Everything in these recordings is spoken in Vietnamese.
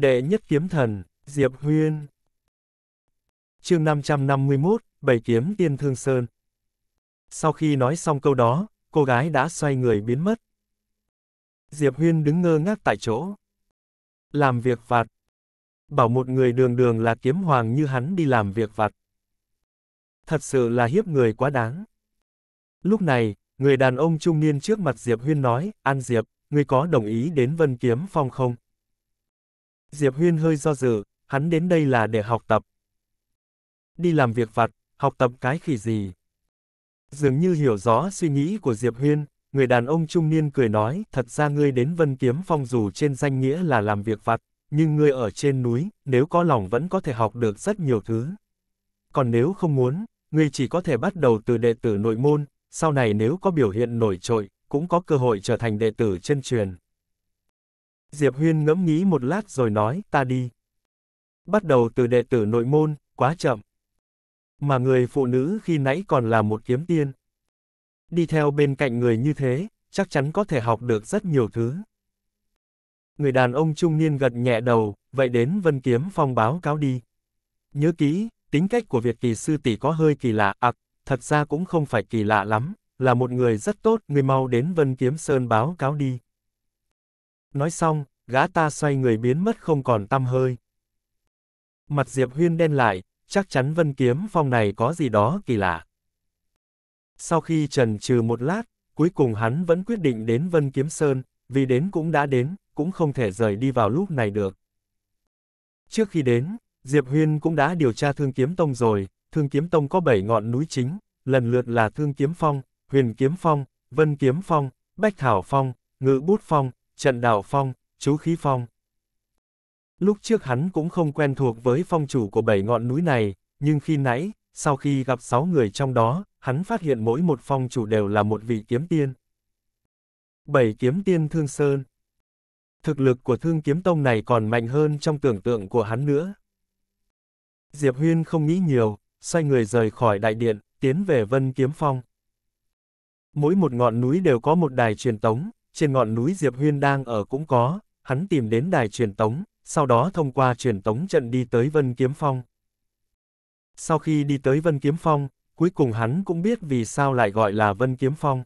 Đệ nhất kiếm thần, Diệp Huyên. Chương 551, Bảy kiếm tiên thương sơn. Sau khi nói xong câu đó, cô gái đã xoay người biến mất. Diệp Huyên đứng ngơ ngác tại chỗ. Làm việc vặt. Bảo một người đường đường là kiếm hoàng như hắn đi làm việc vặt. Thật sự là hiếp người quá đáng. Lúc này, người đàn ông trung niên trước mặt Diệp Huyên nói, An Diệp, ngươi có đồng ý đến Vân Kiếm Phong không? Diệp Huyên hơi do dự, hắn đến đây là để học tập. Đi làm việc vặt, học tập cái khỉ gì? Dường như hiểu rõ suy nghĩ của Diệp Huyên, người đàn ông trung niên cười nói, thật ra ngươi đến Vân Kiếm Phong dù trên danh nghĩa là làm việc vặt, nhưng ngươi ở trên núi, nếu có lòng vẫn có thể học được rất nhiều thứ. Còn nếu không muốn, ngươi chỉ có thể bắt đầu từ đệ tử nội môn, sau này nếu có biểu hiện nổi trội, cũng có cơ hội trở thành đệ tử chân truyền. Diệp Huyên ngẫm nghĩ một lát rồi nói, ta đi. Bắt đầu từ đệ tử nội môn, quá chậm. Mà người phụ nữ khi nãy còn là một kiếm tiên. Đi theo bên cạnh người như thế, chắc chắn có thể học được rất nhiều thứ. Người đàn ông trung niên gật nhẹ đầu, vậy đến Vân Kiếm Phong báo cáo đi. Nhớ kỹ, tính cách của Việt kỳ sư tỷ có hơi kỳ lạ, ạc, à, thật ra cũng không phải kỳ lạ lắm, là một người rất tốt, người mau đến Vân Kiếm Sơn báo cáo đi. Nói xong, gã ta xoay người biến mất không còn tăm hơi. Mặt Diệp Huyên đen lại, chắc chắn Vân Kiếm Phong này có gì đó kỳ lạ. Sau khi trần trừ một lát, cuối cùng hắn vẫn quyết định đến Vân Kiếm Sơn, vì đến cũng đã đến, cũng không thể rời đi vào lúc này được. Trước khi đến, Diệp Huyên cũng đã điều tra Thương Kiếm Tông rồi, Thương Kiếm Tông có 7 ngọn núi chính, lần lượt là Thương Kiếm Phong, Huyền Kiếm Phong, Vân Kiếm Phong, Bách Thảo Phong, Ngự Bút Phong, trận đạo phong, chú khí phong. Lúc trước hắn cũng không quen thuộc với phong chủ của bảy ngọn núi này, nhưng khi nãy, sau khi gặp sáu người trong đó, hắn phát hiện mỗi một phong chủ đều là một vị kiếm tiên. Bảy kiếm tiên Thương Sơn Thực lực của Thương Kiếm Tông này còn mạnh hơn trong tưởng tượng của hắn nữa. Diệp Huyên không nghĩ nhiều, xoay người rời khỏi đại điện, tiến về Vân Kiếm Phong. Mỗi một ngọn núi đều có một đài truyền tống, trên ngọn núi Diệp Huyên đang ở cũng có, hắn tìm đến đài truyền tống, sau đó thông qua truyền tống trận đi tới Vân Kiếm Phong. Sau khi đi tới Vân Kiếm Phong, cuối cùng hắn cũng biết vì sao lại gọi là Vân Kiếm Phong.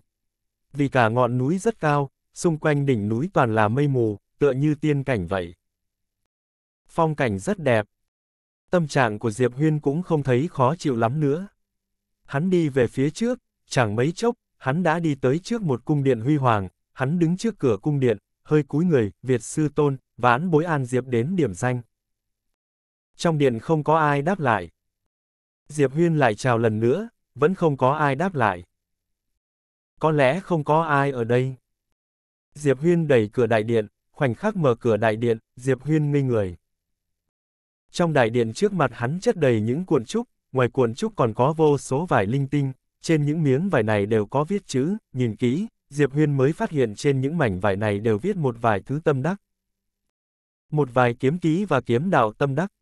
Vì cả ngọn núi rất cao, xung quanh đỉnh núi toàn là mây mù, tựa như tiên cảnh vậy. Phong cảnh rất đẹp. Tâm trạng của Diệp Huyên cũng không thấy khó chịu lắm nữa. Hắn đi về phía trước, chẳng mấy chốc, hắn đã đi tới trước một cung điện huy hoàng, hắn đứng trước cửa cung điện, hơi cúi người, Việt sư tôn, vãn bối an Diệp đến điểm danh. Trong điện không có ai đáp lại. Diệp Huyên lại chào lần nữa, vẫn không có ai đáp lại. Có lẽ không có ai ở đây. Diệp Huyên đẩy cửa đại điện, khoảnh khắc mở cửa đại điện, Diệp Huyên ngây người. Trong đại điện trước mặt hắn chất đầy những cuộn trúc, ngoài cuộn trúc còn có vô số vải linh tinh, trên những miếng vải này đều có viết chữ, nhìn kỹ, Diệp Huyên mới phát hiện trên những mảnh vải này đều viết một vài thứ tâm đắc. Một vài kiếm ký và kiếm đạo tâm đắc.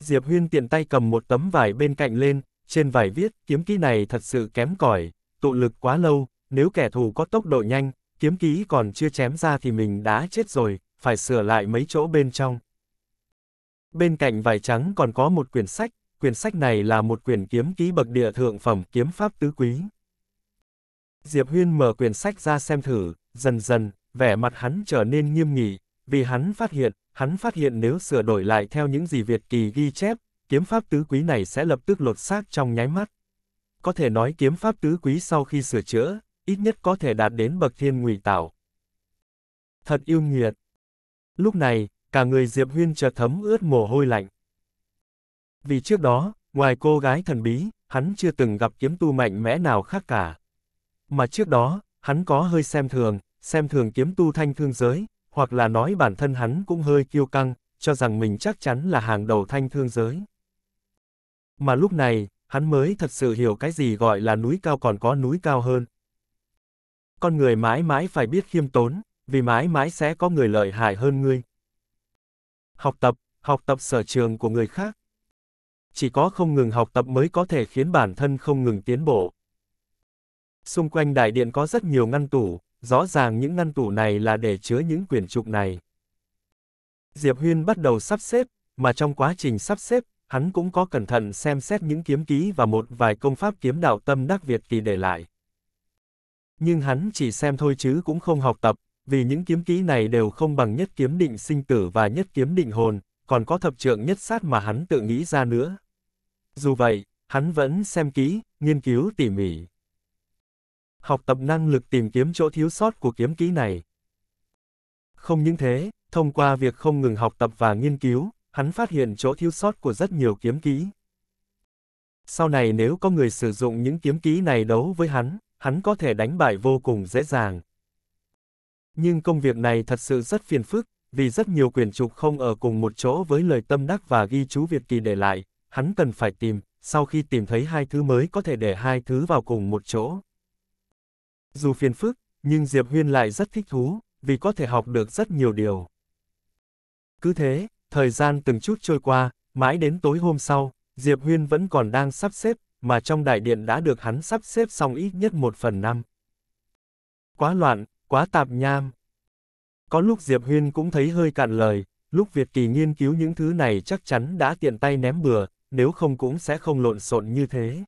Diệp Huyên tiện tay cầm một tấm vải bên cạnh lên, trên vải viết, kiếm ký này thật sự kém cỏi, tụ lực quá lâu, nếu kẻ thù có tốc độ nhanh, kiếm ký còn chưa chém ra thì mình đã chết rồi, phải sửa lại mấy chỗ bên trong. Bên cạnh vải trắng còn có một quyển sách, quyển sách này là một quyển kiếm ký bậc địa thượng phẩm kiếm pháp tứ quý. Diệp Huyên mở quyển sách ra xem thử, dần dần, vẻ mặt hắn trở nên nghiêm nghị, vì hắn phát hiện, hắn phát hiện nếu sửa đổi lại theo những gì Việt kỳ ghi chép, kiếm pháp tứ quý này sẽ lập tức lột xác trong nháy mắt. Có thể nói kiếm pháp tứ quý sau khi sửa chữa, ít nhất có thể đạt đến bậc thiên ngụy tạo. Thật yêu nghiệt. Lúc này, cả người Diệp Huyên chợt thấm ướt mồ hôi lạnh. Vì trước đó, ngoài cô gái thần bí, hắn chưa từng gặp kiếm tu mạnh mẽ nào khác cả. Mà trước đó, hắn có hơi xem thường, xem thường kiếm tu thanh thương giới, hoặc là nói bản thân hắn cũng hơi kiêu căng, cho rằng mình chắc chắn là hàng đầu thanh thương giới. Mà lúc này, hắn mới thật sự hiểu cái gì gọi là núi cao còn có núi cao hơn. Con người mãi mãi phải biết khiêm tốn, vì mãi mãi sẽ có người lợi hại hơn ngươi. Học tập, học tập sở trường của người khác. Chỉ có không ngừng học tập mới có thể khiến bản thân không ngừng tiến bộ. Xung quanh đại điện có rất nhiều ngăn tủ, rõ ràng những ngăn tủ này là để chứa những quyển trục này. Diệp Huyên bắt đầu sắp xếp, mà trong quá trình sắp xếp, hắn cũng có cẩn thận xem xét những kiếm ký và một vài công pháp kiếm đạo tâm đắc Việt kỳ để lại. Nhưng hắn chỉ xem thôi chứ cũng không học tập, vì những kiếm ký này đều không bằng nhất kiếm định sinh tử và nhất kiếm định hồn, còn có thập trượng nhất sát mà hắn tự nghĩ ra nữa. Dù vậy, hắn vẫn xem ký nghiên cứu tỉ mỉ học tập năng lực tìm kiếm chỗ thiếu sót của kiếm kỹ này. Không những thế, thông qua việc không ngừng học tập và nghiên cứu, hắn phát hiện chỗ thiếu sót của rất nhiều kiếm kỹ. Sau này nếu có người sử dụng những kiếm kỹ này đấu với hắn, hắn có thể đánh bại vô cùng dễ dàng. Nhưng công việc này thật sự rất phiền phức, vì rất nhiều quyển trục không ở cùng một chỗ với lời tâm đắc và ghi chú Việt Kỳ để lại, hắn cần phải tìm, sau khi tìm thấy hai thứ mới có thể để hai thứ vào cùng một chỗ. Dù phiền phức, nhưng Diệp Huyên lại rất thích thú, vì có thể học được rất nhiều điều. Cứ thế, thời gian từng chút trôi qua, mãi đến tối hôm sau, Diệp Huyên vẫn còn đang sắp xếp, mà trong đại điện đã được hắn sắp xếp xong ít nhất một phần năm. Quá loạn, quá tạp nham. Có lúc Diệp Huyên cũng thấy hơi cạn lời, lúc Việt Kỳ nghiên cứu những thứ này chắc chắn đã tiện tay ném bừa, nếu không cũng sẽ không lộn xộn như thế.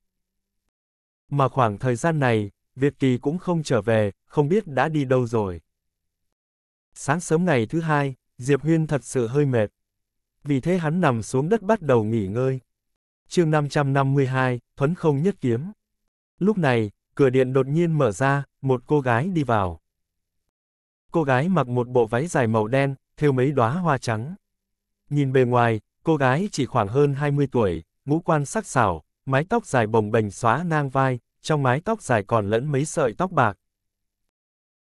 Mà khoảng thời gian này, Việt Kỳ cũng không trở về, không biết đã đi đâu rồi. Sáng sớm ngày thứ hai, Diệp Huyên thật sự hơi mệt. Vì thế hắn nằm xuống đất bắt đầu nghỉ ngơi. chương 552, Thuấn không nhất kiếm. Lúc này, cửa điện đột nhiên mở ra, một cô gái đi vào. Cô gái mặc một bộ váy dài màu đen, thêu mấy đóa hoa trắng. Nhìn bề ngoài, cô gái chỉ khoảng hơn 20 tuổi, ngũ quan sắc sảo, mái tóc dài bồng bềnh xóa ngang vai, trong mái tóc dài còn lẫn mấy sợi tóc bạc.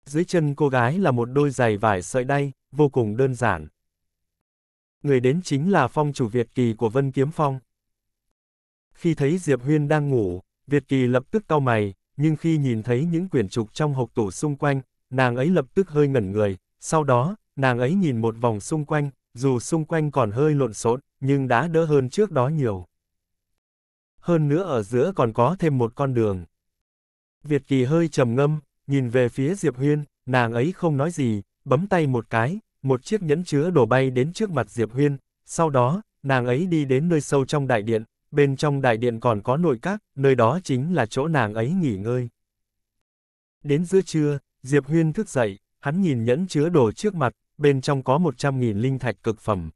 Dưới chân cô gái là một đôi giày vải sợi đay, vô cùng đơn giản. Người đến chính là phong chủ Việt Kỳ của Vân Kiếm Phong. Khi thấy Diệp Huyên đang ngủ, Việt Kỳ lập tức cau mày, nhưng khi nhìn thấy những quyển trục trong hộp tủ xung quanh, nàng ấy lập tức hơi ngẩn người, sau đó, nàng ấy nhìn một vòng xung quanh, dù xung quanh còn hơi lộn xộn, nhưng đã đỡ hơn trước đó nhiều hơn nữa ở giữa còn có thêm một con đường. Việt Kỳ hơi trầm ngâm, nhìn về phía Diệp Huyên, nàng ấy không nói gì, bấm tay một cái, một chiếc nhẫn chứa đổ bay đến trước mặt Diệp Huyên, sau đó, nàng ấy đi đến nơi sâu trong đại điện, bên trong đại điện còn có nội các, nơi đó chính là chỗ nàng ấy nghỉ ngơi. Đến giữa trưa, Diệp Huyên thức dậy, hắn nhìn nhẫn chứa đồ trước mặt, bên trong có 100.000 linh thạch cực phẩm.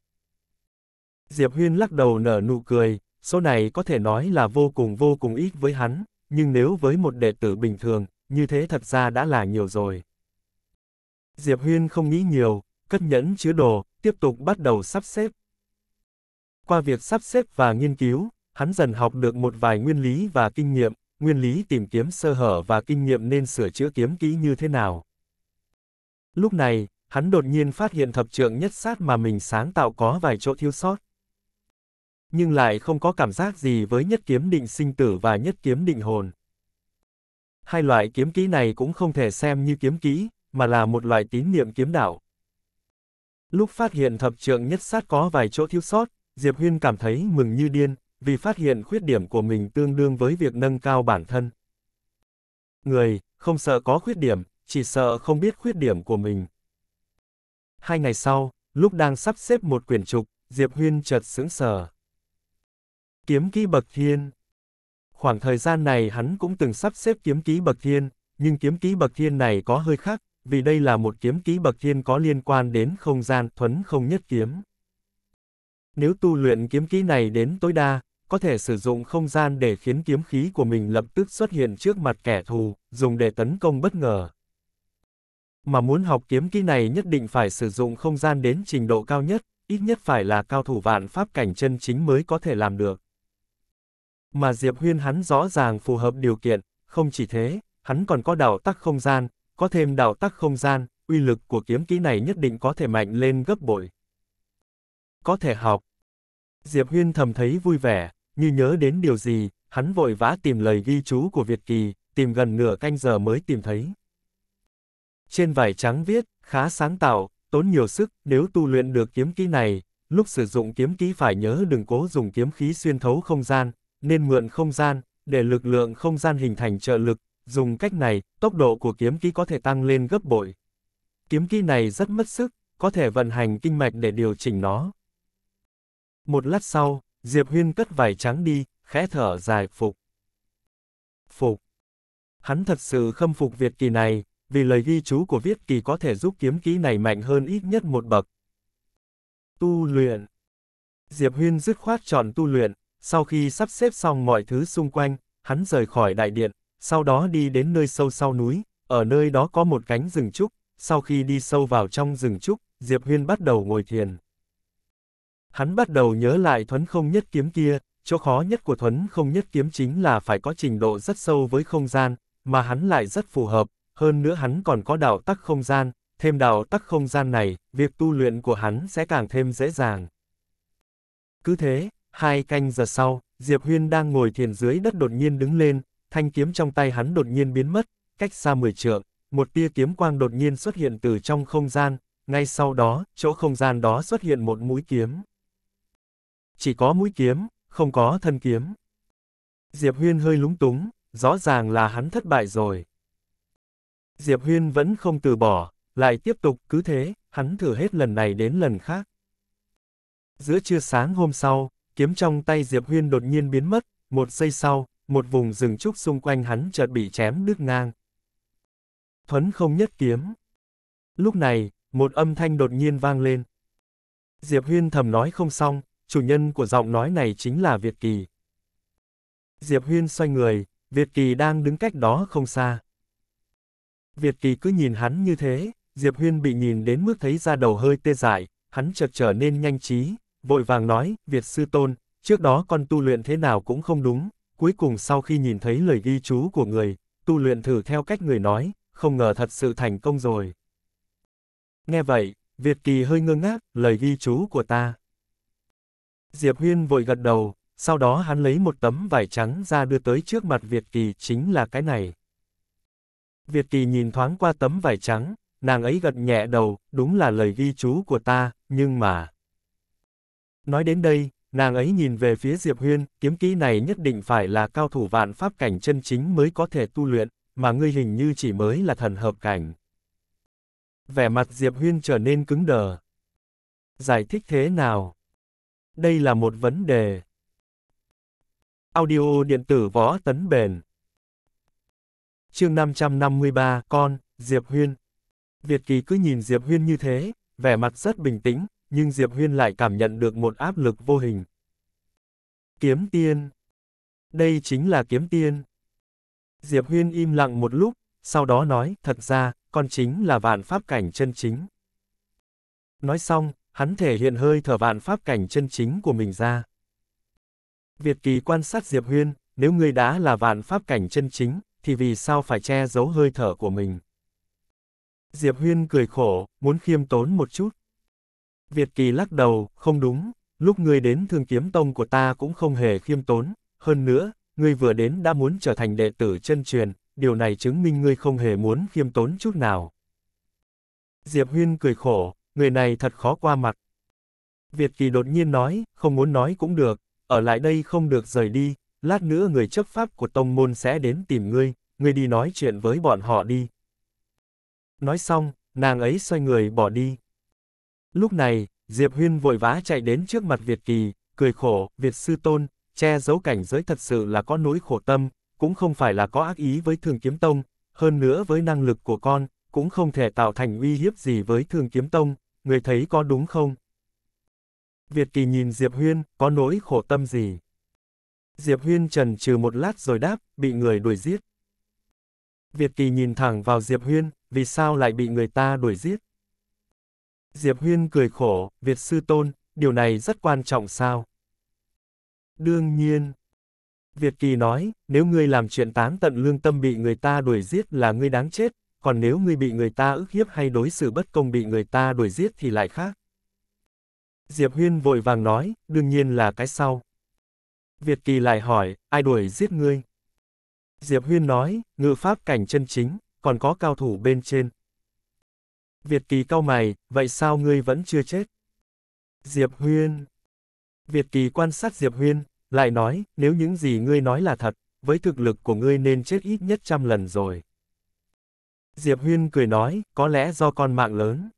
Diệp Huyên lắc đầu nở nụ cười, Số này có thể nói là vô cùng vô cùng ít với hắn, nhưng nếu với một đệ tử bình thường, như thế thật ra đã là nhiều rồi. Diệp Huyên không nghĩ nhiều, cất nhẫn chứa đồ, tiếp tục bắt đầu sắp xếp. Qua việc sắp xếp và nghiên cứu, hắn dần học được một vài nguyên lý và kinh nghiệm, nguyên lý tìm kiếm sơ hở và kinh nghiệm nên sửa chữa kiếm kỹ như thế nào. Lúc này, hắn đột nhiên phát hiện thập trượng nhất sát mà mình sáng tạo có vài chỗ thiếu sót, nhưng lại không có cảm giác gì với nhất kiếm định sinh tử và nhất kiếm định hồn. Hai loại kiếm kỹ này cũng không thể xem như kiếm kỹ, mà là một loại tín niệm kiếm đạo. Lúc phát hiện thập trượng nhất sát có vài chỗ thiếu sót, Diệp Huyên cảm thấy mừng như điên, vì phát hiện khuyết điểm của mình tương đương với việc nâng cao bản thân. Người, không sợ có khuyết điểm, chỉ sợ không biết khuyết điểm của mình. Hai ngày sau, lúc đang sắp xếp một quyển trục, Diệp Huyên chợt sững sờ. Kiếm ký bậc thiên Khoảng thời gian này hắn cũng từng sắp xếp kiếm ký bậc thiên, nhưng kiếm ký bậc thiên này có hơi khác, vì đây là một kiếm ký bậc thiên có liên quan đến không gian thuấn không nhất kiếm. Nếu tu luyện kiếm ký này đến tối đa, có thể sử dụng không gian để khiến kiếm khí của mình lập tức xuất hiện trước mặt kẻ thù, dùng để tấn công bất ngờ. Mà muốn học kiếm ký này nhất định phải sử dụng không gian đến trình độ cao nhất, ít nhất phải là cao thủ vạn pháp cảnh chân chính mới có thể làm được mà Diệp Huyên hắn rõ ràng phù hợp điều kiện, không chỉ thế, hắn còn có đảo tắc không gian, có thêm đảo tắc không gian, uy lực của kiếm kỹ này nhất định có thể mạnh lên gấp bội. Có thể học. Diệp Huyên thầm thấy vui vẻ, như nhớ đến điều gì, hắn vội vã tìm lời ghi chú của Việt Kỳ, tìm gần nửa canh giờ mới tìm thấy. Trên vải trắng viết, khá sáng tạo, tốn nhiều sức, nếu tu luyện được kiếm kỹ này, lúc sử dụng kiếm kỹ phải nhớ đừng cố dùng kiếm khí xuyên thấu không gian, nên mượn không gian, để lực lượng không gian hình thành trợ lực, dùng cách này, tốc độ của kiếm kỹ có thể tăng lên gấp bội. Kiếm kỹ này rất mất sức, có thể vận hành kinh mạch để điều chỉnh nó. Một lát sau, Diệp Huyên cất vải trắng đi, khẽ thở dài phục. Phục. Hắn thật sự khâm phục Việt kỳ này, vì lời ghi chú của viết kỳ có thể giúp kiếm kỹ này mạnh hơn ít nhất một bậc. Tu luyện Diệp Huyên dứt khoát chọn tu luyện, sau khi sắp xếp xong mọi thứ xung quanh, hắn rời khỏi đại điện, sau đó đi đến nơi sâu sau núi, ở nơi đó có một cánh rừng trúc, sau khi đi sâu vào trong rừng trúc, Diệp Huyên bắt đầu ngồi thiền. Hắn bắt đầu nhớ lại thuấn không nhất kiếm kia, chỗ khó nhất của thuấn không nhất kiếm chính là phải có trình độ rất sâu với không gian, mà hắn lại rất phù hợp, hơn nữa hắn còn có đạo tắc không gian, thêm đạo tắc không gian này, việc tu luyện của hắn sẽ càng thêm dễ dàng. Cứ thế, Hai canh giờ sau, Diệp Huyên đang ngồi thiền dưới đất đột nhiên đứng lên, thanh kiếm trong tay hắn đột nhiên biến mất, cách xa mười trượng, một tia kiếm quang đột nhiên xuất hiện từ trong không gian, ngay sau đó, chỗ không gian đó xuất hiện một mũi kiếm. Chỉ có mũi kiếm, không có thân kiếm. Diệp Huyên hơi lúng túng, rõ ràng là hắn thất bại rồi. Diệp Huyên vẫn không từ bỏ, lại tiếp tục cứ thế, hắn thử hết lần này đến lần khác. Giữa trưa sáng hôm sau, kiếm trong tay Diệp Huyên đột nhiên biến mất, một giây sau, một vùng rừng trúc xung quanh hắn chợt bị chém đứt ngang. Thuấn không nhất kiếm. Lúc này, một âm thanh đột nhiên vang lên. Diệp Huyên thầm nói không xong, chủ nhân của giọng nói này chính là Việt Kỳ. Diệp Huyên xoay người, Việt Kỳ đang đứng cách đó không xa. Việt Kỳ cứ nhìn hắn như thế, Diệp Huyên bị nhìn đến mức thấy da đầu hơi tê dại, hắn chợt trở nên nhanh trí, vội vàng nói, Việt Sư Tôn, trước đó con tu luyện thế nào cũng không đúng, cuối cùng sau khi nhìn thấy lời ghi chú của người, tu luyện thử theo cách người nói, không ngờ thật sự thành công rồi. Nghe vậy, Việt Kỳ hơi ngơ ngác, lời ghi chú của ta. Diệp Huyên vội gật đầu, sau đó hắn lấy một tấm vải trắng ra đưa tới trước mặt Việt Kỳ chính là cái này. Việt Kỳ nhìn thoáng qua tấm vải trắng, nàng ấy gật nhẹ đầu, đúng là lời ghi chú của ta, nhưng mà... Nói đến đây, nàng ấy nhìn về phía Diệp Huyên, kiếm kỹ này nhất định phải là cao thủ vạn pháp cảnh chân chính mới có thể tu luyện, mà ngươi hình như chỉ mới là thần hợp cảnh. Vẻ mặt Diệp Huyên trở nên cứng đờ. Giải thích thế nào? Đây là một vấn đề. Audio điện tử võ tấn bền. Chương 553, con, Diệp Huyên. Việt Kỳ cứ nhìn Diệp Huyên như thế, vẻ mặt rất bình tĩnh, nhưng Diệp Huyên lại cảm nhận được một áp lực vô hình. Kiếm tiên. Đây chính là kiếm tiên. Diệp Huyên im lặng một lúc, sau đó nói, thật ra, con chính là vạn pháp cảnh chân chính. Nói xong, hắn thể hiện hơi thở vạn pháp cảnh chân chính của mình ra. Việt Kỳ quan sát Diệp Huyên, nếu người đã là vạn pháp cảnh chân chính, thì vì sao phải che giấu hơi thở của mình? Diệp Huyên cười khổ, muốn khiêm tốn một chút. Việt Kỳ lắc đầu, không đúng, lúc ngươi đến thương kiếm tông của ta cũng không hề khiêm tốn, hơn nữa, ngươi vừa đến đã muốn trở thành đệ tử chân truyền, điều này chứng minh ngươi không hề muốn khiêm tốn chút nào. Diệp Huyên cười khổ, người này thật khó qua mặt. Việt Kỳ đột nhiên nói, không muốn nói cũng được, ở lại đây không được rời đi, lát nữa người chấp pháp của tông môn sẽ đến tìm ngươi, ngươi đi nói chuyện với bọn họ đi. Nói xong, nàng ấy xoay người bỏ đi. Lúc này, Diệp Huyên vội vã chạy đến trước mặt Việt Kỳ, cười khổ, Việt sư tôn, che giấu cảnh giới thật sự là có nỗi khổ tâm, cũng không phải là có ác ý với Thường Kiếm Tông, hơn nữa với năng lực của con, cũng không thể tạo thành uy hiếp gì với Thường Kiếm Tông, người thấy có đúng không? Việt Kỳ nhìn Diệp Huyên, có nỗi khổ tâm gì? Diệp Huyên trần trừ một lát rồi đáp, bị người đuổi giết. Việt Kỳ nhìn thẳng vào Diệp Huyên, vì sao lại bị người ta đuổi giết? Diệp Huyên cười khổ, Việt sư tôn, điều này rất quan trọng sao? Đương nhiên. Việt Kỳ nói, nếu ngươi làm chuyện tán tận lương tâm bị người ta đuổi giết là ngươi đáng chết, còn nếu ngươi bị người ta ức hiếp hay đối xử bất công bị người ta đuổi giết thì lại khác. Diệp Huyên vội vàng nói, đương nhiên là cái sau. Việt Kỳ lại hỏi, ai đuổi giết ngươi? Diệp Huyên nói, ngự pháp cảnh chân chính, còn có cao thủ bên trên. Việt Kỳ cau mày, vậy sao ngươi vẫn chưa chết? Diệp Huyên. Việt Kỳ quan sát Diệp Huyên, lại nói, nếu những gì ngươi nói là thật, với thực lực của ngươi nên chết ít nhất trăm lần rồi. Diệp Huyên cười nói, có lẽ do con mạng lớn.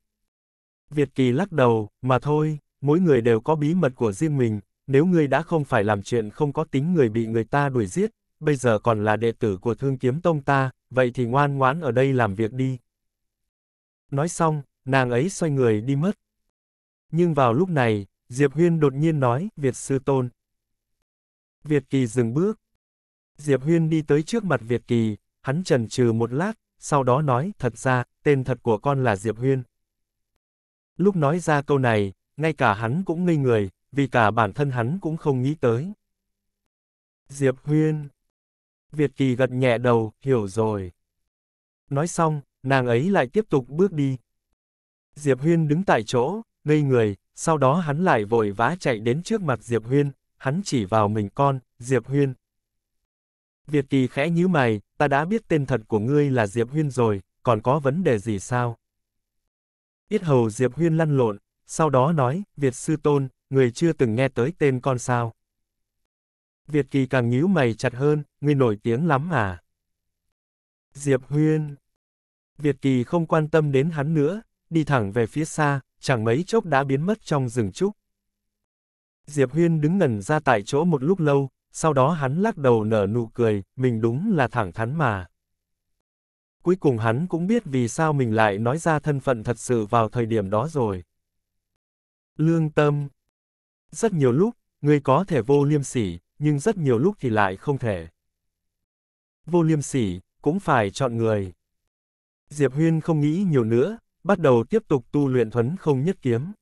Việt Kỳ lắc đầu, mà thôi, mỗi người đều có bí mật của riêng mình, nếu ngươi đã không phải làm chuyện không có tính người bị người ta đuổi giết, bây giờ còn là đệ tử của Thương Kiếm Tông ta, vậy thì ngoan ngoãn ở đây làm việc đi, Nói xong, nàng ấy xoay người đi mất. Nhưng vào lúc này, Diệp Huyên đột nhiên nói, Việt sư tôn. Việt Kỳ dừng bước. Diệp Huyên đi tới trước mặt Việt Kỳ, hắn trần trừ một lát, sau đó nói, thật ra, tên thật của con là Diệp Huyên. Lúc nói ra câu này, ngay cả hắn cũng ngây người, vì cả bản thân hắn cũng không nghĩ tới. Diệp Huyên. Việt Kỳ gật nhẹ đầu, hiểu rồi. Nói xong, nàng ấy lại tiếp tục bước đi. Diệp Huyên đứng tại chỗ, ngây người, sau đó hắn lại vội vã chạy đến trước mặt Diệp Huyên, hắn chỉ vào mình con, Diệp Huyên. Việt Kỳ khẽ nhíu mày, ta đã biết tên thật của ngươi là Diệp Huyên rồi, còn có vấn đề gì sao? Yết hầu Diệp Huyên lăn lộn, sau đó nói, Việt Sư Tôn, người chưa từng nghe tới tên con sao. Việt Kỳ càng nhíu mày chặt hơn, ngươi nổi tiếng lắm à? Diệp Huyên, Việt Kỳ không quan tâm đến hắn nữa, đi thẳng về phía xa, chẳng mấy chốc đã biến mất trong rừng trúc. Diệp Huyên đứng ngẩn ra tại chỗ một lúc lâu, sau đó hắn lắc đầu nở nụ cười, mình đúng là thẳng thắn mà. Cuối cùng hắn cũng biết vì sao mình lại nói ra thân phận thật sự vào thời điểm đó rồi. Lương tâm Rất nhiều lúc, người có thể vô liêm sỉ, nhưng rất nhiều lúc thì lại không thể. Vô liêm sỉ, cũng phải chọn người. Diệp Huyên không nghĩ nhiều nữa, bắt đầu tiếp tục tu luyện thuấn không nhất kiếm.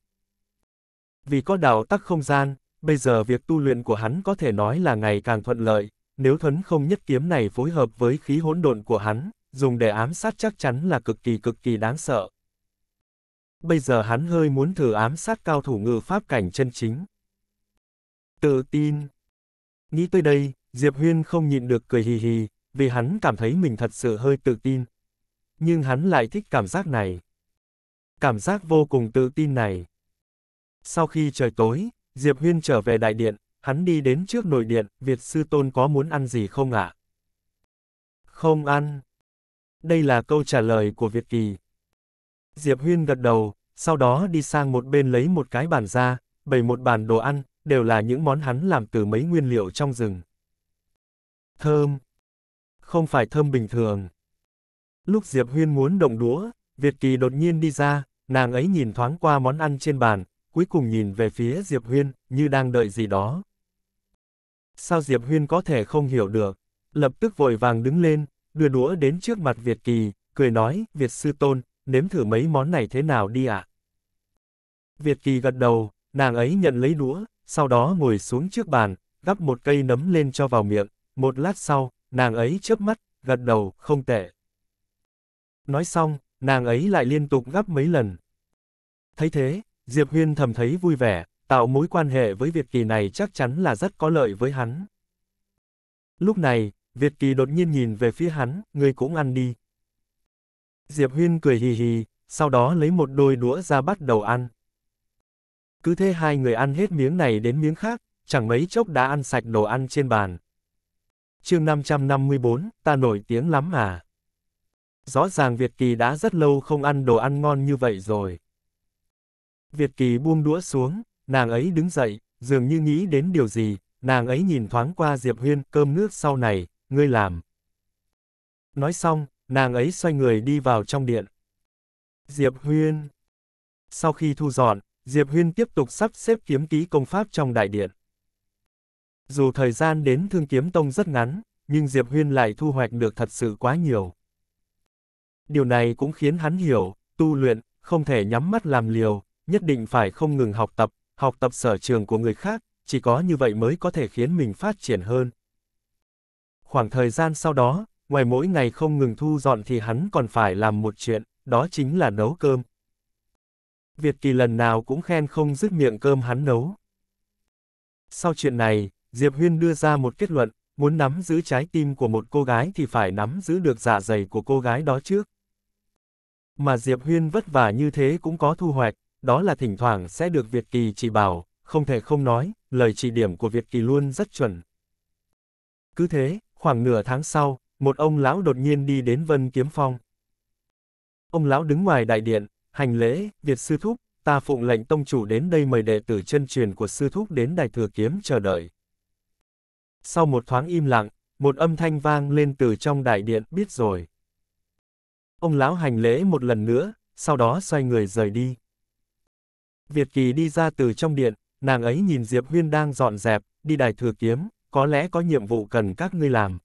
Vì có đạo tắc không gian, bây giờ việc tu luyện của hắn có thể nói là ngày càng thuận lợi, nếu thuấn không nhất kiếm này phối hợp với khí hỗn độn của hắn, dùng để ám sát chắc chắn là cực kỳ cực kỳ đáng sợ. Bây giờ hắn hơi muốn thử ám sát cao thủ ngự pháp cảnh chân chính. Tự tin. Nghĩ tới đây, Diệp Huyên không nhịn được cười hì hì, vì hắn cảm thấy mình thật sự hơi tự tin, nhưng hắn lại thích cảm giác này. Cảm giác vô cùng tự tin này. Sau khi trời tối, Diệp Huyên trở về đại điện, hắn đi đến trước nội điện, Việt Sư Tôn có muốn ăn gì không ạ? À? Không ăn. Đây là câu trả lời của Việt Kỳ. Diệp Huyên gật đầu, sau đó đi sang một bên lấy một cái bàn ra, bày một bàn đồ ăn, đều là những món hắn làm từ mấy nguyên liệu trong rừng. Thơm. Không phải thơm bình thường. Lúc Diệp Huyên muốn động đũa, Việt Kỳ đột nhiên đi ra, nàng ấy nhìn thoáng qua món ăn trên bàn, cuối cùng nhìn về phía Diệp Huyên, như đang đợi gì đó. Sao Diệp Huyên có thể không hiểu được? Lập tức vội vàng đứng lên, đưa đũa đến trước mặt Việt Kỳ, cười nói, Việt Sư Tôn, nếm thử mấy món này thế nào đi ạ? À? Việt Kỳ gật đầu, nàng ấy nhận lấy đũa, sau đó ngồi xuống trước bàn, gắp một cây nấm lên cho vào miệng, một lát sau, nàng ấy chớp mắt, gật đầu, không tệ. Nói xong, nàng ấy lại liên tục gấp mấy lần. Thấy thế, Diệp Huyên thầm thấy vui vẻ, tạo mối quan hệ với Việt Kỳ này chắc chắn là rất có lợi với hắn. Lúc này, Việt Kỳ đột nhiên nhìn về phía hắn, người cũng ăn đi. Diệp Huyên cười hì hì, sau đó lấy một đôi đũa ra bắt đầu ăn. Cứ thế hai người ăn hết miếng này đến miếng khác, chẳng mấy chốc đã ăn sạch đồ ăn trên bàn. chương 554, ta nổi tiếng lắm à. Rõ ràng Việt Kỳ đã rất lâu không ăn đồ ăn ngon như vậy rồi. Việt Kỳ buông đũa xuống, nàng ấy đứng dậy, dường như nghĩ đến điều gì, nàng ấy nhìn thoáng qua Diệp Huyên, cơm nước sau này, ngươi làm. Nói xong, nàng ấy xoay người đi vào trong điện. Diệp Huyên Sau khi thu dọn, Diệp Huyên tiếp tục sắp xếp kiếm ký công pháp trong đại điện. Dù thời gian đến Thương Kiếm Tông rất ngắn, nhưng Diệp Huyên lại thu hoạch được thật sự quá nhiều. Điều này cũng khiến hắn hiểu, tu luyện, không thể nhắm mắt làm liều, nhất định phải không ngừng học tập, học tập sở trường của người khác, chỉ có như vậy mới có thể khiến mình phát triển hơn. Khoảng thời gian sau đó, ngoài mỗi ngày không ngừng thu dọn thì hắn còn phải làm một chuyện, đó chính là nấu cơm. Việt Kỳ lần nào cũng khen không dứt miệng cơm hắn nấu. Sau chuyện này, Diệp Huyên đưa ra một kết luận, muốn nắm giữ trái tim của một cô gái thì phải nắm giữ được dạ dày của cô gái đó trước. Mà Diệp Huyên vất vả như thế cũng có thu hoạch, đó là thỉnh thoảng sẽ được Việt Kỳ chỉ bảo, không thể không nói, lời chỉ điểm của Việt Kỳ luôn rất chuẩn. Cứ thế, khoảng nửa tháng sau, một ông lão đột nhiên đi đến Vân Kiếm Phong. Ông lão đứng ngoài đại điện, hành lễ, Việt Sư Thúc, ta phụng lệnh tông chủ đến đây mời đệ tử chân truyền của Sư Thúc đến đại Thừa Kiếm chờ đợi. Sau một thoáng im lặng, một âm thanh vang lên từ trong đại điện biết rồi. Ông lão hành lễ một lần nữa, sau đó xoay người rời đi. Việt Kỳ đi ra từ trong điện, nàng ấy nhìn Diệp Huyên đang dọn dẹp, đi đài thừa kiếm, có lẽ có nhiệm vụ cần các ngươi làm.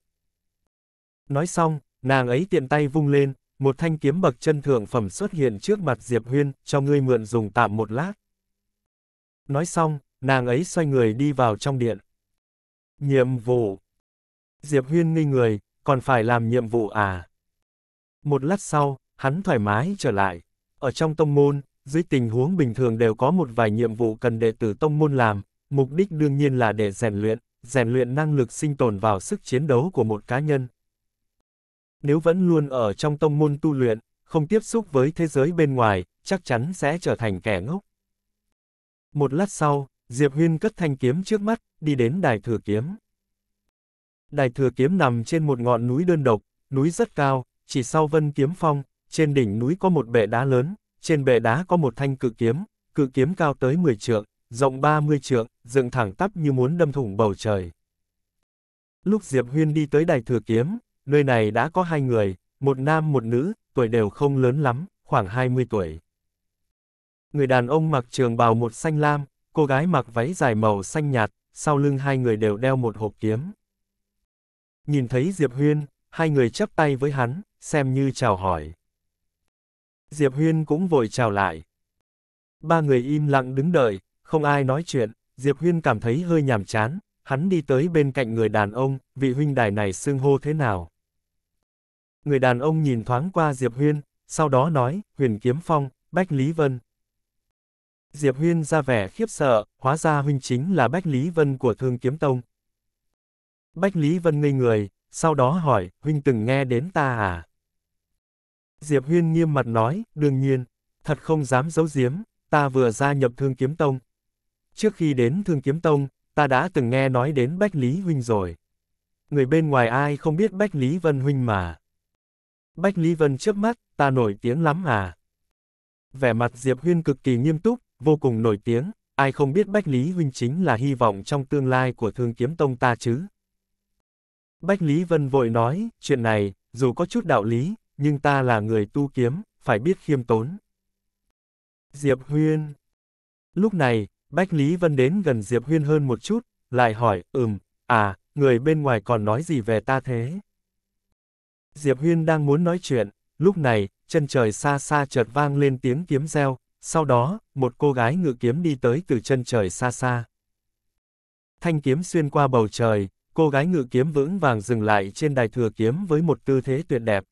Nói xong, nàng ấy tiện tay vung lên, một thanh kiếm bậc chân thượng phẩm xuất hiện trước mặt Diệp Huyên, cho ngươi mượn dùng tạm một lát. Nói xong, nàng ấy xoay người đi vào trong điện. Nhiệm vụ. Diệp Huyên nghi người, còn phải làm nhiệm vụ à? Một lát sau, hắn thoải mái trở lại. Ở trong tông môn, dưới tình huống bình thường đều có một vài nhiệm vụ cần đệ tử tông môn làm, mục đích đương nhiên là để rèn luyện, rèn luyện năng lực sinh tồn vào sức chiến đấu của một cá nhân. Nếu vẫn luôn ở trong tông môn tu luyện, không tiếp xúc với thế giới bên ngoài, chắc chắn sẽ trở thành kẻ ngốc. Một lát sau, Diệp Huyên cất thanh kiếm trước mắt, đi đến đài thừa kiếm. Đài thừa kiếm nằm trên một ngọn núi đơn độc, núi rất cao, chỉ sau Vân Kiếm Phong, trên đỉnh núi có một bệ đá lớn, trên bệ đá có một thanh cự kiếm, cự kiếm cao tới 10 trượng, rộng 30 trượng, dựng thẳng tắp như muốn đâm thủng bầu trời. Lúc Diệp Huyên đi tới đài thừa kiếm, nơi này đã có hai người, một nam một nữ, tuổi đều không lớn lắm, khoảng 20 tuổi. Người đàn ông mặc trường bào một xanh lam, cô gái mặc váy dài màu xanh nhạt, sau lưng hai người đều đeo một hộp kiếm. Nhìn thấy Diệp Huyên, hai người chắp tay với hắn, xem như chào hỏi. Diệp Huyên cũng vội chào lại. Ba người im lặng đứng đợi, không ai nói chuyện, Diệp Huyên cảm thấy hơi nhàm chán, hắn đi tới bên cạnh người đàn ông, vị huynh đài này xưng hô thế nào. Người đàn ông nhìn thoáng qua Diệp Huyên, sau đó nói, huyền kiếm phong, Bách Lý Vân. Diệp Huyên ra vẻ khiếp sợ, hóa ra huynh chính là Bách Lý Vân của Thương Kiếm Tông. Bách Lý Vân ngây người, sau đó hỏi, huynh từng nghe đến ta à? Diệp Huyên nghiêm mặt nói, đương nhiên, thật không dám giấu giếm, ta vừa gia nhập Thương Kiếm Tông. Trước khi đến Thương Kiếm Tông, ta đã từng nghe nói đến Bách Lý Huynh rồi. Người bên ngoài ai không biết Bách Lý Vân Huynh mà. Bách Lý Vân chớp mắt, ta nổi tiếng lắm à. Vẻ mặt Diệp Huyên cực kỳ nghiêm túc, vô cùng nổi tiếng, ai không biết Bách Lý Huynh chính là hy vọng trong tương lai của Thương Kiếm Tông ta chứ. Bách Lý Vân vội nói, chuyện này, dù có chút đạo lý, nhưng ta là người tu kiếm, phải biết khiêm tốn. Diệp Huyên Lúc này, Bách Lý Vân đến gần Diệp Huyên hơn một chút, lại hỏi, ừm, à, người bên ngoài còn nói gì về ta thế? Diệp Huyên đang muốn nói chuyện, lúc này, chân trời xa xa chợt vang lên tiếng kiếm reo, sau đó, một cô gái ngự kiếm đi tới từ chân trời xa xa. Thanh kiếm xuyên qua bầu trời, cô gái ngự kiếm vững vàng dừng lại trên đài thừa kiếm với một tư thế tuyệt đẹp.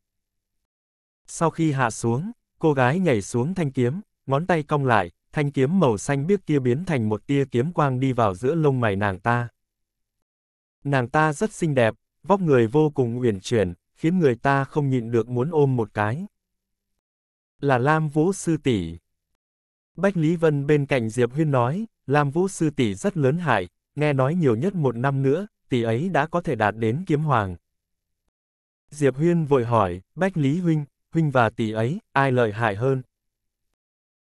Sau khi hạ xuống, cô gái nhảy xuống thanh kiếm, ngón tay cong lại, thanh kiếm màu xanh biếc kia biến thành một tia kiếm quang đi vào giữa lông mày nàng ta. Nàng ta rất xinh đẹp, vóc người vô cùng uyển chuyển, khiến người ta không nhịn được muốn ôm một cái. Là Lam Vũ Sư Tỷ. Bách Lý Vân bên cạnh Diệp Huyên nói, Lam Vũ Sư Tỷ rất lớn hại, nghe nói nhiều nhất một năm nữa, tỷ ấy đã có thể đạt đến kiếm hoàng. Diệp Huyên vội hỏi, Bách Lý Huynh, huynh và tỷ ấy, ai lợi hại hơn?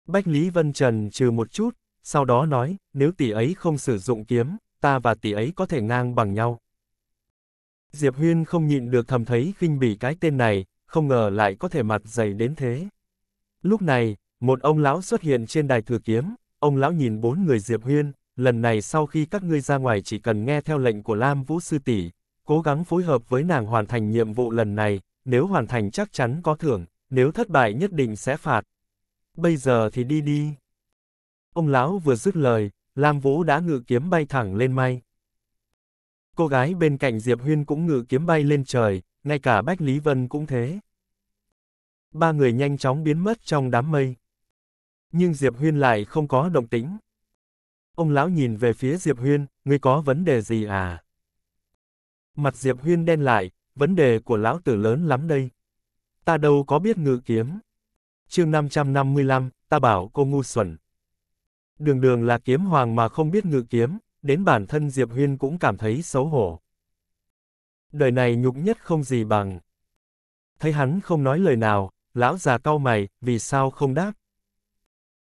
Bách Lý Vân Trần trừ một chút, sau đó nói, nếu tỷ ấy không sử dụng kiếm, ta và tỷ ấy có thể ngang bằng nhau. Diệp Huyên không nhịn được thầm thấy khinh bỉ cái tên này, không ngờ lại có thể mặt dày đến thế. Lúc này, một ông lão xuất hiện trên đài thừa kiếm, ông lão nhìn bốn người Diệp Huyên, lần này sau khi các ngươi ra ngoài chỉ cần nghe theo lệnh của Lam Vũ Sư Tỷ, cố gắng phối hợp với nàng hoàn thành nhiệm vụ lần này, nếu hoàn thành chắc chắn có thưởng, nếu thất bại nhất định sẽ phạt. Bây giờ thì đi đi. Ông lão vừa dứt lời, Lam Vũ đã ngự kiếm bay thẳng lên mây. Cô gái bên cạnh Diệp Huyên cũng ngự kiếm bay lên trời, ngay cả Bách Lý Vân cũng thế. Ba người nhanh chóng biến mất trong đám mây. Nhưng Diệp Huyên lại không có động tĩnh. Ông lão nhìn về phía Diệp Huyên, ngươi có vấn đề gì à? Mặt Diệp Huyên đen lại, vấn đề của lão tử lớn lắm đây. Ta đâu có biết ngự kiếm. chương 555, ta bảo cô ngu xuẩn. Đường đường là kiếm hoàng mà không biết ngự kiếm, đến bản thân Diệp Huyên cũng cảm thấy xấu hổ. Đời này nhục nhất không gì bằng. Thấy hắn không nói lời nào, lão già cau mày, vì sao không đáp?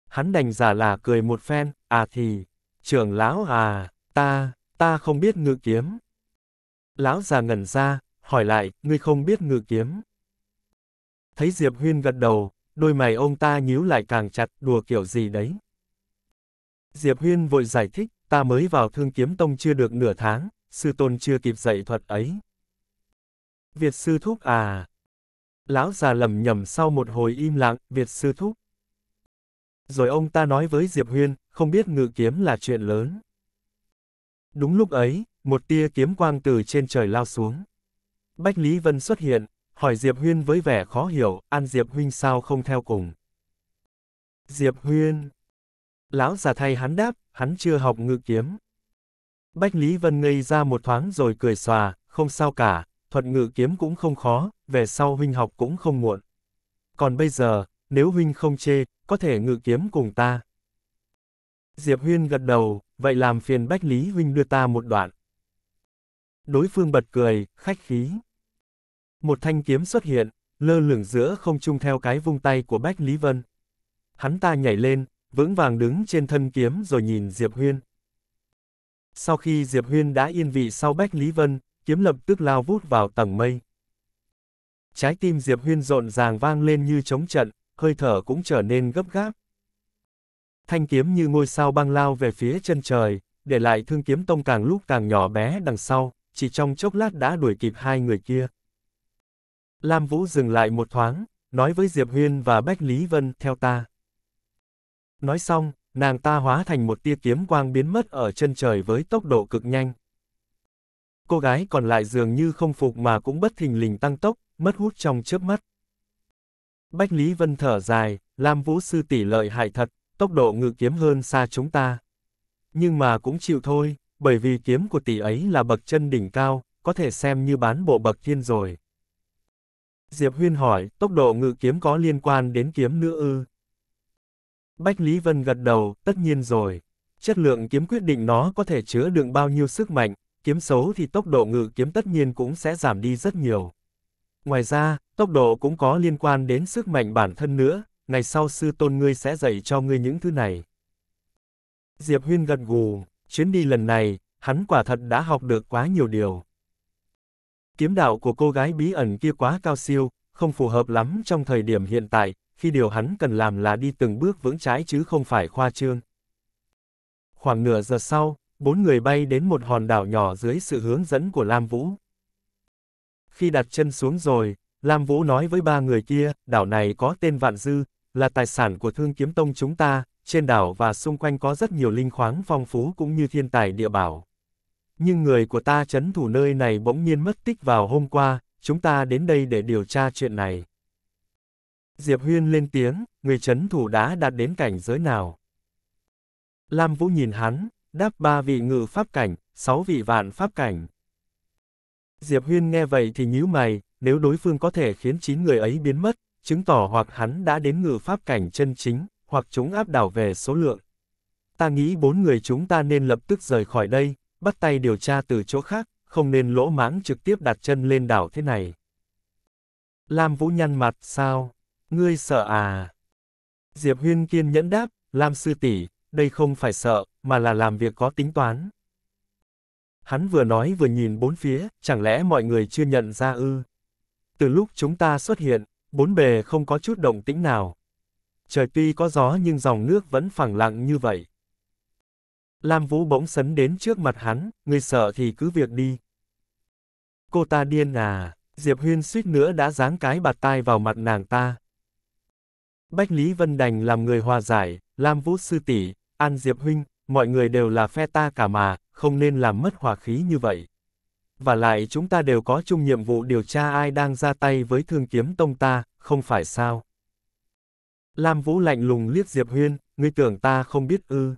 Hắn đành giả là cười một phen, à thì, trưởng lão à, ta, ta không biết ngự kiếm. Lão già ngẩn ra, hỏi lại, ngươi không biết ngự kiếm. Thấy Diệp Huyên gật đầu, đôi mày ông ta nhíu lại càng chặt, đùa kiểu gì đấy. Diệp Huyên vội giải thích, ta mới vào thương kiếm tông chưa được nửa tháng, sư tôn chưa kịp dạy thuật ấy. Việt sư thúc à. Lão già lầm nhầm sau một hồi im lặng, Việt sư thúc. Rồi ông ta nói với Diệp Huyên, không biết ngự kiếm là chuyện lớn. Đúng lúc ấy, một tia kiếm quang từ trên trời lao xuống. Bách Lý Vân xuất hiện, hỏi Diệp Huyên với vẻ khó hiểu, An Diệp Huynh sao không theo cùng. Diệp Huyên. Lão già thay hắn đáp, hắn chưa học ngự kiếm. Bách Lý Vân ngây ra một thoáng rồi cười xòa, không sao cả, thuật ngự kiếm cũng không khó, về sau huynh học cũng không muộn. Còn bây giờ, nếu huynh không chê, có thể ngự kiếm cùng ta. Diệp Huyên gật đầu, vậy làm phiền Bách Lý huynh đưa ta một đoạn. Đối phương bật cười, khách khí. Một thanh kiếm xuất hiện, lơ lửng giữa không trung theo cái vung tay của Bách Lý Vân. Hắn ta nhảy lên, vững vàng đứng trên thân kiếm rồi nhìn Diệp Huyên. Sau khi Diệp Huyên đã yên vị sau Bách Lý Vân, kiếm lập tức lao vút vào tầng mây. Trái tim Diệp Huyên rộn ràng vang lên như chống trận, hơi thở cũng trở nên gấp gáp. Thanh kiếm như ngôi sao băng lao về phía chân trời, để lại thương kiếm tông càng lúc càng nhỏ bé đằng sau chỉ trong chốc lát đã đuổi kịp hai người kia. Lam Vũ dừng lại một thoáng, nói với Diệp Huyên và Bách Lý Vân theo ta. Nói xong, nàng ta hóa thành một tia kiếm quang biến mất ở chân trời với tốc độ cực nhanh. Cô gái còn lại dường như không phục mà cũng bất thình lình tăng tốc, mất hút trong chớp mắt. Bách Lý Vân thở dài, Lam Vũ sư tỷ lợi hại thật, tốc độ ngự kiếm hơn xa chúng ta. Nhưng mà cũng chịu thôi bởi vì kiếm của tỷ ấy là bậc chân đỉnh cao, có thể xem như bán bộ bậc thiên rồi. Diệp Huyên hỏi, tốc độ ngự kiếm có liên quan đến kiếm nữa ư? Bách Lý Vân gật đầu, tất nhiên rồi. Chất lượng kiếm quyết định nó có thể chứa đựng bao nhiêu sức mạnh, kiếm xấu thì tốc độ ngự kiếm tất nhiên cũng sẽ giảm đi rất nhiều. Ngoài ra, tốc độ cũng có liên quan đến sức mạnh bản thân nữa, ngày sau sư tôn ngươi sẽ dạy cho ngươi những thứ này. Diệp Huyên gật gù, chuyến đi lần này, hắn quả thật đã học được quá nhiều điều. Kiếm đạo của cô gái bí ẩn kia quá cao siêu, không phù hợp lắm trong thời điểm hiện tại, khi điều hắn cần làm là đi từng bước vững trái chứ không phải khoa trương. Khoảng nửa giờ sau, bốn người bay đến một hòn đảo nhỏ dưới sự hướng dẫn của Lam Vũ. Khi đặt chân xuống rồi, Lam Vũ nói với ba người kia, đảo này có tên Vạn Dư, là tài sản của Thương Kiếm Tông chúng ta, trên đảo và xung quanh có rất nhiều linh khoáng phong phú cũng như thiên tài địa bảo. Nhưng người của ta chấn thủ nơi này bỗng nhiên mất tích vào hôm qua, chúng ta đến đây để điều tra chuyện này. Diệp Huyên lên tiếng, người chấn thủ đã đạt đến cảnh giới nào? Lam Vũ nhìn hắn, đáp ba vị ngự pháp cảnh, sáu vị vạn pháp cảnh. Diệp Huyên nghe vậy thì nhíu mày, nếu đối phương có thể khiến chín người ấy biến mất, chứng tỏ hoặc hắn đã đến ngự pháp cảnh chân chính, hoặc chúng áp đảo về số lượng. Ta nghĩ bốn người chúng ta nên lập tức rời khỏi đây, bắt tay điều tra từ chỗ khác, không nên lỗ mãng trực tiếp đặt chân lên đảo thế này. Lam Vũ nhăn mặt, sao? Ngươi sợ à? Diệp Huyên kiên nhẫn đáp, Lam Sư tỷ, đây không phải sợ, mà là làm việc có tính toán. Hắn vừa nói vừa nhìn bốn phía, chẳng lẽ mọi người chưa nhận ra ư? Từ lúc chúng ta xuất hiện, bốn bề không có chút động tĩnh nào, trời tuy có gió nhưng dòng nước vẫn phẳng lặng như vậy. Lam Vũ bỗng sấn đến trước mặt hắn, người sợ thì cứ việc đi. Cô ta điên à, Diệp Huyên suýt nữa đã giáng cái bạt tai vào mặt nàng ta. Bách Lý Vân đành làm người hòa giải, Lam Vũ sư tỷ, An Diệp Huynh, mọi người đều là phe ta cả mà, không nên làm mất hòa khí như vậy. Và lại chúng ta đều có chung nhiệm vụ điều tra ai đang ra tay với thương kiếm tông ta, không phải sao? Lam Vũ lạnh lùng liếc Diệp Huyên, ngươi tưởng ta không biết ư.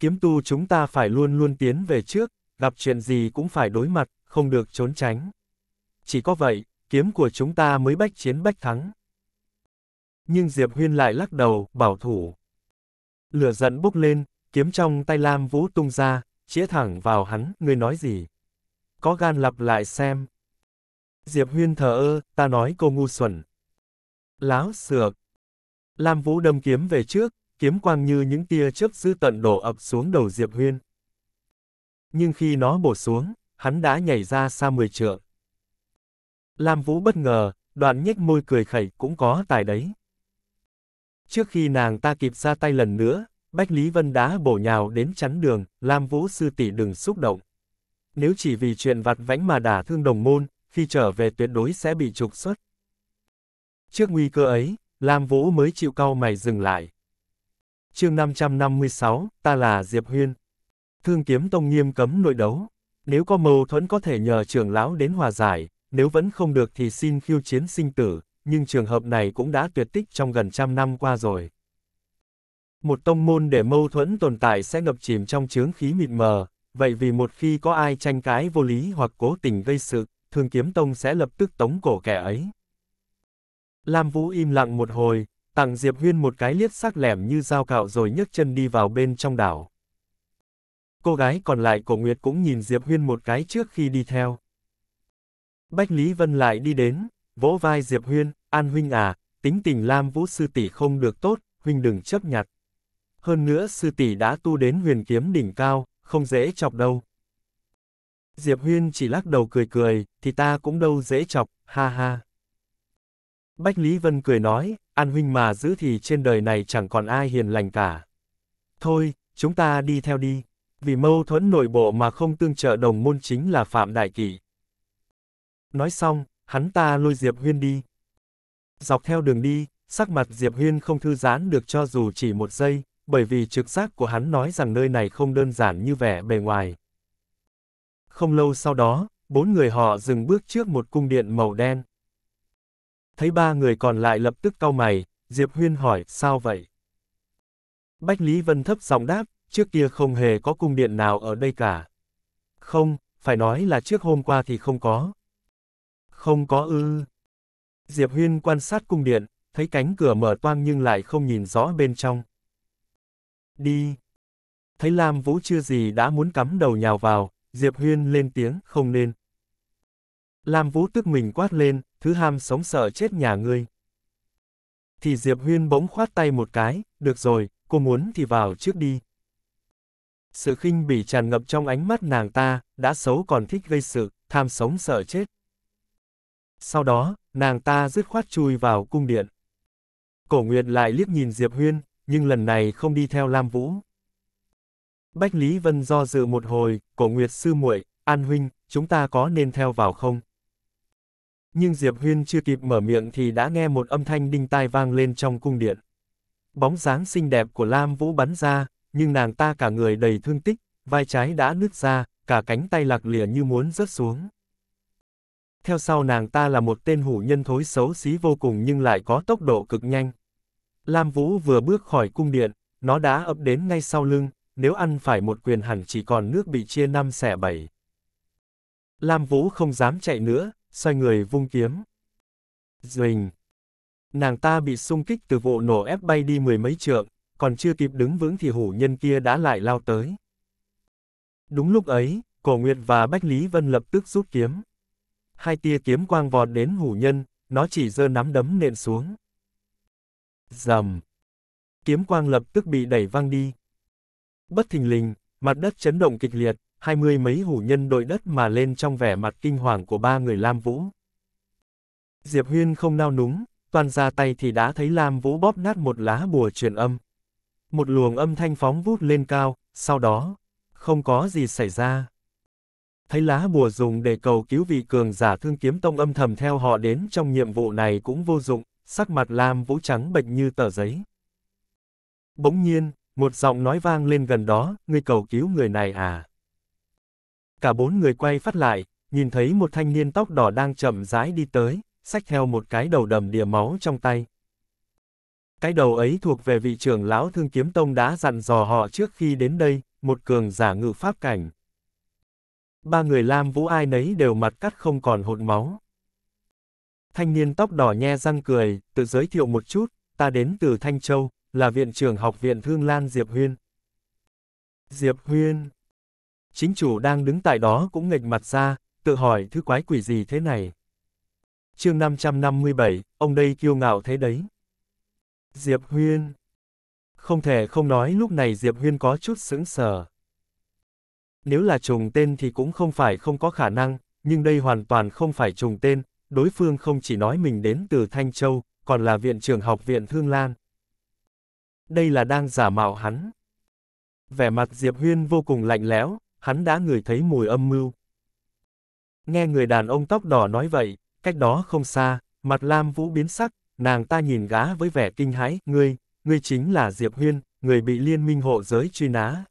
Kiếm tu chúng ta phải luôn luôn tiến về trước, gặp chuyện gì cũng phải đối mặt, không được trốn tránh. Chỉ có vậy, kiếm của chúng ta mới bách chiến bách thắng. Nhưng Diệp Huyên lại lắc đầu, bảo thủ. Lửa giận bốc lên, kiếm trong tay Lam Vũ tung ra, chĩa thẳng vào hắn, ngươi nói gì? Có gan lặp lại xem. Diệp Huyên thở ơ, ta nói cô ngu xuẩn. Láo xược, Lam Vũ đâm kiếm về trước, kiếm quang như những tia chớp dư tận đổ ập xuống đầu Diệp Huyên. Nhưng khi nó bổ xuống, hắn đã nhảy ra xa mười trượng. Lam Vũ bất ngờ, đoạn nhếch môi cười khẩy cũng có tài đấy. Trước khi nàng ta kịp ra tay lần nữa, Bách Lý Vân đã bổ nhào đến chắn đường, Lam Vũ sư tỷ đừng xúc động. Nếu chỉ vì chuyện vặt vãnh mà đả thương đồng môn, khi trở về tuyệt đối sẽ bị trục xuất. Trước nguy cơ ấy, Lam Vũ mới chịu cau mày dừng lại. chương 556, ta là Diệp Huyên. Thương kiếm tông nghiêm cấm nội đấu. Nếu có mâu thuẫn có thể nhờ trưởng lão đến hòa giải, nếu vẫn không được thì xin khiêu chiến sinh tử, nhưng trường hợp này cũng đã tuyệt tích trong gần trăm năm qua rồi. Một tông môn để mâu thuẫn tồn tại sẽ ngập chìm trong chướng khí mịt mờ, vậy vì một khi có ai tranh cái vô lý hoặc cố tình gây sự, Thương kiếm tông sẽ lập tức tống cổ kẻ ấy. Lam Vũ im lặng một hồi, tặng Diệp Huyên một cái liếc sắc lẻm như dao cạo rồi nhấc chân đi vào bên trong đảo. Cô gái còn lại của Nguyệt cũng nhìn Diệp Huyên một cái trước khi đi theo. Bách Lý Vân lại đi đến, vỗ vai Diệp Huyên, An Huynh à, tính tình Lam Vũ Sư Tỷ không được tốt, Huynh đừng chấp nhặt. Hơn nữa Sư Tỷ đã tu đến huyền kiếm đỉnh cao, không dễ chọc đâu. Diệp Huyên chỉ lắc đầu cười cười, thì ta cũng đâu dễ chọc, ha ha. Bách Lý Vân cười nói, An Huynh mà giữ thì trên đời này chẳng còn ai hiền lành cả. Thôi, chúng ta đi theo đi. Vì mâu thuẫn nội bộ mà không tương trợ đồng môn chính là Phạm Đại Kỷ. Nói xong, hắn ta lôi Diệp Huyên đi. Dọc theo đường đi, sắc mặt Diệp Huyên không thư giãn được cho dù chỉ một giây, bởi vì trực giác của hắn nói rằng nơi này không đơn giản như vẻ bề ngoài. Không lâu sau đó, bốn người họ dừng bước trước một cung điện màu đen thấy ba người còn lại lập tức cau mày, Diệp Huyên hỏi, sao vậy? Bách Lý Vân thấp giọng đáp, trước kia không hề có cung điện nào ở đây cả. Không, phải nói là trước hôm qua thì không có. Không có ư. Diệp Huyên quan sát cung điện, thấy cánh cửa mở toang nhưng lại không nhìn rõ bên trong. Đi. Thấy Lam Vũ chưa gì đã muốn cắm đầu nhào vào, Diệp Huyên lên tiếng, không nên. Lam Vũ tức mình quát lên, thứ ham sống sợ chết nhà ngươi. Thì Diệp Huyên bỗng khoát tay một cái, được rồi, cô muốn thì vào trước đi. Sự khinh bỉ tràn ngập trong ánh mắt nàng ta, đã xấu còn thích gây sự, tham sống sợ chết. Sau đó, nàng ta dứt khoát chui vào cung điện. Cổ Nguyệt lại liếc nhìn Diệp Huyên, nhưng lần này không đi theo Lam Vũ. Bách Lý Vân do dự một hồi, Cổ Nguyệt sư muội, An Huynh, chúng ta có nên theo vào không? Nhưng Diệp Huyên chưa kịp mở miệng thì đã nghe một âm thanh đinh tai vang lên trong cung điện. Bóng dáng xinh đẹp của Lam Vũ bắn ra, nhưng nàng ta cả người đầy thương tích, vai trái đã nứt ra, cả cánh tay lạc lìa như muốn rớt xuống. Theo sau nàng ta là một tên hủ nhân thối xấu xí vô cùng nhưng lại có tốc độ cực nhanh. Lam Vũ vừa bước khỏi cung điện, nó đã ập đến ngay sau lưng, nếu ăn phải một quyền hẳn chỉ còn nước bị chia năm xẻ bảy. Lam Vũ không dám chạy nữa, xoay người vung kiếm. Dình! Nàng ta bị xung kích từ vụ nổ ép bay đi mười mấy trượng, còn chưa kịp đứng vững thì hủ nhân kia đã lại lao tới. Đúng lúc ấy, Cổ Nguyệt và Bách Lý Vân lập tức rút kiếm. Hai tia kiếm quang vọt đến hủ nhân, nó chỉ giơ nắm đấm nện xuống. Dầm! Kiếm quang lập tức bị đẩy văng đi. Bất thình lình, mặt đất chấn động kịch liệt, hai mươi mấy hủ nhân đội đất mà lên trong vẻ mặt kinh hoàng của ba người Lam Vũ. Diệp Huyên không nao núng, toàn ra tay thì đã thấy Lam Vũ bóp nát một lá bùa truyền âm. Một luồng âm thanh phóng vút lên cao, sau đó, không có gì xảy ra. Thấy lá bùa dùng để cầu cứu vị cường giả thương kiếm tông âm thầm theo họ đến trong nhiệm vụ này cũng vô dụng, sắc mặt Lam Vũ trắng bệch như tờ giấy. Bỗng nhiên, một giọng nói vang lên gần đó, ngươi cầu cứu người này à? cả bốn người quay phát lại, nhìn thấy một thanh niên tóc đỏ đang chậm rãi đi tới, xách theo một cái đầu đầm đìa máu trong tay. Cái đầu ấy thuộc về vị trưởng lão Thương Kiếm Tông đã dặn dò họ trước khi đến đây, một cường giả ngự pháp cảnh. Ba người Lam Vũ ai nấy đều mặt cắt không còn hột máu. Thanh niên tóc đỏ nhe răng cười, tự giới thiệu một chút, ta đến từ Thanh Châu, là viện trưởng học viện Thương Lan Diệp Huyên. Diệp Huyên, Chính chủ đang đứng tại đó cũng nghệch mặt ra, tự hỏi thứ quái quỷ gì thế này. chương 557, ông đây kiêu ngạo thế đấy. Diệp Huyên Không thể không nói lúc này Diệp Huyên có chút sững sờ. Nếu là trùng tên thì cũng không phải không có khả năng, nhưng đây hoàn toàn không phải trùng tên, đối phương không chỉ nói mình đến từ Thanh Châu, còn là viện trưởng học viện Thương Lan. Đây là đang giả mạo hắn. Vẻ mặt Diệp Huyên vô cùng lạnh lẽo, hắn đã ngửi thấy mùi âm mưu. Nghe người đàn ông tóc đỏ nói vậy, cách đó không xa, mặt Lam Vũ biến sắc, nàng ta nhìn gã với vẻ kinh hãi, ngươi, ngươi chính là Diệp Huyên, người bị liên minh hộ giới truy ná.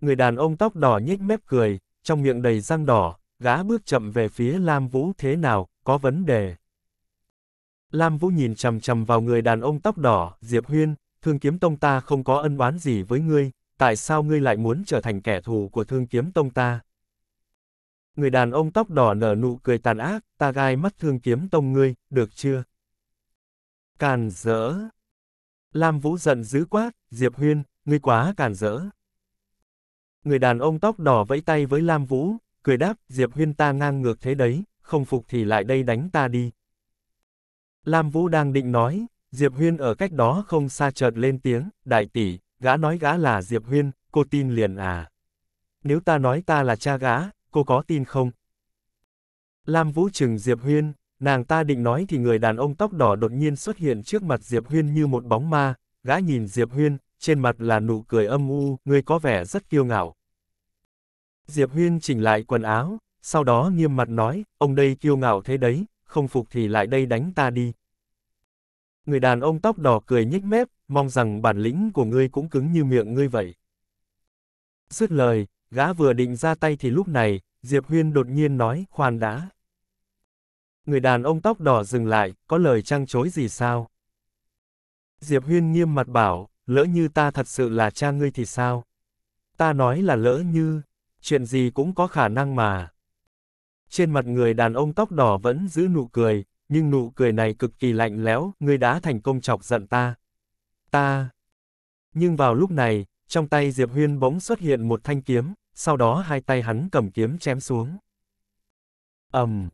Người đàn ông tóc đỏ nhếch mép cười, trong miệng đầy răng đỏ, gã bước chậm về phía Lam Vũ thế nào, có vấn đề. Lam Vũ nhìn chầm chầm vào người đàn ông tóc đỏ, Diệp Huyên, thương kiếm tông ta không có ân oán gì với ngươi, tại sao ngươi lại muốn trở thành kẻ thù của thương kiếm tông ta? Người đàn ông tóc đỏ nở nụ cười tàn ác, ta gai mắt thương kiếm tông ngươi, được chưa? Càn rỡ. Lam Vũ giận dữ quát, Diệp Huyên, ngươi quá càn rỡ. Người đàn ông tóc đỏ vẫy tay với Lam Vũ, cười đáp, Diệp Huyên ta ngang ngược thế đấy, không phục thì lại đây đánh ta đi. Lam Vũ đang định nói, Diệp Huyên ở cách đó không xa chợt lên tiếng, đại tỷ, gã nói gã là Diệp Huyên, cô tin liền à. Nếu ta nói ta là cha gã, cô có tin không? Lam Vũ trừng Diệp Huyên, nàng ta định nói thì người đàn ông tóc đỏ đột nhiên xuất hiện trước mặt Diệp Huyên như một bóng ma, gã nhìn Diệp Huyên, trên mặt là nụ cười âm u, người có vẻ rất kiêu ngạo. Diệp Huyên chỉnh lại quần áo, sau đó nghiêm mặt nói, ông đây kiêu ngạo thế đấy, không phục thì lại đây đánh ta đi. Người đàn ông tóc đỏ cười nhếch mép, mong rằng bản lĩnh của ngươi cũng cứng như miệng ngươi vậy. Dứt lời, gã vừa định ra tay thì lúc này, Diệp Huyên đột nhiên nói, khoan đã. Người đàn ông tóc đỏ dừng lại, có lời trăng chối gì sao? Diệp Huyên nghiêm mặt bảo, lỡ như ta thật sự là cha ngươi thì sao? Ta nói là lỡ như, chuyện gì cũng có khả năng mà. Trên mặt người đàn ông tóc đỏ vẫn giữ nụ cười, nhưng nụ cười này cực kỳ lạnh lẽo, ngươi đã thành công chọc giận ta ta. Nhưng vào lúc này, trong tay Diệp Huyên bỗng xuất hiện một thanh kiếm, sau đó hai tay hắn cầm kiếm chém xuống. ầm.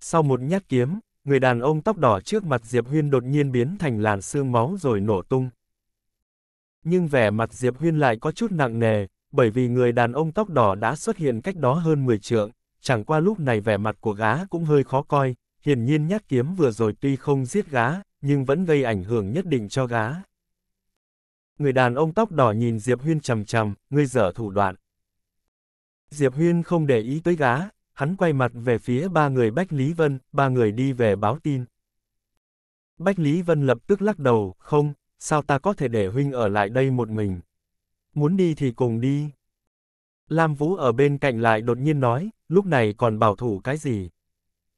Sau một nhát kiếm, người đàn ông tóc đỏ trước mặt Diệp Huyên đột nhiên biến thành làn xương máu rồi nổ tung. Nhưng vẻ mặt Diệp Huyên lại có chút nặng nề, bởi vì người đàn ông tóc đỏ đã xuất hiện cách đó hơn 10 trượng, chẳng qua lúc này vẻ mặt của gá cũng hơi khó coi, hiển nhiên nhát kiếm vừa rồi tuy không giết gá, nhưng vẫn gây ảnh hưởng nhất định cho gá. Người đàn ông tóc đỏ nhìn Diệp Huyên chầm chầm, ngươi dở thủ đoạn. Diệp Huyên không để ý tới gá, hắn quay mặt về phía ba người Bách Lý Vân, ba người đi về báo tin. Bách Lý Vân lập tức lắc đầu, không, sao ta có thể để Huynh ở lại đây một mình. Muốn đi thì cùng đi. Lam Vũ ở bên cạnh lại đột nhiên nói, lúc này còn bảo thủ cái gì.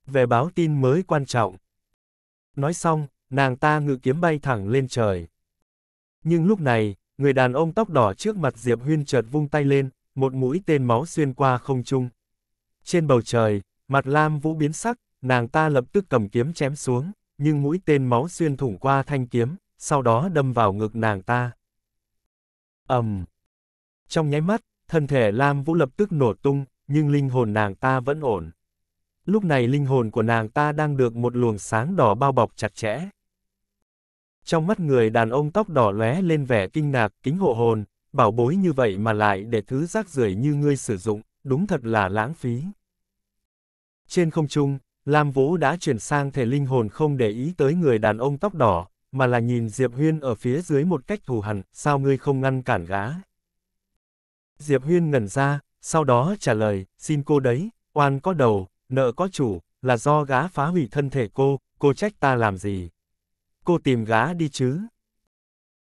Về báo tin mới quan trọng. Nói xong, nàng ta ngự kiếm bay thẳng lên trời. Nhưng lúc này, người đàn ông tóc đỏ trước mặt Diệp Huyên chợt vung tay lên, một mũi tên máu xuyên qua không trung. Trên bầu trời, mặt Lam Vũ biến sắc, nàng ta lập tức cầm kiếm chém xuống, nhưng mũi tên máu xuyên thủng qua thanh kiếm, sau đó đâm vào ngực nàng ta. ầm, um. Trong nháy mắt, thân thể Lam Vũ lập tức nổ tung, nhưng linh hồn nàng ta vẫn ổn. Lúc này linh hồn của nàng ta đang được một luồng sáng đỏ bao bọc chặt chẽ. Trong mắt người đàn ông tóc đỏ lóe lên vẻ kinh ngạc, kính hộ hồn, bảo bối như vậy mà lại để thứ rác rưởi như ngươi sử dụng, đúng thật là lãng phí. Trên không trung, Lam Vũ đã chuyển sang thể linh hồn không để ý tới người đàn ông tóc đỏ, mà là nhìn Diệp Huyên ở phía dưới một cách thù hằn, sao ngươi không ngăn cản gã? Diệp Huyên ngẩn ra, sau đó trả lời, xin cô đấy, oan có đầu, nợ có chủ, là do gã phá hủy thân thể cô, cô trách ta làm gì? cô tìm gá đi chứ.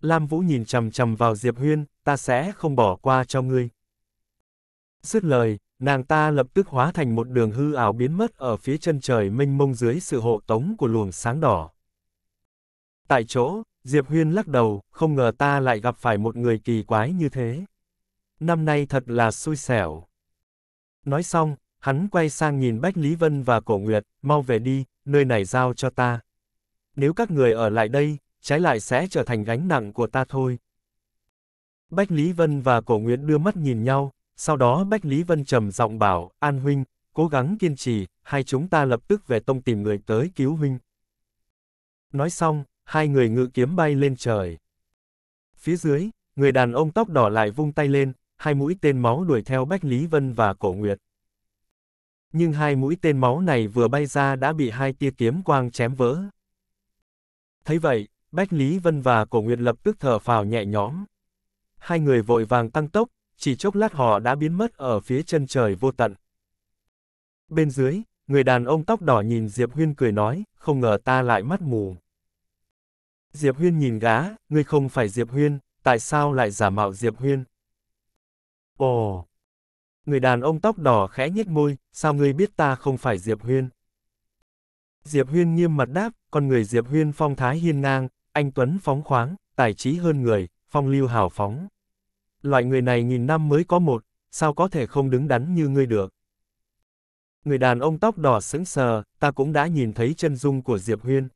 Lam Vũ nhìn chầm chầm vào Diệp Huyên, ta sẽ không bỏ qua cho ngươi. Dứt lời, nàng ta lập tức hóa thành một đường hư ảo biến mất ở phía chân trời mênh mông dưới sự hộ tống của luồng sáng đỏ. Tại chỗ, Diệp Huyên lắc đầu, không ngờ ta lại gặp phải một người kỳ quái như thế. Năm nay thật là xui xẻo. Nói xong, hắn quay sang nhìn Bách Lý Vân và Cổ Nguyệt, mau về đi, nơi này giao cho ta nếu các người ở lại đây, trái lại sẽ trở thành gánh nặng của ta thôi. Bách Lý Vân và Cổ Nguyễn đưa mắt nhìn nhau, sau đó Bách Lý Vân trầm giọng bảo, An Huynh, cố gắng kiên trì, hai chúng ta lập tức về tông tìm người tới cứu Huynh. Nói xong, hai người ngự kiếm bay lên trời. Phía dưới, người đàn ông tóc đỏ lại vung tay lên, hai mũi tên máu đuổi theo Bách Lý Vân và Cổ Nguyệt. Nhưng hai mũi tên máu này vừa bay ra đã bị hai tia kiếm quang chém vỡ. Thấy vậy, Bách Lý Vân và Cổ Nguyệt lập tức thở phào nhẹ nhõm. Hai người vội vàng tăng tốc, chỉ chốc lát họ đã biến mất ở phía chân trời vô tận. Bên dưới, người đàn ông tóc đỏ nhìn Diệp Huyên cười nói, không ngờ ta lại mắt mù. Diệp Huyên nhìn gá ngươi không phải Diệp Huyên, tại sao lại giả mạo Diệp Huyên? Ồ! Người đàn ông tóc đỏ khẽ nhếch môi, sao ngươi biết ta không phải Diệp Huyên? Diệp Huyên nghiêm mặt đáp, con người Diệp Huyên phong thái hiên ngang, anh Tuấn phóng khoáng, tài trí hơn người, phong lưu hào phóng. Loại người này nghìn năm mới có một, sao có thể không đứng đắn như ngươi được. Người đàn ông tóc đỏ sững sờ, ta cũng đã nhìn thấy chân dung của Diệp Huyên.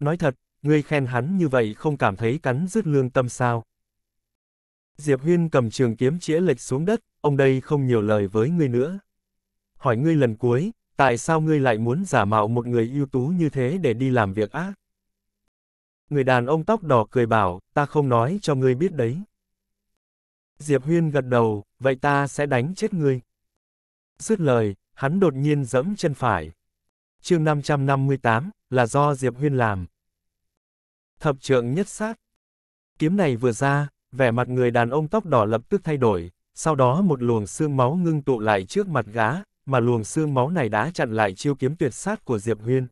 Nói thật, ngươi khen hắn như vậy không cảm thấy cắn rứt lương tâm sao. Diệp Huyên cầm trường kiếm chĩa lệch xuống đất, ông đây không nhiều lời với ngươi nữa. Hỏi ngươi lần cuối, Tại sao ngươi lại muốn giả mạo một người ưu tú như thế để đi làm việc ác? Người đàn ông tóc đỏ cười bảo, ta không nói cho ngươi biết đấy. Diệp Huyên gật đầu, vậy ta sẽ đánh chết ngươi. Dứt lời, hắn đột nhiên giẫm chân phải. Chương 558, là do Diệp Huyên làm. Thập trượng nhất sát. Kiếm này vừa ra, vẻ mặt người đàn ông tóc đỏ lập tức thay đổi, sau đó một luồng xương máu ngưng tụ lại trước mặt gã, mà luồng xương máu này đã chặn lại chiêu kiếm tuyệt sát của Diệp Huyên.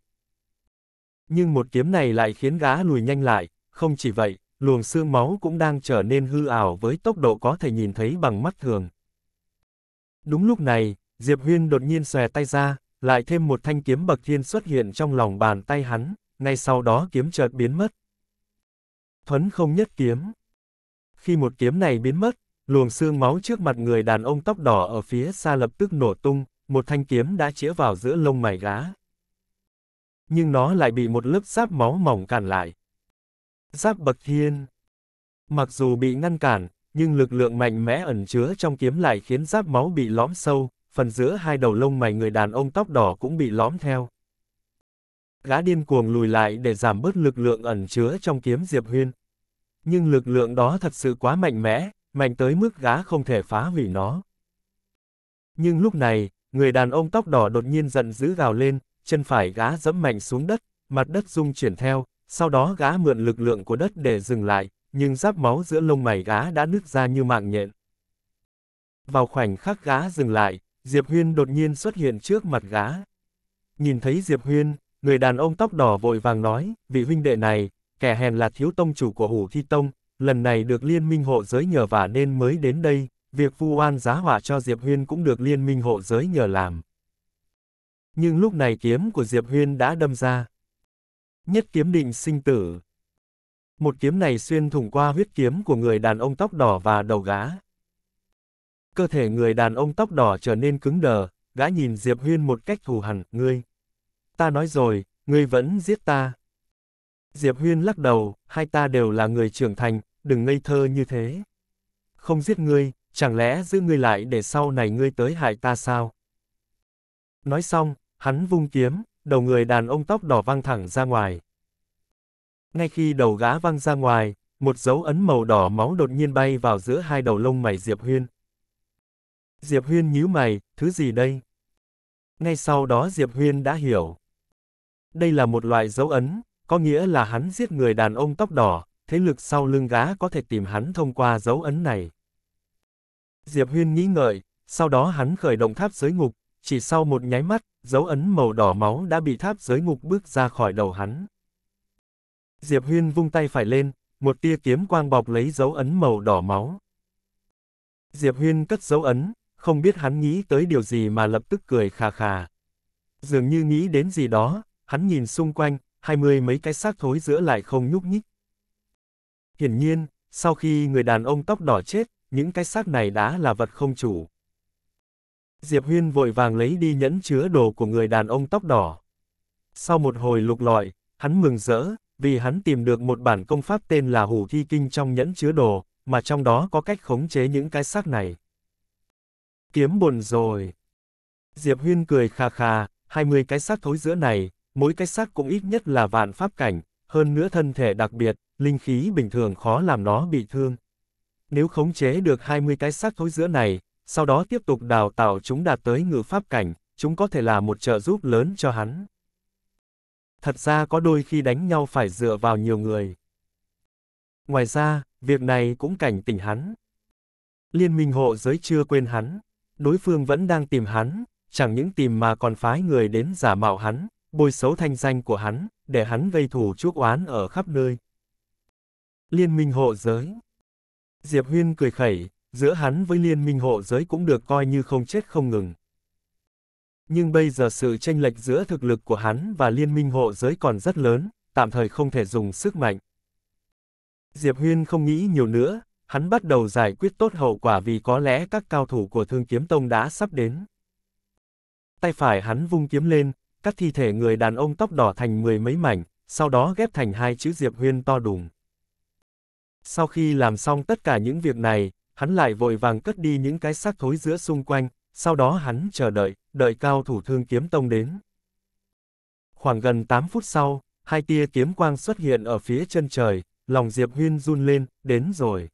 Nhưng một kiếm này lại khiến gã lùi nhanh lại, không chỉ vậy, luồng xương máu cũng đang trở nên hư ảo với tốc độ có thể nhìn thấy bằng mắt thường. Đúng lúc này, Diệp Huyên đột nhiên xòe tay ra, lại thêm một thanh kiếm bậc thiên xuất hiện trong lòng bàn tay hắn, ngay sau đó kiếm chợt biến mất. Thuấn không nhất kiếm. Khi một kiếm này biến mất, luồng xương máu trước mặt người đàn ông tóc đỏ ở phía xa lập tức nổ tung, một thanh kiếm đã chĩa vào giữa lông mày gá. Nhưng nó lại bị một lớp giáp máu mỏng cản lại. Giáp bậc thiên. Mặc dù bị ngăn cản, nhưng lực lượng mạnh mẽ ẩn chứa trong kiếm lại khiến giáp máu bị lõm sâu, phần giữa hai đầu lông mày người đàn ông tóc đỏ cũng bị lõm theo. Gã điên cuồng lùi lại để giảm bớt lực lượng ẩn chứa trong kiếm Diệp Huyên. Nhưng lực lượng đó thật sự quá mạnh mẽ, mạnh tới mức gã không thể phá hủy nó. Nhưng lúc này, Người đàn ông tóc đỏ đột nhiên giận dữ gào lên, chân phải gã dẫm mạnh xuống đất, mặt đất rung chuyển theo, sau đó gã mượn lực lượng của đất để dừng lại, nhưng giáp máu giữa lông mày gã đã nứt ra như mạng nhện. Vào khoảnh khắc gã dừng lại, Diệp Huyên đột nhiên xuất hiện trước mặt gã. Nhìn thấy Diệp Huyên, người đàn ông tóc đỏ vội vàng nói, vị huynh đệ này, kẻ hèn là thiếu tông chủ của hủ thi tông, lần này được liên minh hộ giới nhờ vả nên mới đến đây, Việc vu oan giá hỏa cho Diệp Huyên cũng được liên minh hộ giới nhờ làm. Nhưng lúc này kiếm của Diệp Huyên đã đâm ra. Nhất kiếm định sinh tử. Một kiếm này xuyên thủng qua huyết kiếm của người đàn ông tóc đỏ và đầu gã. Cơ thể người đàn ông tóc đỏ trở nên cứng đờ, gã nhìn Diệp Huyên một cách thù hằn, ngươi. Ta nói rồi, ngươi vẫn giết ta. Diệp Huyên lắc đầu, hai ta đều là người trưởng thành, đừng ngây thơ như thế. Không giết ngươi, chẳng lẽ giữ ngươi lại để sau này ngươi tới hại ta sao? Nói xong, hắn vung kiếm, đầu người đàn ông tóc đỏ văng thẳng ra ngoài. Ngay khi đầu gã văng ra ngoài, một dấu ấn màu đỏ máu đột nhiên bay vào giữa hai đầu lông mày Diệp Huyên. Diệp Huyên nhíu mày, thứ gì đây? Ngay sau đó Diệp Huyên đã hiểu. Đây là một loại dấu ấn, có nghĩa là hắn giết người đàn ông tóc đỏ, thế lực sau lưng gá có thể tìm hắn thông qua dấu ấn này. Diệp Huyên nghĩ ngợi, sau đó hắn khởi động tháp giới ngục, chỉ sau một nháy mắt, dấu ấn màu đỏ máu đã bị tháp giới ngục bước ra khỏi đầu hắn. Diệp Huyên vung tay phải lên, một tia kiếm quang bọc lấy dấu ấn màu đỏ máu. Diệp Huyên cất dấu ấn, không biết hắn nghĩ tới điều gì mà lập tức cười khà khà. Dường như nghĩ đến gì đó, hắn nhìn xung quanh, hai mươi mấy cái xác thối giữa lại không nhúc nhích. Hiển nhiên, sau khi người đàn ông tóc đỏ chết, những cái xác này đã là vật không chủ. Diệp Huyên vội vàng lấy đi nhẫn chứa đồ của người đàn ông tóc đỏ. Sau một hồi lục lọi, hắn mừng rỡ, vì hắn tìm được một bản công pháp tên là Hủ Thi Kinh trong nhẫn chứa đồ, mà trong đó có cách khống chế những cái xác này. Kiếm bồn rồi. Diệp Huyên cười khà khà, 20 cái xác thối giữa này, mỗi cái xác cũng ít nhất là vạn pháp cảnh, hơn nữa thân thể đặc biệt, linh khí bình thường khó làm nó bị thương. Nếu khống chế được 20 cái xác thối giữa này, sau đó tiếp tục đào tạo chúng đạt tới ngự pháp cảnh, chúng có thể là một trợ giúp lớn cho hắn. Thật ra có đôi khi đánh nhau phải dựa vào nhiều người. Ngoài ra, việc này cũng cảnh tỉnh hắn. Liên minh hộ giới chưa quên hắn, đối phương vẫn đang tìm hắn, chẳng những tìm mà còn phái người đến giả mạo hắn, bôi xấu thanh danh của hắn, để hắn gây thù chuốc oán ở khắp nơi. Liên minh hộ giới Diệp Huyên cười khẩy, giữa hắn với liên minh hộ giới cũng được coi như không chết không ngừng. Nhưng bây giờ sự tranh lệch giữa thực lực của hắn và liên minh hộ giới còn rất lớn, tạm thời không thể dùng sức mạnh. Diệp Huyên không nghĩ nhiều nữa, hắn bắt đầu giải quyết tốt hậu quả vì có lẽ các cao thủ của Thương Kiếm Tông đã sắp đến. Tay phải hắn vung kiếm lên, cắt thi thể người đàn ông tóc đỏ thành mười mấy mảnh, sau đó ghép thành hai chữ Diệp Huyên to đùng. Sau khi làm xong tất cả những việc này, hắn lại vội vàng cất đi những cái xác thối giữa xung quanh, sau đó hắn chờ đợi, đợi cao thủ thương kiếm tông đến. Khoảng gần 8 phút sau, hai tia kiếm quang xuất hiện ở phía chân trời, lòng Diệp Huyên run lên, đến rồi.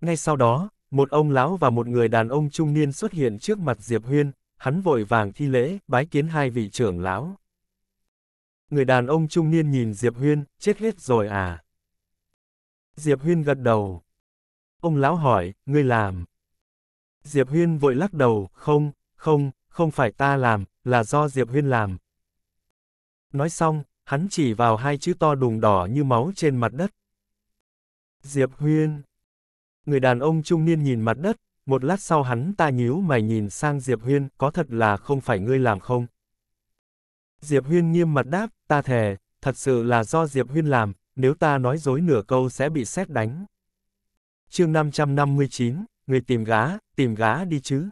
Ngay sau đó, một ông lão và một người đàn ông trung niên xuất hiện trước mặt Diệp Huyên, hắn vội vàng thi lễ, bái kiến hai vị trưởng lão. Người đàn ông trung niên nhìn Diệp Huyên, chết hết rồi à? Diệp Huyên gật đầu. Ông lão hỏi, ngươi làm. Diệp Huyên vội lắc đầu, không, không, không phải ta làm, là do Diệp Huyên làm. Nói xong, hắn chỉ vào hai chữ to đùng đỏ như máu trên mặt đất. Diệp Huyên. Người đàn ông trung niên nhìn mặt đất, một lát sau hắn ta nhíu mày nhìn sang Diệp Huyên, có thật là không phải ngươi làm không? Diệp Huyên nghiêm mặt đáp, ta thề, thật sự là do Diệp Huyên làm, nếu ta nói dối nửa câu sẽ bị xét đánh. Chương 559, người tìm gá, tìm gá đi chứ.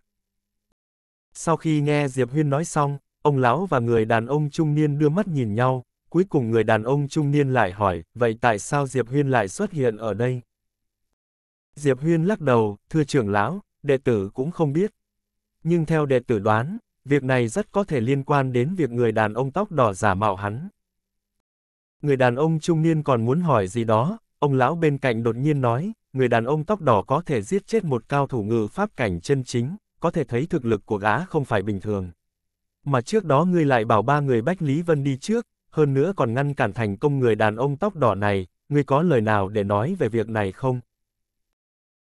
Sau khi nghe Diệp Huyên nói xong, ông lão và người đàn ông trung niên đưa mắt nhìn nhau, cuối cùng người đàn ông trung niên lại hỏi, vậy tại sao Diệp Huyên lại xuất hiện ở đây? Diệp Huyên lắc đầu, thưa trưởng lão, đệ tử cũng không biết. Nhưng theo đệ tử đoán, việc này rất có thể liên quan đến việc người đàn ông tóc đỏ giả mạo hắn người đàn ông trung niên còn muốn hỏi gì đó, ông lão bên cạnh đột nhiên nói, người đàn ông tóc đỏ có thể giết chết một cao thủ ngự pháp cảnh chân chính, có thể thấy thực lực của gã không phải bình thường. Mà trước đó ngươi lại bảo ba người Bách Lý Vân đi trước, hơn nữa còn ngăn cản thành công người đàn ông tóc đỏ này, ngươi có lời nào để nói về việc này không?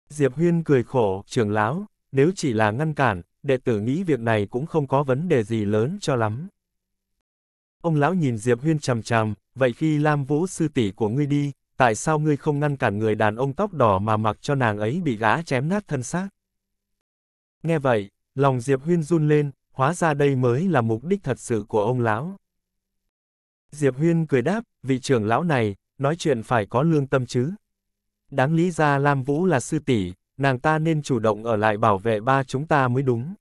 Diệp Huyên cười khổ, trưởng lão, nếu chỉ là ngăn cản, đệ tử nghĩ việc này cũng không có vấn đề gì lớn cho lắm. Ông lão nhìn Diệp Huyên chằm chằm, vậy khi Lam Vũ sư tỷ của ngươi đi, tại sao ngươi không ngăn cản người đàn ông tóc đỏ mà mặc cho nàng ấy bị gã chém nát thân xác? Nghe vậy, lòng Diệp Huyên run lên, hóa ra đây mới là mục đích thật sự của ông lão. Diệp Huyên cười đáp, vị trưởng lão này, nói chuyện phải có lương tâm chứ. Đáng lý ra Lam Vũ là sư tỷ, nàng ta nên chủ động ở lại bảo vệ ba chúng ta mới đúng.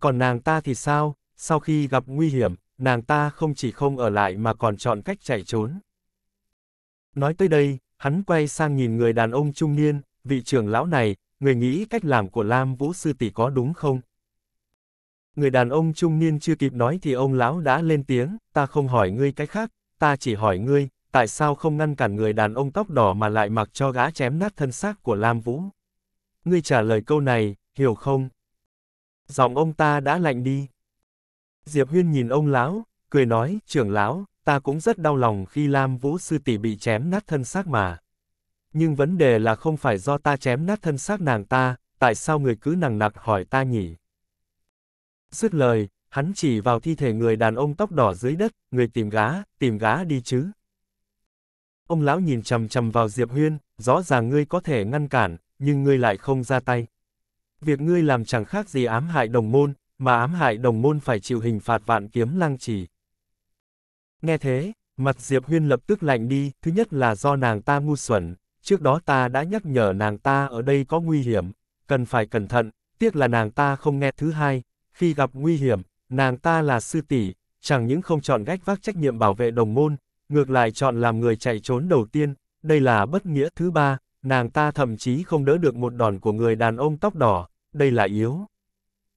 Còn nàng ta thì sao, sau khi gặp nguy hiểm, nàng ta không chỉ không ở lại mà còn chọn cách chạy trốn. Nói tới đây, hắn quay sang nhìn người đàn ông trung niên, vị trưởng lão này, người nghĩ cách làm của Lam Vũ Sư Tỷ có đúng không? Người đàn ông trung niên chưa kịp nói thì ông lão đã lên tiếng, ta không hỏi ngươi cái khác, ta chỉ hỏi ngươi, tại sao không ngăn cản người đàn ông tóc đỏ mà lại mặc cho gã chém nát thân xác của Lam Vũ? Ngươi trả lời câu này, hiểu không? Giọng ông ta đã lạnh đi. Diệp Huyên nhìn ông lão, cười nói, trưởng lão, ta cũng rất đau lòng khi Lam Vũ Sư Tỷ bị chém nát thân xác mà. Nhưng vấn đề là không phải do ta chém nát thân xác nàng ta, tại sao người cứ nằng nặc hỏi ta nhỉ? Dứt lời, hắn chỉ vào thi thể người đàn ông tóc đỏ dưới đất, người tìm gá, tìm gá đi chứ. Ông lão nhìn chầm chầm vào Diệp Huyên, rõ ràng ngươi có thể ngăn cản, nhưng ngươi lại không ra tay. Việc ngươi làm chẳng khác gì ám hại đồng môn, mà ám hại đồng môn phải chịu hình phạt vạn kiếm lăng trì. Nghe thế, mặt Diệp Huyên lập tức lạnh đi, thứ nhất là do nàng ta ngu xuẩn, trước đó ta đã nhắc nhở nàng ta ở đây có nguy hiểm, cần phải cẩn thận, tiếc là nàng ta không nghe thứ hai, khi gặp nguy hiểm, nàng ta là sư tỷ, chẳng những không chọn gách vác trách nhiệm bảo vệ đồng môn, ngược lại chọn làm người chạy trốn đầu tiên, đây là bất nghĩa thứ ba, nàng ta thậm chí không đỡ được một đòn của người đàn ông tóc đỏ, đây là yếu.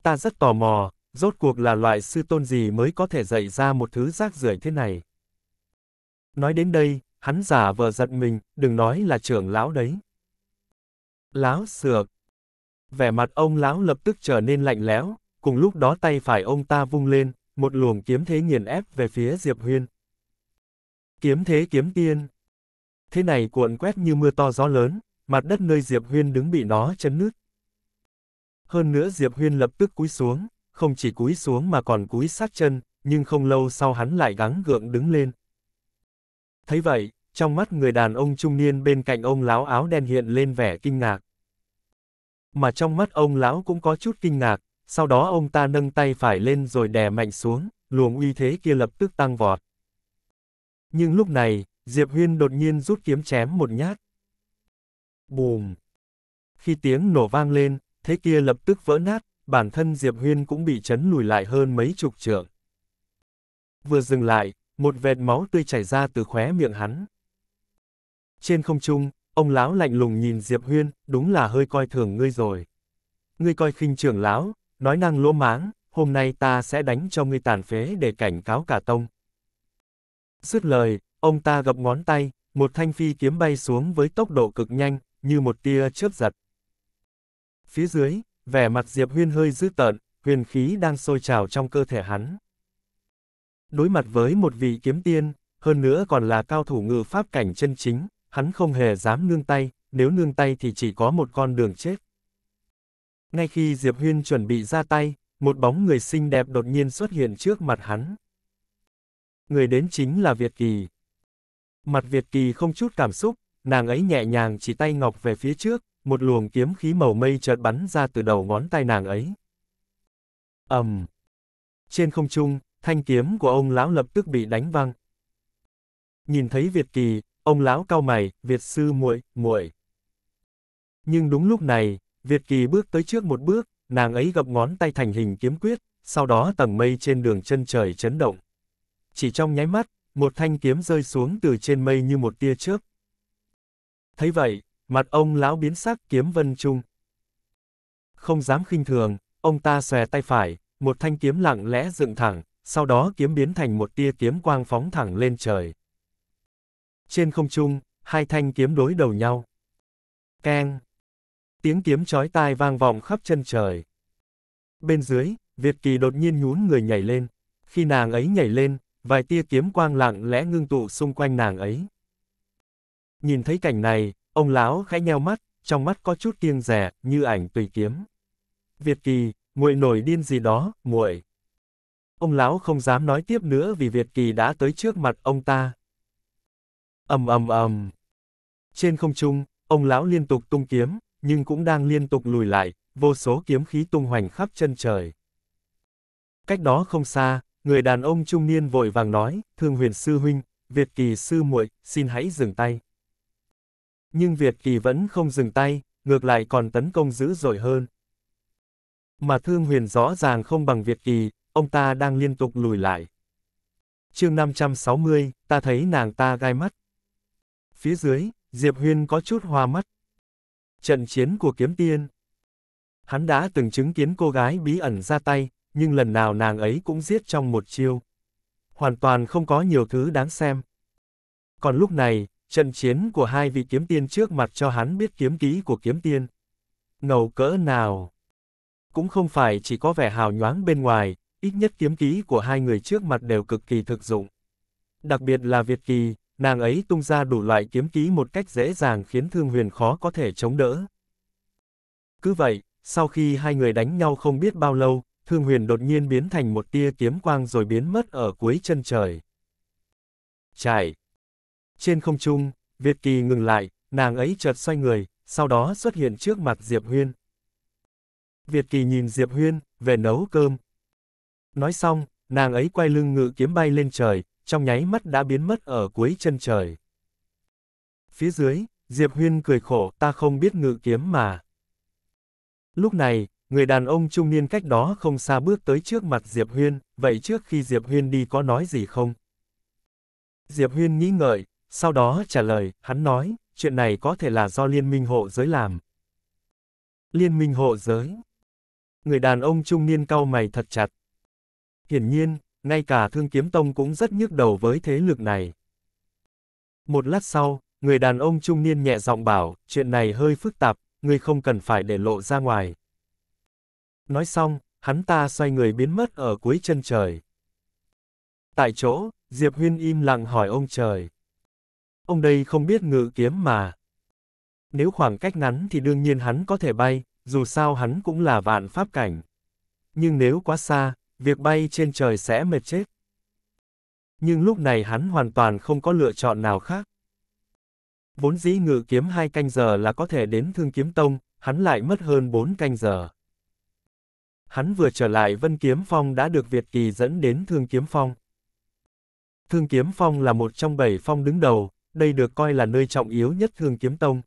Ta rất tò mò, rốt cuộc là loại sư tôn gì mới có thể dạy ra một thứ rác rưởi thế này. Nói đến đây, hắn giả vờ giận mình, đừng nói là trưởng lão đấy. lão sược. Vẻ mặt ông lão lập tức trở nên lạnh lẽo, cùng lúc đó tay phải ông ta vung lên, một luồng kiếm thế nghiền ép về phía Diệp Huyên. Kiếm thế kiếm tiên. Thế này cuộn quét như mưa to gió lớn, mặt đất nơi Diệp Huyên đứng bị nó chấn nứt. Hơn nữa Diệp Huyên lập tức cúi xuống, không chỉ cúi xuống mà còn cúi sát chân, nhưng không lâu sau hắn lại gắng gượng đứng lên. Thấy vậy, trong mắt người đàn ông trung niên bên cạnh ông lão áo đen hiện lên vẻ kinh ngạc. Mà trong mắt ông lão cũng có chút kinh ngạc, sau đó ông ta nâng tay phải lên rồi đè mạnh xuống, luồng uy thế kia lập tức tăng vọt. Nhưng lúc này, Diệp Huyên đột nhiên rút kiếm chém một nhát. Bùm! Khi tiếng nổ vang lên, thế kia lập tức vỡ nát, bản thân Diệp Huyên cũng bị chấn lùi lại hơn mấy chục trượng. Vừa dừng lại, một vệt máu tươi chảy ra từ khóe miệng hắn. Trên không trung, ông lão lạnh lùng nhìn Diệp Huyên, đúng là hơi coi thường ngươi rồi. Ngươi coi khinh trưởng lão, nói năng lỗ máng, hôm nay ta sẽ đánh cho ngươi tàn phế để cảnh cáo cả tông. Dứt lời, ông ta gập ngón tay, một thanh phi kiếm bay xuống với tốc độ cực nhanh, như một tia chớp giật. Phía dưới, vẻ mặt Diệp Huyên hơi dữ tợn, huyền khí đang sôi trào trong cơ thể hắn. Đối mặt với một vị kiếm tiên, hơn nữa còn là cao thủ ngự pháp cảnh chân chính, hắn không hề dám nương tay, nếu nương tay thì chỉ có một con đường chết. Ngay khi Diệp Huyên chuẩn bị ra tay, một bóng người xinh đẹp đột nhiên xuất hiện trước mặt hắn. Người đến chính là Việt Kỳ. Mặt Việt Kỳ không chút cảm xúc, nàng ấy nhẹ nhàng chỉ tay ngọc về phía trước, một luồng kiếm khí màu mây chợt bắn ra từ đầu ngón tay nàng ấy. ầm, um. Trên không trung, thanh kiếm của ông lão lập tức bị đánh văng. Nhìn thấy Việt Kỳ, ông lão cau mày, "Việt sư muội, muội." Nhưng đúng lúc này, Việt Kỳ bước tới trước một bước, nàng ấy gập ngón tay thành hình kiếm quyết, sau đó tầng mây trên đường chân trời chấn động. Chỉ trong nháy mắt, một thanh kiếm rơi xuống từ trên mây như một tia chớp. Thấy vậy, Mặt ông lão biến sắc kiếm vân trung. Không dám khinh thường, ông ta xòe tay phải, một thanh kiếm lặng lẽ dựng thẳng, sau đó kiếm biến thành một tia kiếm quang phóng thẳng lên trời. Trên không trung, hai thanh kiếm đối đầu nhau. Keng. Tiếng kiếm chói tai vang vọng khắp chân trời. Bên dưới, Việt Kỳ đột nhiên nhún người nhảy lên. Khi nàng ấy nhảy lên, vài tia kiếm quang lặng lẽ ngưng tụ xung quanh nàng ấy. Nhìn thấy cảnh này, Ông lão khẽ nheo mắt, trong mắt có chút kiêng rẻ, như ảnh tùy kiếm. Việt Kỳ, muội nổi điên gì đó, muội. Ông lão không dám nói tiếp nữa vì Việt Kỳ đã tới trước mặt ông ta. Ầm ầm ầm. Trên không trung, ông lão liên tục tung kiếm, nhưng cũng đang liên tục lùi lại, vô số kiếm khí tung hoành khắp chân trời. Cách đó không xa, người đàn ông trung niên vội vàng nói, "Thương Huyền sư huynh, Việt Kỳ sư muội, xin hãy dừng tay." nhưng Việt Kỳ vẫn không dừng tay, ngược lại còn tấn công dữ dội hơn. Mà Thương Huyền rõ ràng không bằng Việt Kỳ, ông ta đang liên tục lùi lại. chương 560, ta thấy nàng ta gai mắt. Phía dưới, Diệp Huyên có chút hoa mắt. Trận chiến của kiếm tiên. Hắn đã từng chứng kiến cô gái bí ẩn ra tay, nhưng lần nào nàng ấy cũng giết trong một chiêu. Hoàn toàn không có nhiều thứ đáng xem. Còn lúc này, Trận chiến của hai vị kiếm tiên trước mặt cho hắn biết kiếm ký của kiếm tiên. Ngầu cỡ nào? Cũng không phải chỉ có vẻ hào nhoáng bên ngoài, ít nhất kiếm ký của hai người trước mặt đều cực kỳ thực dụng. Đặc biệt là Việt Kỳ, nàng ấy tung ra đủ loại kiếm ký một cách dễ dàng khiến Thương Huyền khó có thể chống đỡ. Cứ vậy, sau khi hai người đánh nhau không biết bao lâu, Thương Huyền đột nhiên biến thành một tia kiếm quang rồi biến mất ở cuối chân trời. Trải, trên không trung, Việt Kỳ ngừng lại, nàng ấy chợt xoay người, sau đó xuất hiện trước mặt Diệp Huyên. Việt Kỳ nhìn Diệp Huyên, về nấu cơm. Nói xong, nàng ấy quay lưng ngự kiếm bay lên trời, trong nháy mắt đã biến mất ở cuối chân trời. Phía dưới, Diệp Huyên cười khổ, ta không biết ngự kiếm mà. Lúc này, người đàn ông trung niên cách đó không xa bước tới trước mặt Diệp Huyên, vậy trước khi Diệp Huyên đi có nói gì không? Diệp Huyên nghĩ ngợi, sau đó trả lời, hắn nói, chuyện này có thể là do liên minh hộ giới làm. Liên minh hộ giới. Người đàn ông trung niên cau mày thật chặt. Hiển nhiên, ngay cả Thương Kiếm Tông cũng rất nhức đầu với thế lực này. Một lát sau, người đàn ông trung niên nhẹ giọng bảo, chuyện này hơi phức tạp, ngươi không cần phải để lộ ra ngoài. Nói xong, hắn ta xoay người biến mất ở cuối chân trời. Tại chỗ, Diệp Huyên im lặng hỏi ông trời ông đây không biết ngự kiếm mà. Nếu khoảng cách ngắn thì đương nhiên hắn có thể bay, dù sao hắn cũng là vạn pháp cảnh. Nhưng nếu quá xa, việc bay trên trời sẽ mệt chết. Nhưng lúc này hắn hoàn toàn không có lựa chọn nào khác. Vốn dĩ ngự kiếm hai canh giờ là có thể đến Thương Kiếm Tông, hắn lại mất hơn bốn canh giờ. Hắn vừa trở lại Vân Kiếm Phong đã được Việt Kỳ dẫn đến Thương Kiếm Phong. Thương Kiếm Phong là một trong bảy phong đứng đầu, đây được coi là nơi trọng yếu nhất Thương Kiếm Tông.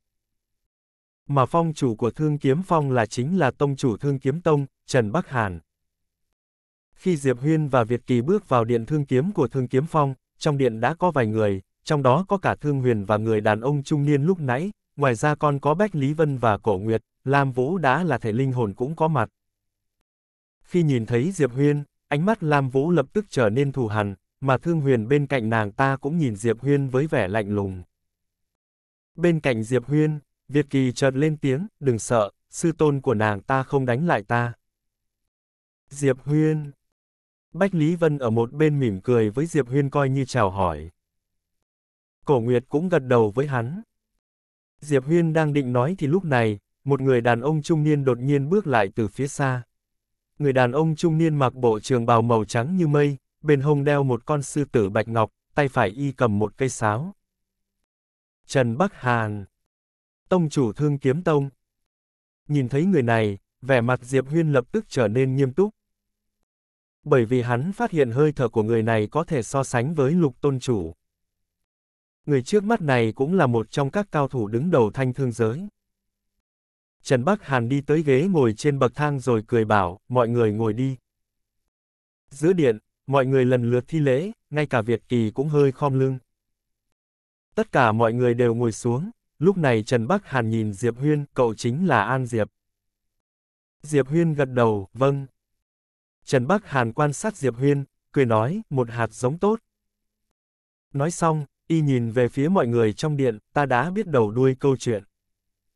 Mà phong chủ của Thương Kiếm Phong là chính là tông chủ Thương Kiếm Tông, Trần Bắc Hàn. Khi Diệp Huyên và Việt Kỳ bước vào điện Thương Kiếm của Thương Kiếm Phong, trong điện đã có vài người, trong đó có cả Thương Huyền và người đàn ông trung niên lúc nãy, ngoài ra còn có Bách Lý Vân và Cổ Nguyệt, Lam Vũ đã là thể linh hồn cũng có mặt. Khi nhìn thấy Diệp Huyên, ánh mắt Lam Vũ lập tức trở nên thù hằn, mà Thương Huyền bên cạnh nàng ta cũng nhìn Diệp Huyên với vẻ lạnh lùng. Bên cạnh Diệp Huyên, Việt Kỳ chợt lên tiếng, đừng sợ, sư tôn của nàng ta không đánh lại ta. Diệp Huyên Bách Lý Vân ở một bên mỉm cười với Diệp Huyên coi như chào hỏi. Cổ Nguyệt cũng gật đầu với hắn. Diệp Huyên đang định nói thì lúc này, một người đàn ông trung niên đột nhiên bước lại từ phía xa. Người đàn ông trung niên mặc bộ trường bào màu trắng như mây, bên hông đeo một con sư tử bạch ngọc, tay phải y cầm một cây sáo. Trần Bắc Hàn Tông chủ thương kiếm tông Nhìn thấy người này, vẻ mặt Diệp Huyên lập tức trở nên nghiêm túc. Bởi vì hắn phát hiện hơi thở của người này có thể so sánh với lục tôn chủ. Người trước mắt này cũng là một trong các cao thủ đứng đầu thanh thương giới. Trần Bắc Hàn đi tới ghế ngồi trên bậc thang rồi cười bảo, mọi người ngồi đi. Giữa điện, mọi người lần lượt thi lễ, ngay cả Việt Kỳ cũng hơi khom lưng. Tất cả mọi người đều ngồi xuống, lúc này Trần Bắc Hàn nhìn Diệp Huyên, cậu chính là An Diệp. Diệp Huyên gật đầu, vâng. Trần Bắc Hàn quan sát Diệp Huyên, cười nói, một hạt giống tốt. Nói xong, y nhìn về phía mọi người trong điện, ta đã biết đầu đuôi câu chuyện.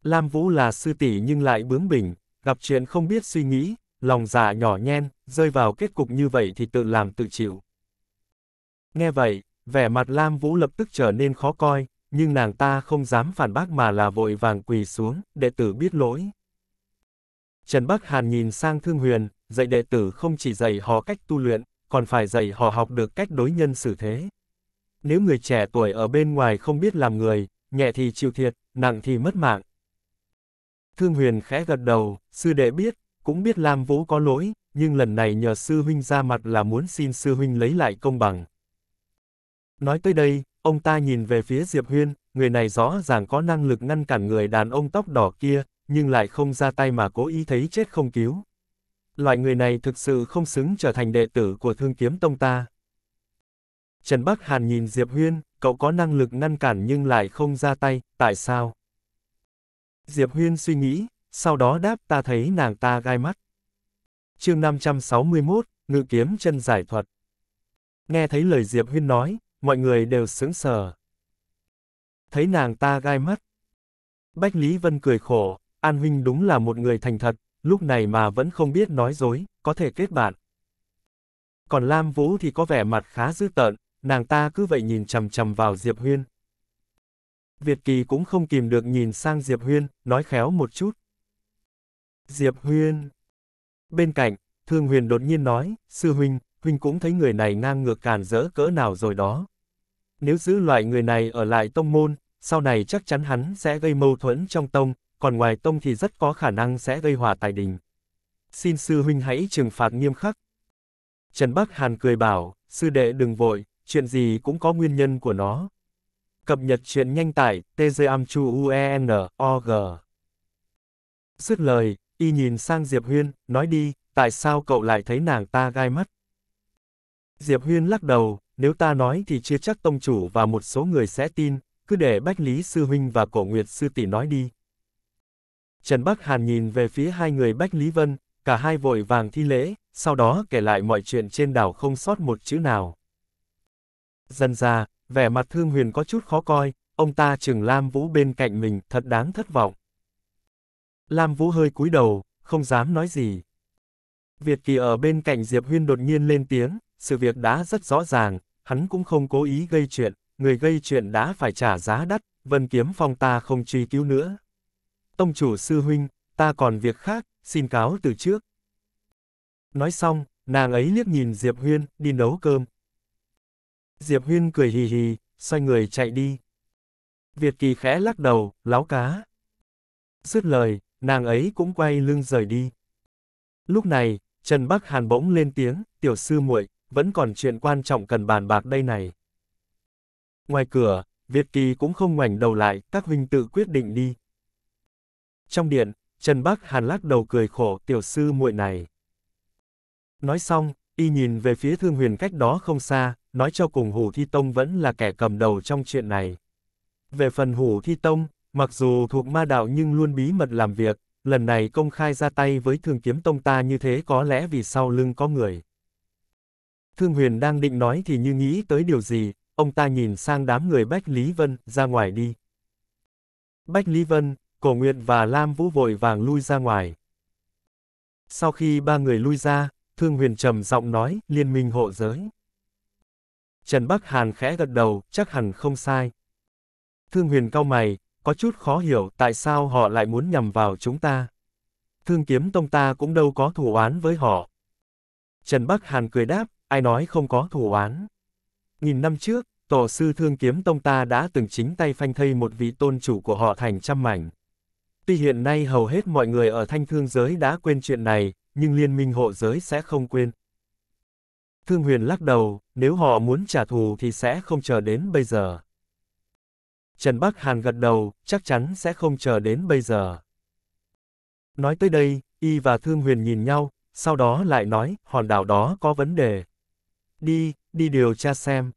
Lam Vũ là sư tỷ nhưng lại bướng bỉnh, gặp chuyện không biết suy nghĩ, lòng dạ nhỏ nhen, rơi vào kết cục như vậy thì tự làm tự chịu. Nghe vậy, vẻ mặt Lam Vũ lập tức trở nên khó coi, nhưng nàng ta không dám phản bác mà là vội vàng quỳ xuống, đệ tử biết lỗi. Trần Bắc Hàn nhìn sang Thương Huyền, dạy đệ tử không chỉ dạy họ cách tu luyện, còn phải dạy họ học được cách đối nhân xử thế. Nếu người trẻ tuổi ở bên ngoài không biết làm người, nhẹ thì chịu thiệt, nặng thì mất mạng. Thương Huyền khẽ gật đầu, sư đệ biết, cũng biết Lam Vũ có lỗi, nhưng lần này nhờ sư huynh ra mặt là muốn xin sư huynh lấy lại công bằng. Nói tới đây, ông ta nhìn về phía Diệp Huyên, người này rõ ràng có năng lực ngăn cản người đàn ông tóc đỏ kia, nhưng lại không ra tay mà cố ý thấy chết không cứu. Loại người này thực sự không xứng trở thành đệ tử của thương kiếm tông ta. Trần Bắc Hàn nhìn Diệp Huyên, cậu có năng lực ngăn cản nhưng lại không ra tay, tại sao? Diệp Huyên suy nghĩ, sau đó đáp ta thấy nàng ta gai mắt. Chương 561, Ngự kiếm chân giải thuật. Nghe thấy lời Diệp Huyên nói, mọi người đều sững sờ. Thấy nàng ta gai mắt. Bách Lý Vân cười khổ, An Huynh đúng là một người thành thật, lúc này mà vẫn không biết nói dối, có thể kết bạn. Còn Lam Vũ thì có vẻ mặt khá dư tợn, nàng ta cứ vậy nhìn chầm chầm vào Diệp Huyên. Việt Kỳ cũng không kìm được nhìn sang Diệp Huyên, nói khéo một chút. Diệp Huyên. Bên cạnh, Thương Huyền đột nhiên nói, sư huynh, huynh cũng thấy người này ngang ngược càn rỡ cỡ nào rồi đó. Nếu giữ loại người này ở lại tông môn, sau này chắc chắn hắn sẽ gây mâu thuẫn trong tông, còn ngoài tông thì rất có khả năng sẽ gây hòa tài đình. Xin sư huynh hãy trừng phạt nghiêm khắc. Trần Bắc Hàn cười bảo, sư đệ đừng vội, chuyện gì cũng có nguyên nhân của nó. Cập nhật chuyện nhanh tại tgamchuueen.org e Dứt lời, Y nhìn sang Diệp Huyên, nói đi, tại sao cậu lại thấy nàng ta gai mắt? Diệp Huyên lắc đầu, nếu ta nói thì chưa chắc tông chủ và một số người sẽ tin, cứ để Bách Lý Sư Huynh và Cổ Nguyệt Sư Tỷ nói đi. Trần Bắc Hàn nhìn về phía hai người Bách Lý Vân, cả hai vội vàng thi lễ, sau đó kể lại mọi chuyện trên đảo không sót một chữ nào. Dần ra, vẻ mặt Thương Huyền có chút khó coi, ông ta trừng Lam Vũ bên cạnh mình thật đáng thất vọng. Lam Vũ hơi cúi đầu, không dám nói gì. Việt Kỳ ở bên cạnh Diệp Huyên đột nhiên lên tiếng, sự việc đã rất rõ ràng, hắn cũng không cố ý gây chuyện, người gây chuyện đã phải trả giá đắt, Vân Kiếm Phong ta không truy cứu nữa. Tông chủ sư huynh, ta còn việc khác, xin cáo từ trước. Nói xong, nàng ấy liếc nhìn Diệp Huyên, đi nấu cơm. Diệp Huyên cười hì hì, xoay người chạy đi. Việt Kỳ khẽ lắc đầu, láo cá. Dứt lời, nàng ấy cũng quay lưng rời đi. Lúc này, Trần Bắc Hàn bỗng lên tiếng, tiểu sư muội, vẫn còn chuyện quan trọng cần bàn bạc đây này. Ngoài cửa, Việt Kỳ cũng không ngoảnh đầu lại, các huynh tự quyết định đi. Trong điện, Trần Bắc Hàn lắc đầu cười khổ tiểu sư muội này. Nói xong, y nhìn về phía thương huyền cách đó không xa, nói cho cùng Hủ Thi Tông vẫn là kẻ cầm đầu trong chuyện này. Về phần Hủ Thi Tông, Mặc dù thuộc ma đạo nhưng luôn bí mật làm việc, lần này công khai ra tay với thương kiếm tông ta như thế có lẽ vì sau lưng có người. Thương huyền đang định nói thì như nghĩ tới điều gì, ông ta nhìn sang đám người Bách Lý Vân, ra ngoài đi. Bách Lý Vân, Cổ nguyện và Lam Vũ vội vàng lui ra ngoài. Sau khi ba người lui ra, Thương huyền trầm giọng nói, liên minh hộ giới. Trần Bắc Hàn khẽ gật đầu, chắc hẳn không sai. Thương huyền cao mày, có chút khó hiểu tại sao họ lại muốn nhằm vào chúng ta. Thương kiếm tông ta cũng đâu có thù oán với họ. Trần Bắc Hàn cười đáp, ai nói không có thù oán. Nghìn năm trước, tổ sư thương kiếm tông ta đã từng chính tay phanh thây một vị tôn chủ của họ thành trăm mảnh. Tuy hiện nay hầu hết mọi người ở thanh thương giới đã quên chuyện này, nhưng liên minh hộ giới sẽ không quên. Thương huyền lắc đầu, nếu họ muốn trả thù thì sẽ không chờ đến bây giờ. Trần Bắc Hàn gật đầu, chắc chắn sẽ không chờ đến bây giờ. Nói tới đây, Y và Thương Huyền nhìn nhau, sau đó lại nói, hòn đảo đó có vấn đề. Đi, đi điều tra xem.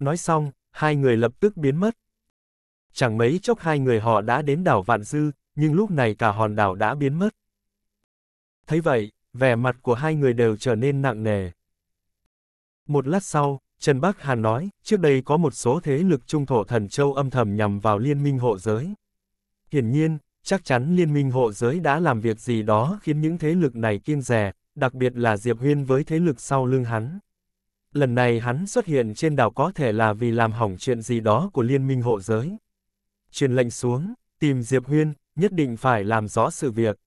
Nói xong, hai người lập tức biến mất. Chẳng mấy chốc hai người họ đã đến đảo Vạn Dư, nhưng lúc này cả hòn đảo đã biến mất. Thấy vậy, vẻ mặt của hai người đều trở nên nặng nề. Một lát sau, Trần Bắc Hàn nói, trước đây có một số thế lực trung thổ thần châu âm thầm nhằm vào liên minh hộ giới. Hiển nhiên, chắc chắn liên minh hộ giới đã làm việc gì đó khiến những thế lực này kiêng rè, đặc biệt là Diệp Huyên với thế lực sau lưng hắn. Lần này hắn xuất hiện trên đảo có thể là vì làm hỏng chuyện gì đó của liên minh hộ giới. Truyền lệnh xuống, tìm Diệp Huyên, nhất định phải làm rõ sự việc.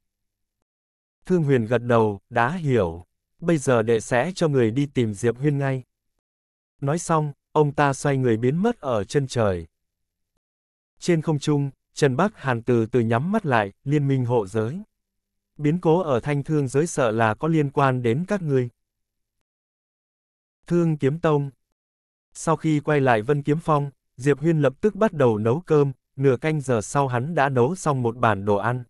Thương Huyền gật đầu, đã hiểu. Bây giờ đệ sẽ cho người đi tìm Diệp Huyên ngay. Nói xong, ông ta xoay người biến mất ở chân trời. Trên không trung, Trần Bắc Hàn từ từ nhắm mắt lại, liên minh hộ giới. Biến cố ở thanh thương giới sợ là có liên quan đến các ngươi. Thương Kiếm Tông Sau khi quay lại Vân Kiếm Phong, Diệp Huyên lập tức bắt đầu nấu cơm, nửa canh giờ sau hắn đã nấu xong một bản đồ ăn.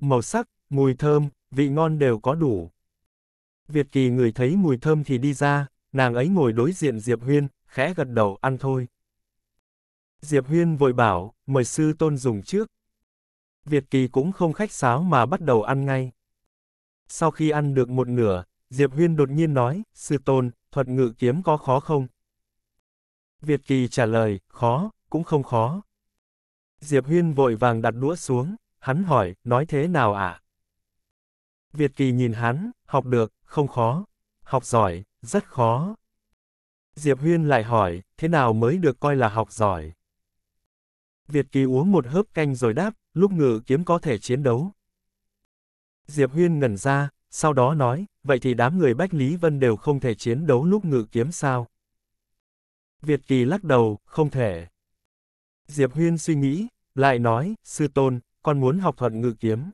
Màu sắc, mùi thơm, vị ngon đều có đủ. Việt Kỳ người thấy mùi thơm thì đi ra, Nàng ấy ngồi đối diện Diệp Huyên, khẽ gật đầu ăn thôi. Diệp Huyên vội bảo, mời sư tôn dùng trước. Việt Kỳ cũng không khách sáo mà bắt đầu ăn ngay. Sau khi ăn được một nửa, Diệp Huyên đột nhiên nói, sư tôn, thuật ngự kiếm có khó không? Việt Kỳ trả lời, khó, cũng không khó. Diệp Huyên vội vàng đặt đũa xuống, hắn hỏi, nói thế nào ạ? À? Việt Kỳ nhìn hắn, học được, không khó, học giỏi, rất khó. Diệp Huyên lại hỏi, thế nào mới được coi là học giỏi? Việt Kỳ uống một hớp canh rồi đáp, lúc ngự kiếm có thể chiến đấu. Diệp Huyên ngẩn ra, sau đó nói, vậy thì đám người Bách Lý Vân đều không thể chiến đấu lúc ngự kiếm sao? Việt Kỳ lắc đầu, không thể. Diệp Huyên suy nghĩ, lại nói, sư tôn, con muốn học thuật ngự kiếm.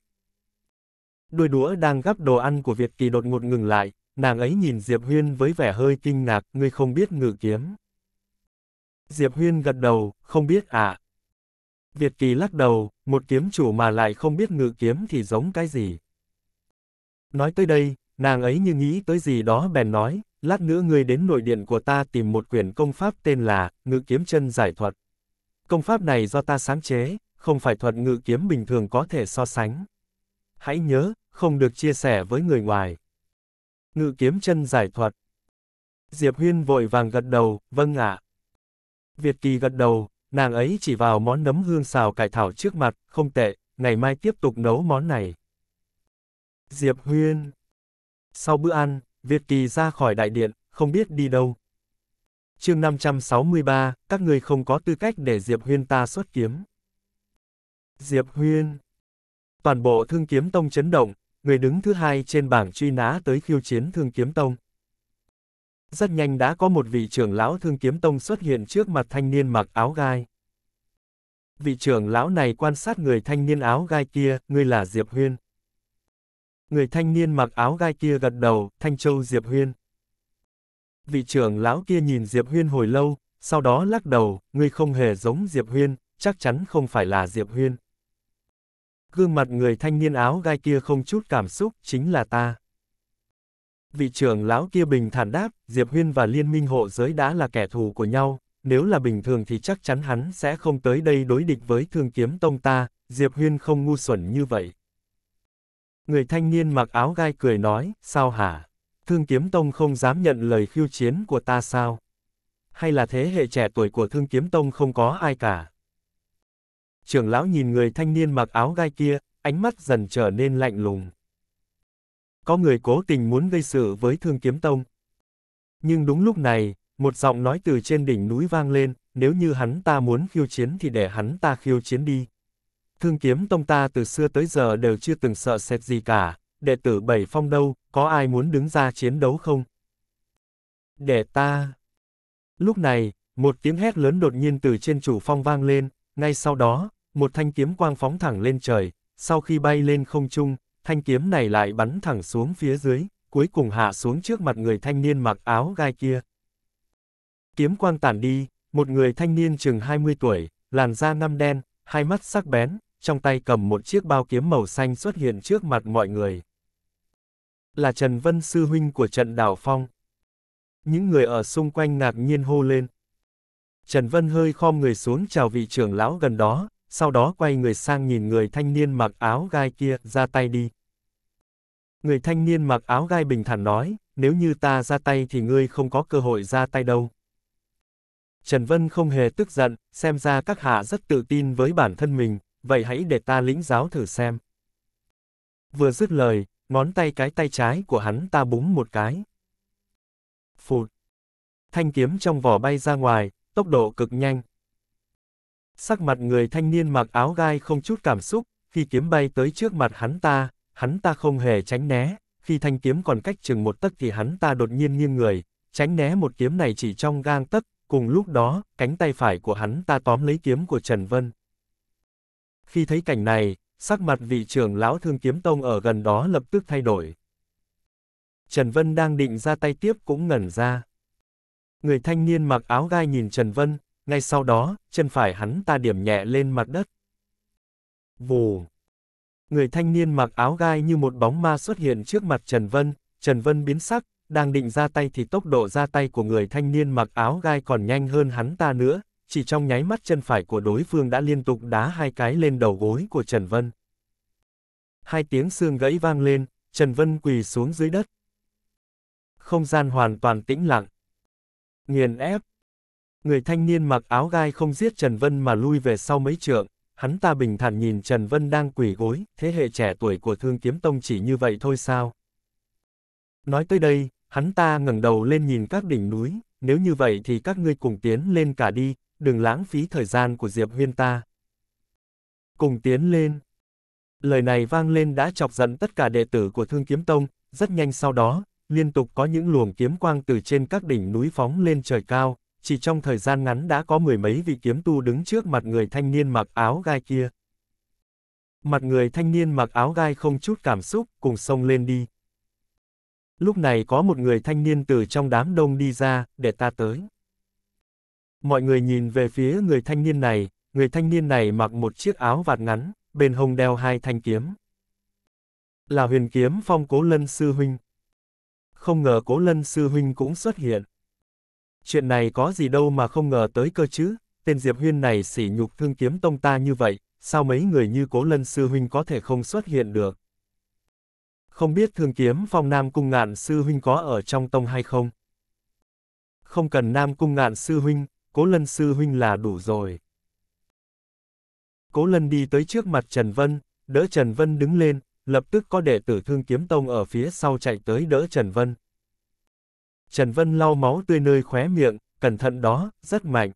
Đuôi đũa đang gắp đồ ăn của Việt Kỳ đột ngột ngừng lại, Nàng ấy nhìn Diệp Huyên với vẻ hơi kinh ngạc, ngươi không biết ngự kiếm. Diệp Huyên gật đầu, không biết à. Việt Kỳ lắc đầu, một kiếm chủ mà lại không biết ngự kiếm thì giống cái gì. Nói tới đây, nàng ấy như nghĩ tới gì đó bèn nói, lát nữa ngươi đến nội điện của ta tìm một quyển công pháp tên là Ngự kiếm chân giải thuật. Công pháp này do ta sáng chế, không phải thuật ngự kiếm bình thường có thể so sánh. Hãy nhớ, không được chia sẻ với người ngoài. Ngự kiếm chân giải thuật. Diệp Huyên vội vàng gật đầu, vâng ạ. Việt Kỳ gật đầu, nàng ấy chỉ vào món nấm hương xào cải thảo trước mặt, không tệ, ngày mai tiếp tục nấu món này. Diệp Huyên. Sau bữa ăn, Việt Kỳ ra khỏi đại điện, không biết đi đâu. chương 563, các người không có tư cách để Diệp Huyên ta xuất kiếm. Diệp Huyên. Toàn bộ thương kiếm tông chấn động, người đứng thứ hai trên bảng truy nã tới khiêu chiến Thương Kiếm Tông. Rất nhanh đã có một vị trưởng lão Thương Kiếm Tông xuất hiện trước mặt thanh niên mặc áo gai. Vị trưởng lão này quan sát người thanh niên áo gai kia, ngươi là Diệp Huyên. Người thanh niên mặc áo gai kia gật đầu, Thanh Châu Diệp Huyên. Vị trưởng lão kia nhìn Diệp Huyên hồi lâu, sau đó lắc đầu, ngươi không hề giống Diệp Huyên, chắc chắn không phải là Diệp Huyên gương mặt người thanh niên áo gai kia không chút cảm xúc, chính là ta. Vị trưởng lão kia bình thản đáp, Diệp Huyên và Liên minh hộ giới đã là kẻ thù của nhau, nếu là bình thường thì chắc chắn hắn sẽ không tới đây đối địch với thương kiếm tông ta, Diệp Huyên không ngu xuẩn như vậy. Người thanh niên mặc áo gai cười nói, sao hả? Thương kiếm tông không dám nhận lời khiêu chiến của ta sao? Hay là thế hệ trẻ tuổi của thương kiếm tông không có ai cả? trưởng lão nhìn người thanh niên mặc áo gai kia, ánh mắt dần trở nên lạnh lùng. Có người cố tình muốn gây sự với thương kiếm tông. Nhưng đúng lúc này, một giọng nói từ trên đỉnh núi vang lên, nếu như hắn ta muốn khiêu chiến thì để hắn ta khiêu chiến đi. Thương kiếm tông ta từ xưa tới giờ đều chưa từng sợ sệt gì cả, đệ tử bảy phong đâu, có ai muốn đứng ra chiến đấu không? Để ta... Lúc này, một tiếng hét lớn đột nhiên từ trên chủ phong vang lên, ngay sau đó, một thanh kiếm quang phóng thẳng lên trời, sau khi bay lên không trung, thanh kiếm này lại bắn thẳng xuống phía dưới, cuối cùng hạ xuống trước mặt người thanh niên mặc áo gai kia. Kiếm quang tản đi, một người thanh niên chừng 20 tuổi, làn da ngăm đen, hai mắt sắc bén, trong tay cầm một chiếc bao kiếm màu xanh xuất hiện trước mặt mọi người. Là Trần Vân Sư Huynh của trận đảo phong. Những người ở xung quanh ngạc nhiên hô lên. Trần Vân hơi khom người xuống chào vị trưởng lão gần đó, sau đó quay người sang nhìn người thanh niên mặc áo gai kia, ra tay đi. Người thanh niên mặc áo gai bình thản nói, nếu như ta ra tay thì ngươi không có cơ hội ra tay đâu. Trần Vân không hề tức giận, xem ra các hạ rất tự tin với bản thân mình, vậy hãy để ta lĩnh giáo thử xem. Vừa dứt lời, ngón tay cái tay trái của hắn ta búng một cái. Phụt. Thanh kiếm trong vỏ bay ra ngoài, tốc độ cực nhanh, Sắc mặt người thanh niên mặc áo gai không chút cảm xúc, khi kiếm bay tới trước mặt hắn ta, hắn ta không hề tránh né, khi thanh kiếm còn cách chừng một tấc thì hắn ta đột nhiên nghiêng người, tránh né một kiếm này chỉ trong gang tấc, cùng lúc đó, cánh tay phải của hắn ta tóm lấy kiếm của Trần Vân. Khi thấy cảnh này, sắc mặt vị trưởng lão thương kiếm tông ở gần đó lập tức thay đổi. Trần Vân đang định ra tay tiếp cũng ngẩn ra. Người thanh niên mặc áo gai nhìn Trần Vân, ngay sau đó, chân phải hắn ta điểm nhẹ lên mặt đất. Vù! Người thanh niên mặc áo gai như một bóng ma xuất hiện trước mặt Trần Vân, Trần Vân biến sắc, đang định ra tay thì tốc độ ra tay của người thanh niên mặc áo gai còn nhanh hơn hắn ta nữa, chỉ trong nháy mắt chân phải của đối phương đã liên tục đá hai cái lên đầu gối của Trần Vân. Hai tiếng xương gãy vang lên, Trần Vân quỳ xuống dưới đất. Không gian hoàn toàn tĩnh lặng. Nghiền ép. Người thanh niên mặc áo gai không giết Trần Vân mà lui về sau mấy trượng, hắn ta bình thản nhìn Trần Vân đang quỳ gối, thế hệ trẻ tuổi của Thương Kiếm Tông chỉ như vậy thôi sao? Nói tới đây, hắn ta ngẩng đầu lên nhìn các đỉnh núi, nếu như vậy thì các ngươi cùng tiến lên cả đi, đừng lãng phí thời gian của Diệp Huyên ta. Cùng tiến lên. Lời này vang lên đã chọc giận tất cả đệ tử của Thương Kiếm Tông, rất nhanh sau đó, liên tục có những luồng kiếm quang từ trên các đỉnh núi phóng lên trời cao, chỉ trong thời gian ngắn đã có mười mấy vị kiếm tu đứng trước mặt người thanh niên mặc áo gai kia. Mặt người thanh niên mặc áo gai không chút cảm xúc, cùng xông lên đi. Lúc này có một người thanh niên từ trong đám đông đi ra, để ta tới. Mọi người nhìn về phía người thanh niên này, người thanh niên này mặc một chiếc áo vạt ngắn, bên hông đeo hai thanh kiếm. Là huyền kiếm phong cố lân sư huynh. Không ngờ cố lân sư huynh cũng xuất hiện. Chuyện này có gì đâu mà không ngờ tới cơ chứ, tên Diệp Huyên này sỉ nhục thương kiếm tông ta như vậy, sao mấy người như cố lân sư huynh có thể không xuất hiện được. Không biết thương kiếm phong Nam Cung Ngạn sư huynh có ở trong tông hay không? Không cần Nam Cung Ngạn sư huynh, cố lân sư huynh là đủ rồi. Cố lân đi tới trước mặt Trần Vân, đỡ Trần Vân đứng lên, lập tức có đệ tử thương kiếm tông ở phía sau chạy tới đỡ Trần Vân. Trần Vân lau máu tươi nơi khóe miệng, cẩn thận đó, rất mạnh.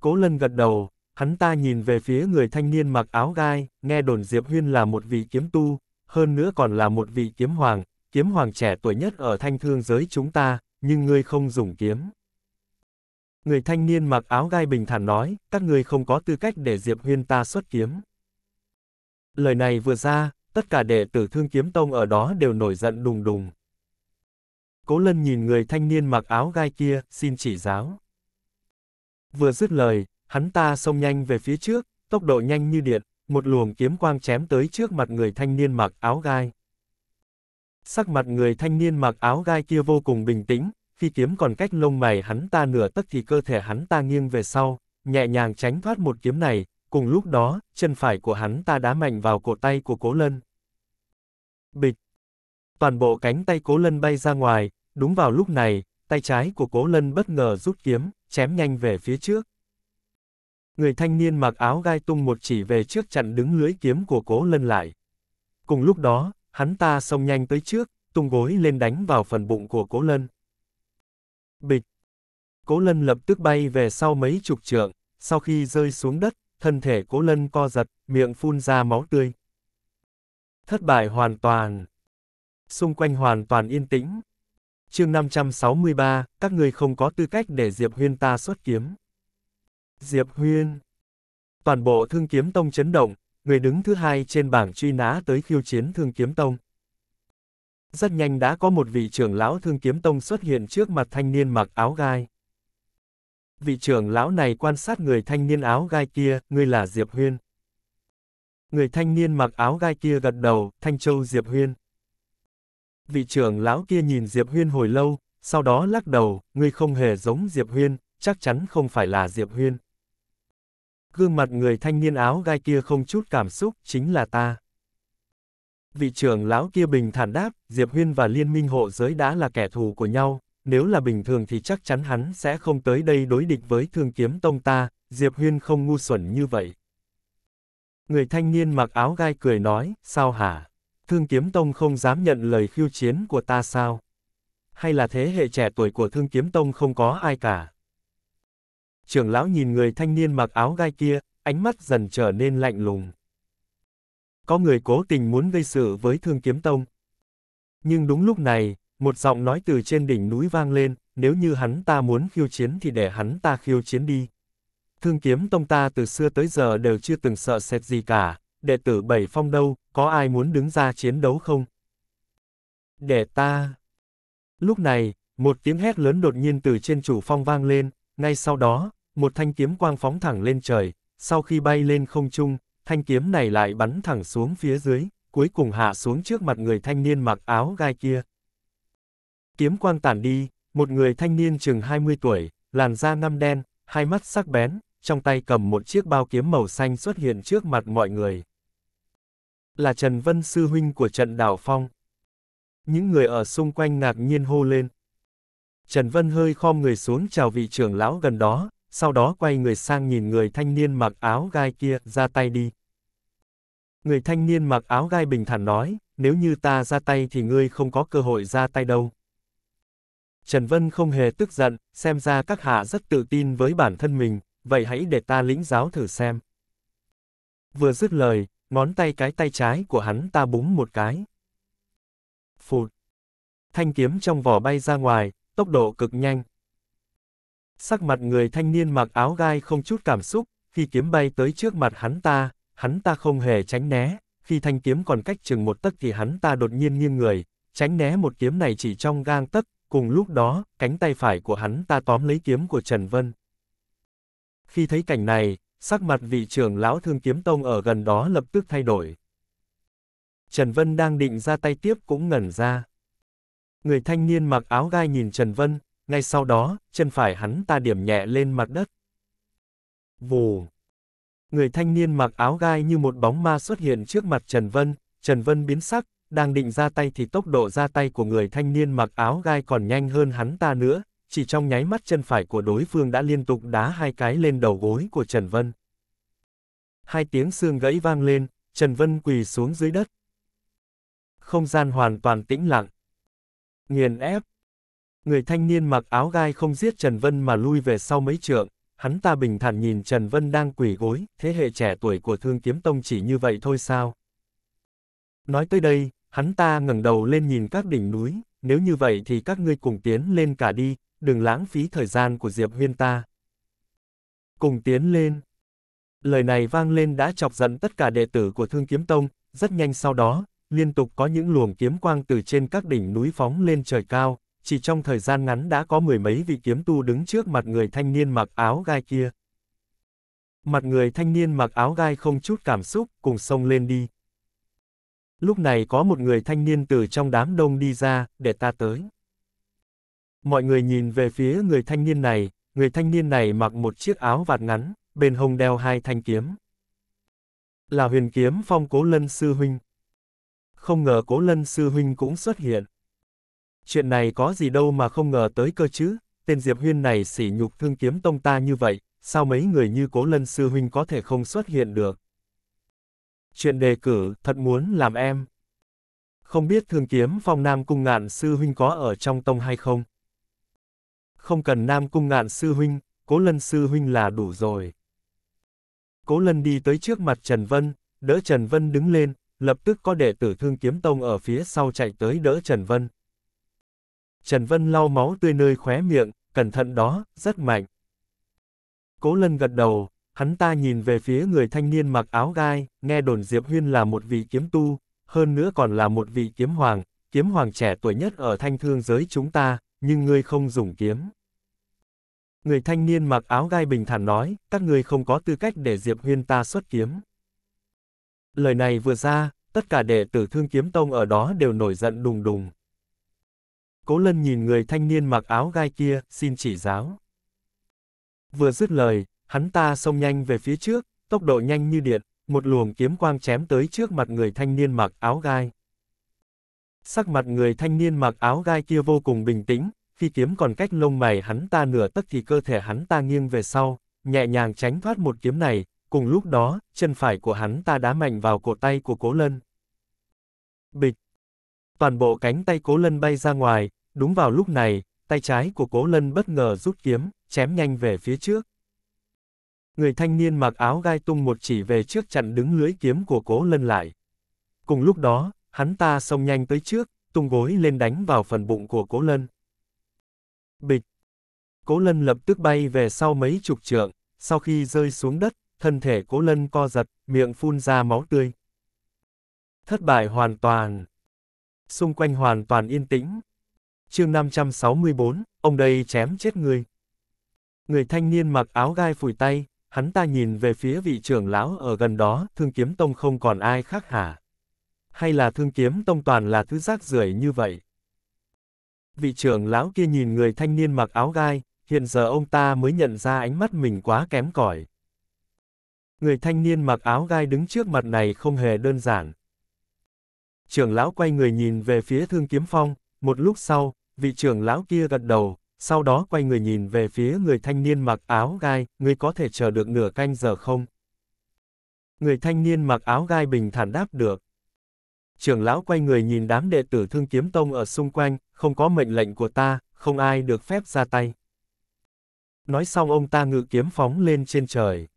Cố lân gật đầu, hắn ta nhìn về phía người thanh niên mặc áo gai, nghe đồn Diệp Huyên là một vị kiếm tu, hơn nữa còn là một vị kiếm hoàng, kiếm hoàng trẻ tuổi nhất ở thanh thương giới chúng ta, nhưng ngươi không dùng kiếm. Người thanh niên mặc áo gai bình thản nói, các ngươi không có tư cách để Diệp Huyên ta xuất kiếm. Lời này vừa ra, tất cả đệ tử thương kiếm tông ở đó đều nổi giận đùng đùng. Cố lân nhìn người thanh niên mặc áo gai kia, xin chỉ giáo. Vừa dứt lời, hắn ta xông nhanh về phía trước, tốc độ nhanh như điện, một luồng kiếm quang chém tới trước mặt người thanh niên mặc áo gai. Sắc mặt người thanh niên mặc áo gai kia vô cùng bình tĩnh, khi kiếm còn cách lông mày hắn ta nửa tấc thì cơ thể hắn ta nghiêng về sau, nhẹ nhàng tránh thoát một kiếm này, cùng lúc đó, chân phải của hắn ta đá mạnh vào cổ tay của cố lân. Bịch! Toàn bộ cánh tay cố lân bay ra ngoài, đúng vào lúc này, tay trái của cố lân bất ngờ rút kiếm, chém nhanh về phía trước. Người thanh niên mặc áo gai tung một chỉ về trước chặn đứng lưới kiếm của cố lân lại. Cùng lúc đó, hắn ta xông nhanh tới trước, tung gối lên đánh vào phần bụng của cố lân. Bịch! Cố lân lập tức bay về sau mấy chục trượng, sau khi rơi xuống đất, thân thể cố lân co giật, miệng phun ra máu tươi. Thất bại hoàn toàn xung quanh hoàn toàn yên tĩnh. Chương 563, các ngươi không có tư cách để Diệp Huyên ta xuất kiếm. Diệp Huyên Toàn bộ thương kiếm tông chấn động, người đứng thứ hai trên bảng truy nã tới khiêu chiến thương kiếm tông. Rất nhanh đã có một vị trưởng lão thương kiếm tông xuất hiện trước mặt thanh niên mặc áo gai. Vị trưởng lão này quan sát người thanh niên áo gai kia, ngươi là Diệp Huyên. Người thanh niên mặc áo gai kia gật đầu, Thanh Châu Diệp Huyên. Vị trưởng lão kia nhìn Diệp Huyên hồi lâu, sau đó lắc đầu, ngươi không hề giống Diệp Huyên, chắc chắn không phải là Diệp Huyên. Gương mặt người thanh niên áo gai kia không chút cảm xúc, chính là ta. Vị trưởng lão kia bình thản đáp, Diệp Huyên và liên minh hộ giới đã là kẻ thù của nhau, nếu là bình thường thì chắc chắn hắn sẽ không tới đây đối địch với thương kiếm tông ta, Diệp Huyên không ngu xuẩn như vậy. Người thanh niên mặc áo gai cười nói, sao hả? Thương Kiếm Tông không dám nhận lời khiêu chiến của ta sao? Hay là thế hệ trẻ tuổi của Thương Kiếm Tông không có ai cả? Trưởng lão nhìn người thanh niên mặc áo gai kia, ánh mắt dần trở nên lạnh lùng. Có người cố tình muốn gây sự với Thương Kiếm Tông. Nhưng đúng lúc này, một giọng nói từ trên đỉnh núi vang lên, nếu như hắn ta muốn khiêu chiến thì để hắn ta khiêu chiến đi. Thương Kiếm Tông ta từ xưa tới giờ đều chưa từng sợ sệt gì cả, đệ tử Bảy Phong đâu, có ai muốn đứng ra chiến đấu không? Để ta. Lúc này, một tiếng hét lớn đột nhiên từ trên chủ phong vang lên, ngay sau đó, một thanh kiếm quang phóng thẳng lên trời, sau khi bay lên không trung, thanh kiếm này lại bắn thẳng xuống phía dưới, cuối cùng hạ xuống trước mặt người thanh niên mặc áo gai kia. Kiếm quang tản đi, một người thanh niên chừng 20 tuổi, làn da ngăm đen, hai mắt sắc bén, trong tay cầm một chiếc bao kiếm màu xanh xuất hiện trước mặt mọi người là Trần Vân Sư Huynh của trận đảo phong. Những người ở xung quanh ngạc nhiên hô lên. Trần Vân hơi khom người xuống chào vị trưởng lão gần đó, sau đó quay người sang nhìn người thanh niên mặc áo gai kia, ra tay đi. Người thanh niên mặc áo gai bình thản nói, nếu như ta ra tay thì ngươi không có cơ hội ra tay đâu. Trần Vân không hề tức giận, xem ra các hạ rất tự tin với bản thân mình, vậy hãy để ta lĩnh giáo thử xem. Vừa dứt lời, Ngón tay cái tay trái của hắn ta búng một cái. Phụt. Thanh kiếm trong vỏ bay ra ngoài, tốc độ cực nhanh. Sắc mặt người thanh niên mặc áo gai không chút cảm xúc, khi kiếm bay tới trước mặt hắn ta, hắn ta không hề tránh né, khi thanh kiếm còn cách chừng một tấc thì hắn ta đột nhiên nghiêng người, tránh né một kiếm này chỉ trong gang tấc, cùng lúc đó, cánh tay phải của hắn ta tóm lấy kiếm của Trần Vân. Khi thấy cảnh này, Sắc mặt vị trưởng lão thương kiếm tông ở gần đó lập tức thay đổi. Trần Vân đang định ra tay tiếp cũng ngẩn ra. Người thanh niên mặc áo gai nhìn Trần Vân, ngay sau đó, chân phải hắn ta điểm nhẹ lên mặt đất. Vù! Người thanh niên mặc áo gai như một bóng ma xuất hiện trước mặt Trần Vân, Trần Vân biến sắc, đang định ra tay thì tốc độ ra tay của người thanh niên mặc áo gai còn nhanh hơn hắn ta nữa, chỉ trong nháy mắt chân phải của đối phương đã liên tục đá hai cái lên đầu gối của Trần Vân. Hai tiếng xương gãy vang lên, Trần Vân quỳ xuống dưới đất. Không gian hoàn toàn tĩnh lặng. Nghiền ép. Người thanh niên mặc áo gai không giết Trần Vân mà lui về sau mấy trượng, hắn ta bình thản nhìn Trần Vân đang quỳ gối, thế hệ trẻ tuổi của Thương Kiếm Tông chỉ như vậy thôi sao? Nói tới đây, hắn ta ngẩng đầu lên nhìn các đỉnh núi, nếu như vậy thì các ngươi cùng tiến lên cả đi, đừng lãng phí thời gian của Diệp Huyên ta. Cùng tiến lên. Lời này vang lên đã chọc giận tất cả đệ tử của Thương Kiếm Tông, rất nhanh sau đó, liên tục có những luồng kiếm quang từ trên các đỉnh núi phóng lên trời cao, chỉ trong thời gian ngắn đã có mười mấy vị kiếm tu đứng trước mặt người thanh niên mặc áo gai kia. Mặt người thanh niên mặc áo gai không chút cảm xúc, cùng sông lên đi. Lúc này có một người thanh niên từ trong đám đông đi ra, để ta tới. Mọi người nhìn về phía người thanh niên này, người thanh niên này mặc một chiếc áo vạt ngắn, bên hông đeo hai thanh kiếm. Là huyền kiếm phong cố lân sư huynh. Không ngờ cố lân sư huynh cũng xuất hiện. Chuyện này có gì đâu mà không ngờ tới cơ chứ, tên Diệp Huyên này sỉ nhục thương kiếm tông ta như vậy, sao mấy người như cố lân sư huynh có thể không xuất hiện được. Chuyện đề cử, thật muốn làm em. Không biết thương kiếm phong nam cung ngạn sư huynh có ở trong tông hay không? không cần Nam Cung Ngạn Sư Huynh, Cố Lân Sư Huynh là đủ rồi. Cố Lân đi tới trước mặt Trần Vân, đỡ Trần Vân đứng lên, lập tức có đệ tử Thương Kiếm Tông ở phía sau chạy tới đỡ Trần Vân. Trần Vân lau máu tươi nơi khóe miệng, cẩn thận đó, rất mạnh. Cố Lân gật đầu, hắn ta nhìn về phía người thanh niên mặc áo gai, nghe đồn Diệp Huyên là một vị kiếm tu, hơn nữa còn là một vị kiếm hoàng, kiếm hoàng trẻ tuổi nhất ở thanh thương giới chúng ta, nhưng ngươi không dùng kiếm. Người thanh niên mặc áo gai bình thản nói, các ngươi không có tư cách để Diệp Huyên ta xuất kiếm. Lời này vừa ra, tất cả đệ tử thương kiếm tông ở đó đều nổi giận đùng đùng. Cố lân nhìn người thanh niên mặc áo gai kia, xin chỉ giáo. Vừa dứt lời, hắn ta xông nhanh về phía trước, tốc độ nhanh như điện, một luồng kiếm quang chém tới trước mặt người thanh niên mặc áo gai. Sắc mặt người thanh niên mặc áo gai kia vô cùng bình tĩnh, khi kiếm còn cách lông mày hắn ta nửa tấc thì cơ thể hắn ta nghiêng về sau, nhẹ nhàng tránh thoát một kiếm này, cùng lúc đó, chân phải của hắn ta đá mạnh vào cổ tay của Cố Lân. Bịch! Toàn bộ cánh tay Cố Lân bay ra ngoài, đúng vào lúc này, tay trái của Cố Lân bất ngờ rút kiếm, chém nhanh về phía trước. Người thanh niên mặc áo gai tung một chỉ về trước chặn đứng lưới kiếm của Cố Lân lại. Cùng lúc đó, Hắn ta xông nhanh tới trước, tung gối lên đánh vào phần bụng của Cố Lân. Bịch! Cố Lân lập tức bay về sau mấy chục trượng, sau khi rơi xuống đất, thân thể Cố Lân co giật, miệng phun ra máu tươi. Thất bại hoàn toàn. Xung quanh hoàn toàn yên tĩnh. Chương 564, ông đây chém chết người. Người thanh niên mặc áo gai phủi tay, hắn ta nhìn về phía vị trưởng lão ở gần đó, Thương Kiếm Tông không còn ai khác hả? hay là thương kiếm tông toàn là thứ rác rưởi như vậy. Vị trưởng lão kia nhìn người thanh niên mặc áo gai, hiện giờ ông ta mới nhận ra ánh mắt mình quá kém cỏi. Người thanh niên mặc áo gai đứng trước mặt này không hề đơn giản. Trưởng lão quay người nhìn về phía thương kiếm phong, một lúc sau, vị trưởng lão kia gật đầu, sau đó quay người nhìn về phía người thanh niên mặc áo gai, người có thể chờ được nửa canh giờ không? Người thanh niên mặc áo gai bình thản đáp được. Trưởng lão quay người nhìn đám đệ tử thương kiếm tông ở xung quanh, không có mệnh lệnh của ta, không ai được phép ra tay. Nói xong ông ta ngự kiếm phóng lên trên trời.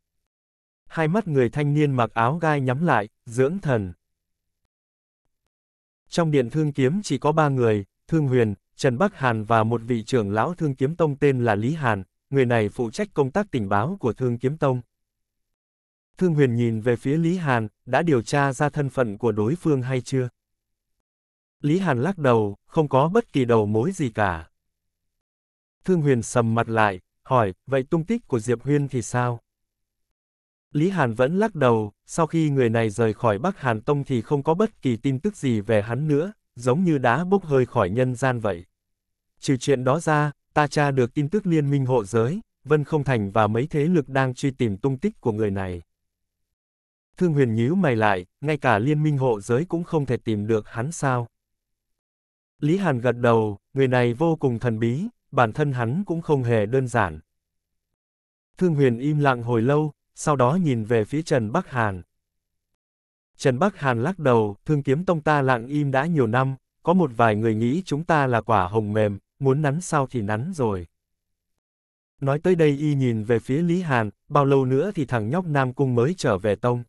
Hai mắt người thanh niên mặc áo gai nhắm lại, dưỡng thần. Trong điện thương kiếm chỉ có ba người, Thương Huyền, Trần Bắc Hàn và một vị trưởng lão thương kiếm tông tên là Lý Hàn, người này phụ trách công tác tình báo của thương kiếm tông. Thương Huyền nhìn về phía Lý Hàn, đã điều tra ra thân phận của đối phương hay chưa? Lý Hàn lắc đầu, không có bất kỳ đầu mối gì cả. Thương Huyền sầm mặt lại, hỏi, vậy tung tích của Diệp Huyên thì sao? Lý Hàn vẫn lắc đầu, sau khi người này rời khỏi Bắc Hàn Tông thì không có bất kỳ tin tức gì về hắn nữa, giống như đã bốc hơi khỏi nhân gian vậy. Trừ chuyện đó ra, ta tra được tin tức liên minh hộ giới, Vân Không Thành và mấy thế lực đang truy tìm tung tích của người này. Thương huyền nhíu mày lại, ngay cả liên minh hộ giới cũng không thể tìm được hắn sao. Lý Hàn gật đầu, người này vô cùng thần bí, bản thân hắn cũng không hề đơn giản. Thương huyền im lặng hồi lâu, sau đó nhìn về phía Trần Bắc Hàn. Trần Bắc Hàn lắc đầu, thương kiếm tông ta lặng im đã nhiều năm, có một vài người nghĩ chúng ta là quả hồng mềm, muốn nắn sao thì nắn rồi. Nói tới đây y nhìn về phía Lý Hàn, bao lâu nữa thì thằng nhóc Nam Cung mới trở về tông.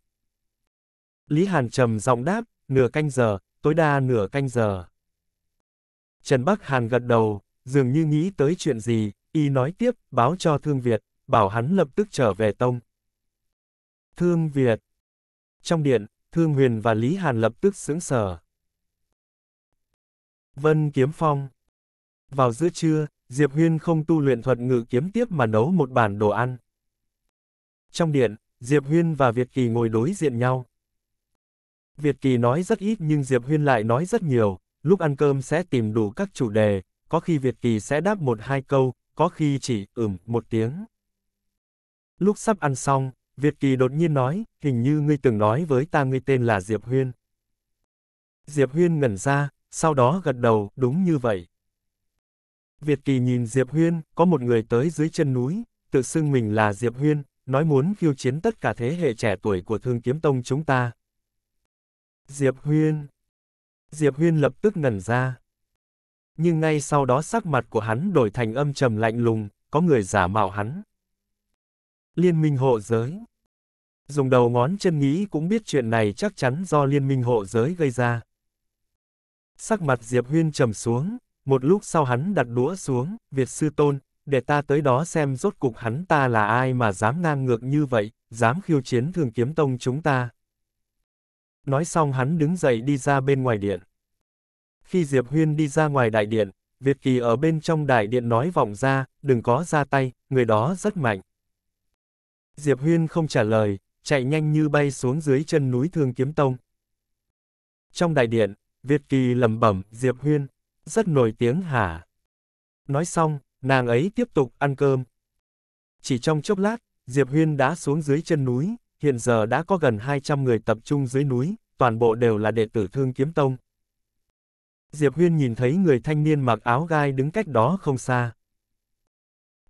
Lý Hàn trầm giọng đáp, nửa canh giờ, tối đa nửa canh giờ. Trần Bắc Hàn gật đầu, dường như nghĩ tới chuyện gì, y nói tiếp, báo cho Thương Việt, bảo hắn lập tức trở về tông. Thương Việt Trong điện, Thương Huyền và Lý Hàn lập tức sững sờ. Vân Kiếm Phong Vào giữa trưa, Diệp Huyên không tu luyện thuật ngự kiếm tiếp mà nấu một bản đồ ăn. Trong điện, Diệp Huyên và Việt Kỳ ngồi đối diện nhau. Việt Kỳ nói rất ít nhưng Diệp Huyên lại nói rất nhiều, lúc ăn cơm sẽ tìm đủ các chủ đề, có khi Việt Kỳ sẽ đáp một hai câu, có khi chỉ ừm một tiếng. Lúc sắp ăn xong, Việt Kỳ đột nhiên nói, hình như ngươi từng nói với ta ngươi tên là Diệp Huyên. Diệp Huyên ngẩn ra, sau đó gật đầu, đúng như vậy. Việt Kỳ nhìn Diệp Huyên, có một người tới dưới chân núi, tự xưng mình là Diệp Huyên, nói muốn khiêu chiến tất cả thế hệ trẻ tuổi của Thương Kiếm Tông chúng ta, Diệp Huyên. Diệp Huyên lập tức ngẩn ra. Nhưng ngay sau đó sắc mặt của hắn đổi thành âm trầm lạnh lùng, có người giả mạo hắn. Liên minh hộ giới. Dùng đầu ngón chân nghĩ cũng biết chuyện này chắc chắn do liên minh hộ giới gây ra. Sắc mặt Diệp Huyên trầm xuống, một lúc sau hắn đặt đũa xuống, Việt sư tôn, để ta tới đó xem rốt cục hắn ta là ai mà dám ngang ngược như vậy, dám khiêu chiến thường kiếm tông chúng ta. Nói xong hắn đứng dậy đi ra bên ngoài điện. Khi Diệp Huyên đi ra ngoài đại điện, Việt Kỳ ở bên trong đại điện nói vọng ra, đừng có ra tay, người đó rất mạnh. Diệp Huyên không trả lời, chạy nhanh như bay xuống dưới chân núi Thương Kiếm Tông. Trong đại điện, Việt Kỳ lẩm bẩm, Diệp Huyên, rất nổi tiếng hả? Nói xong, nàng ấy tiếp tục ăn cơm. Chỉ trong chốc lát, Diệp Huyên đã xuống dưới chân núi, hiện giờ đã có gần 200 người tập trung dưới núi, toàn bộ đều là đệ tử Thương Kiếm Tông. Diệp Huyên nhìn thấy người thanh niên mặc áo gai đứng cách đó không xa.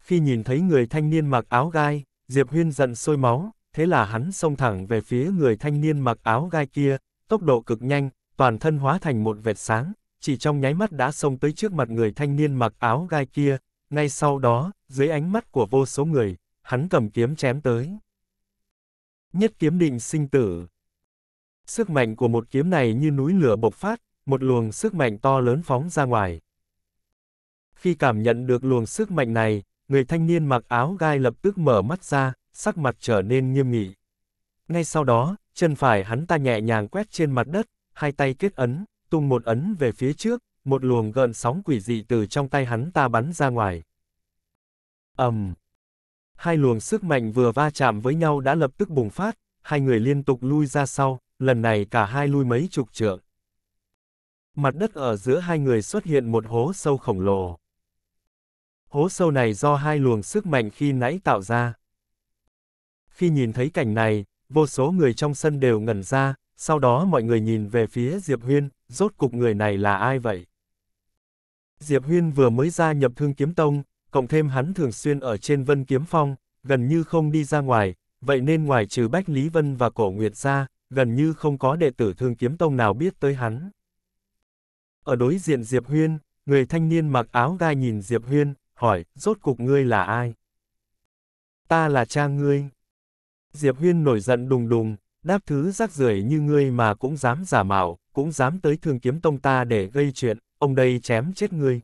Khi nhìn thấy người thanh niên mặc áo gai, Diệp Huyên giận sôi máu, thế là hắn xông thẳng về phía người thanh niên mặc áo gai kia, tốc độ cực nhanh, toàn thân hóa thành một vệt sáng, chỉ trong nháy mắt đã xông tới trước mặt người thanh niên mặc áo gai kia, ngay sau đó, dưới ánh mắt của vô số người, hắn cầm kiếm chém tới nhất kiếm định sinh tử. Sức mạnh của một kiếm này như núi lửa bộc phát, một luồng sức mạnh to lớn phóng ra ngoài. Khi cảm nhận được luồng sức mạnh này, người thanh niên mặc áo gai lập tức mở mắt ra, sắc mặt trở nên nghiêm nghị. Ngay sau đó, chân phải hắn ta nhẹ nhàng quét trên mặt đất, hai tay kết ấn, tung một ấn về phía trước, một luồng gợn sóng quỷ dị từ trong tay hắn ta bắn ra ngoài. ầm, um, Hai luồng sức mạnh vừa va chạm với nhau đã lập tức bùng phát, hai người liên tục lui ra sau, lần này cả hai lui mấy chục trượng. Mặt đất ở giữa hai người xuất hiện một hố sâu khổng lồ. Hố sâu này do hai luồng sức mạnh khi nãy tạo ra. Khi nhìn thấy cảnh này, vô số người trong sân đều ngẩn ra, sau đó mọi người nhìn về phía Diệp Huyên, rốt cục người này là ai vậy? Diệp Huyên vừa mới ra nhập Thương Kiếm Tông, cộng thêm hắn thường xuyên ở trên Vân Kiếm Phong, gần như không đi ra ngoài, vậy nên ngoài trừ Bách Lý Vân và Cổ Nguyệt ra, gần như không có đệ tử Thương Kiếm Tông nào biết tới hắn. Ở đối diện Diệp Huyên, người thanh niên mặc áo gai nhìn Diệp Huyên, hỏi, rốt cục ngươi là ai? Ta là cha ngươi. Diệp Huyên nổi giận đùng đùng, đáp thứ rác rưởi như ngươi mà cũng dám giả mạo, cũng dám tới Thương Kiếm Tông ta để gây chuyện, ông đây chém chết ngươi.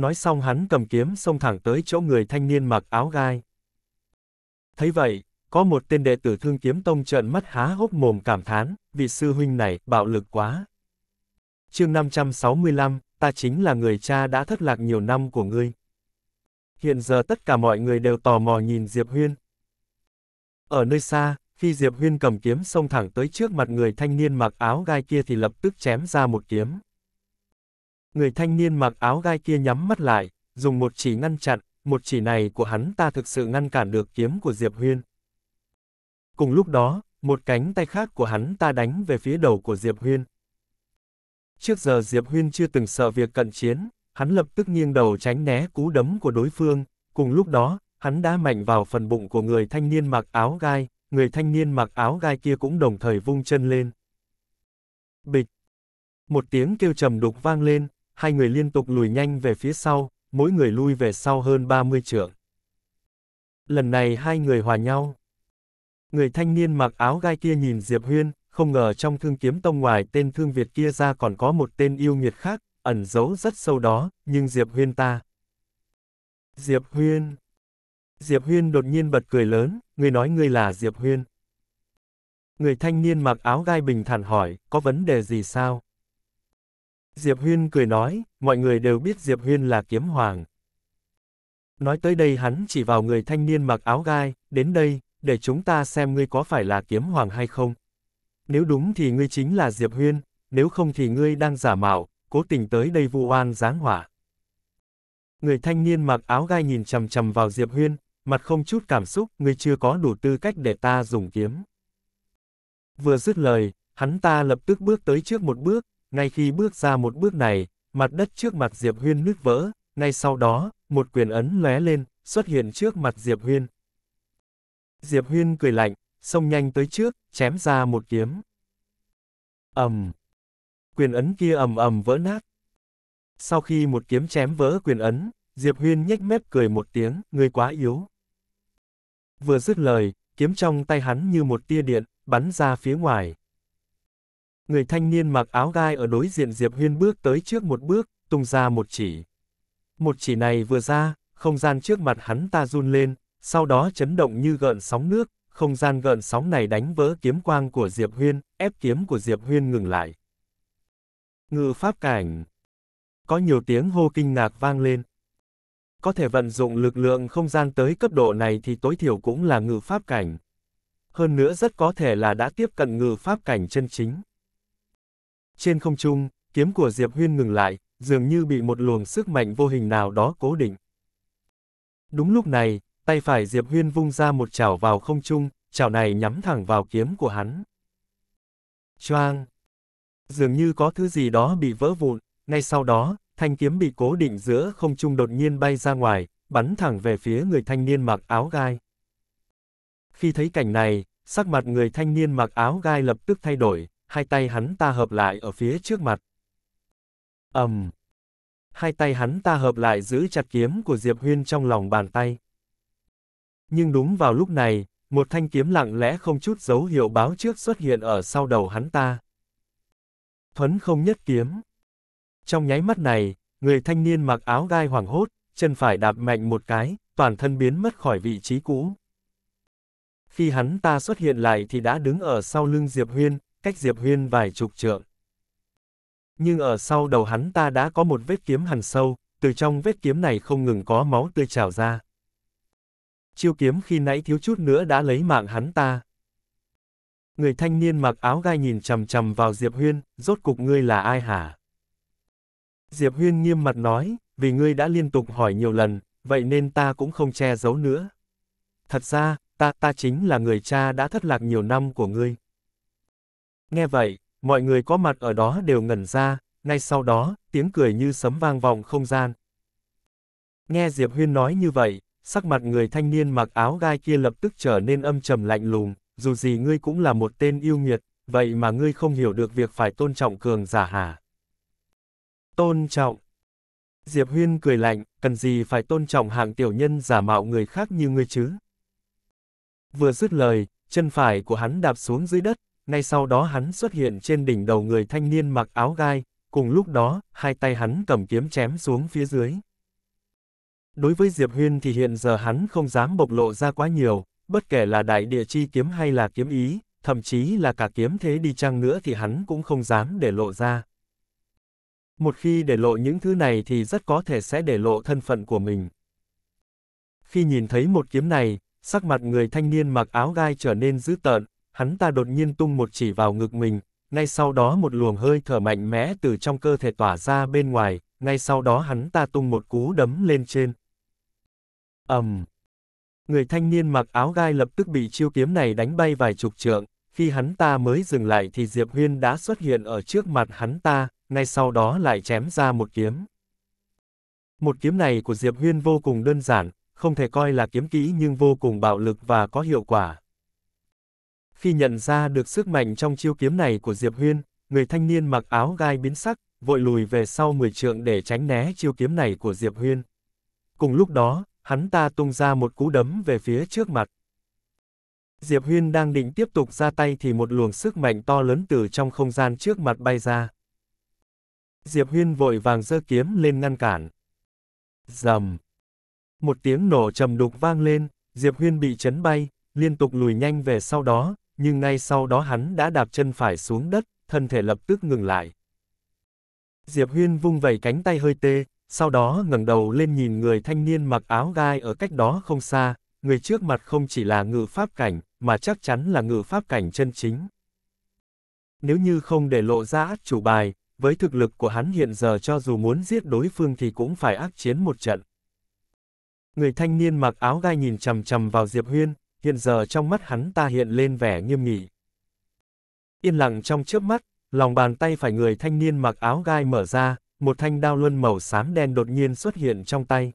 Nói xong hắn cầm kiếm xông thẳng tới chỗ người thanh niên mặc áo gai. Thấy vậy, có một tên đệ tử thương kiếm tông trợn mắt há hốc mồm cảm thán, vị sư huynh này bạo lực quá. chương 565, ta chính là người cha đã thất lạc nhiều năm của ngươi. Hiện giờ tất cả mọi người đều tò mò nhìn Diệp Huyên. Ở nơi xa, khi Diệp Huyên cầm kiếm xông thẳng tới trước mặt người thanh niên mặc áo gai kia thì lập tức chém ra một kiếm. Người thanh niên mặc áo gai kia nhắm mắt lại, dùng một chỉ ngăn chặn, một chỉ này của hắn ta thực sự ngăn cản được kiếm của Diệp Huyên. Cùng lúc đó, một cánh tay khác của hắn ta đánh về phía đầu của Diệp Huyên. Trước giờ Diệp Huyên chưa từng sợ việc cận chiến, hắn lập tức nghiêng đầu tránh né cú đấm của đối phương, cùng lúc đó, hắn đã mạnh vào phần bụng của người thanh niên mặc áo gai, người thanh niên mặc áo gai kia cũng đồng thời vung chân lên. Bịch! Một tiếng kêu trầm đục vang lên, hai người liên tục lùi nhanh về phía sau, mỗi người lui về sau hơn 30 trượng. Lần này hai người hòa nhau. Người thanh niên mặc áo gai kia nhìn Diệp Huyên, không ngờ trong thương kiếm tông ngoài tên thương Việt kia ra còn có một tên yêu nghiệt khác, ẩn giấu rất sâu đó, nhưng Diệp Huyên ta. Diệp Huyên. Diệp Huyên đột nhiên bật cười lớn, người nói ngươi là Diệp Huyên. Người thanh niên mặc áo gai bình thản hỏi, có vấn đề gì sao? Diệp Huyên cười nói, mọi người đều biết Diệp Huyên là kiếm hoàng. Nói tới đây hắn chỉ vào người thanh niên mặc áo gai, đến đây, để chúng ta xem ngươi có phải là kiếm hoàng hay không. Nếu đúng thì ngươi chính là Diệp Huyên, nếu không thì ngươi đang giả mạo, cố tình tới đây vu oan giáng hỏa. Người thanh niên mặc áo gai nhìn chằm chằm vào Diệp Huyên, mặt không chút cảm xúc, ngươi chưa có đủ tư cách để ta dùng kiếm. Vừa dứt lời, hắn ta lập tức bước tới trước một bước, ngay khi bước ra một bước này, mặt đất trước mặt Diệp Huyên nứt vỡ, ngay sau đó, một quyền ấn lóe lên, xuất hiện trước mặt Diệp Huyên. Diệp Huyên cười lạnh, xông nhanh tới trước, chém ra một kiếm. Ầm. Quyền ấn kia ầm ầm vỡ nát. Sau khi một kiếm chém vỡ quyền ấn, Diệp Huyên nhếch mép cười một tiếng, người quá yếu. Vừa dứt lời, kiếm trong tay hắn như một tia điện, bắn ra phía ngoài người thanh niên mặc áo gai ở đối diện Diệp Huyên bước tới trước một bước, tung ra một chỉ. Một chỉ này vừa ra, không gian trước mặt hắn ta run lên, sau đó chấn động như gợn sóng nước, không gian gợn sóng này đánh vỡ kiếm quang của Diệp Huyên, ép kiếm của Diệp Huyên ngừng lại. Ngự pháp cảnh Có nhiều tiếng hô kinh ngạc vang lên. Có thể vận dụng lực lượng không gian tới cấp độ này thì tối thiểu cũng là ngự pháp cảnh. Hơn nữa rất có thể là đã tiếp cận ngự pháp cảnh chân chính. Trên không trung, kiếm của Diệp Huyên ngừng lại, dường như bị một luồng sức mạnh vô hình nào đó cố định. Đúng lúc này, tay phải Diệp Huyên vung ra một chảo vào không trung, chảo này nhắm thẳng vào kiếm của hắn. Choang! Dường như có thứ gì đó bị vỡ vụn, ngay sau đó, thanh kiếm bị cố định giữa không trung đột nhiên bay ra ngoài, bắn thẳng về phía người thanh niên mặc áo gai. Khi thấy cảnh này, sắc mặt người thanh niên mặc áo gai lập tức thay đổi, hai tay hắn ta hợp lại ở phía trước mặt. ầm, um. Hai tay hắn ta hợp lại giữ chặt kiếm của Diệp Huyên trong lòng bàn tay. Nhưng đúng vào lúc này, một thanh kiếm lặng lẽ không chút dấu hiệu báo trước xuất hiện ở sau đầu hắn ta. Thuấn không nhất kiếm. Trong nháy mắt này, người thanh niên mặc áo gai hoàng hốt, chân phải đạp mạnh một cái, toàn thân biến mất khỏi vị trí cũ. Khi hắn ta xuất hiện lại thì đã đứng ở sau lưng Diệp Huyên, cách Diệp Huyên vài chục trượng. Nhưng ở sau đầu hắn ta đã có một vết kiếm hằn sâu, từ trong vết kiếm này không ngừng có máu tươi trào ra. Chiêu kiếm khi nãy thiếu chút nữa đã lấy mạng hắn ta. Người thanh niên mặc áo gai nhìn chầm chầm vào Diệp Huyên, rốt cục ngươi là ai hả? Diệp Huyên nghiêm mặt nói, vì ngươi đã liên tục hỏi nhiều lần, vậy nên ta cũng không che giấu nữa. Thật ra, ta ta chính là người cha đã thất lạc nhiều năm của ngươi. Nghe vậy, mọi người có mặt ở đó đều ngẩn ra, ngay sau đó, tiếng cười như sấm vang vọng không gian. Nghe Diệp Huyên nói như vậy, sắc mặt người thanh niên mặc áo gai kia lập tức trở nên âm trầm lạnh lùng, dù gì ngươi cũng là một tên yêu nghiệt, vậy mà ngươi không hiểu được việc phải tôn trọng cường giả hả? Tôn trọng. Diệp Huyên cười lạnh, cần gì phải tôn trọng hạng tiểu nhân giả mạo người khác như ngươi chứ? Vừa dứt lời, chân phải của hắn đạp xuống dưới đất, ngay sau đó hắn xuất hiện trên đỉnh đầu người thanh niên mặc áo gai, cùng lúc đó, hai tay hắn cầm kiếm chém xuống phía dưới. Đối với Diệp Huyên thì hiện giờ hắn không dám bộc lộ ra quá nhiều, bất kể là đại địa chi kiếm hay là kiếm ý, thậm chí là cả kiếm thế đi chăng nữa thì hắn cũng không dám để lộ ra. Một khi để lộ những thứ này thì rất có thể sẽ để lộ thân phận của mình. Khi nhìn thấy một kiếm này, sắc mặt người thanh niên mặc áo gai trở nên dữ tợn, hắn ta đột nhiên tung một chỉ vào ngực mình, ngay sau đó một luồng hơi thở mạnh mẽ từ trong cơ thể tỏa ra bên ngoài, ngay sau đó hắn ta tung một cú đấm lên trên. ầm um. Người thanh niên mặc áo gai lập tức bị chiêu kiếm này đánh bay vài chục trượng, khi hắn ta mới dừng lại thì Diệp Huyên đã xuất hiện ở trước mặt hắn ta, ngay sau đó lại chém ra một kiếm. Một kiếm này của Diệp Huyên vô cùng đơn giản, không thể coi là kiếm kỹ nhưng vô cùng bạo lực và có hiệu quả. Khi nhận ra được sức mạnh trong chiêu kiếm này của Diệp Huyên, người thanh niên mặc áo gai biến sắc, vội lùi về sau 10 trượng để tránh né chiêu kiếm này của Diệp Huyên. Cùng lúc đó, hắn ta tung ra một cú đấm về phía trước mặt. Diệp Huyên đang định tiếp tục ra tay thì một luồng sức mạnh to lớn từ trong không gian trước mặt bay ra. Diệp Huyên vội vàng giơ kiếm lên ngăn cản. Rầm. Một tiếng nổ trầm đục vang lên, Diệp Huyên bị chấn bay, liên tục lùi nhanh về sau đó, nhưng ngay sau đó hắn đã đạp chân phải xuống đất, thân thể lập tức ngừng lại. Diệp Huyên vung vẩy cánh tay hơi tê, sau đó ngẩng đầu lên nhìn người thanh niên mặc áo gai ở cách đó không xa, người trước mặt không chỉ là ngự pháp cảnh, mà chắc chắn là ngự pháp cảnh chân chính. Nếu như không để lộ ra át chủ bài, với thực lực của hắn hiện giờ cho dù muốn giết đối phương thì cũng phải ác chiến một trận. Người thanh niên mặc áo gai nhìn chầm chầm vào Diệp Huyên, hiện giờ trong mắt hắn ta hiện lên vẻ nghiêm nghị. Yên lặng trong chớp mắt, lòng bàn tay phải người thanh niên mặc áo gai mở ra, một thanh đao luân màu xám đen đột nhiên xuất hiện trong tay.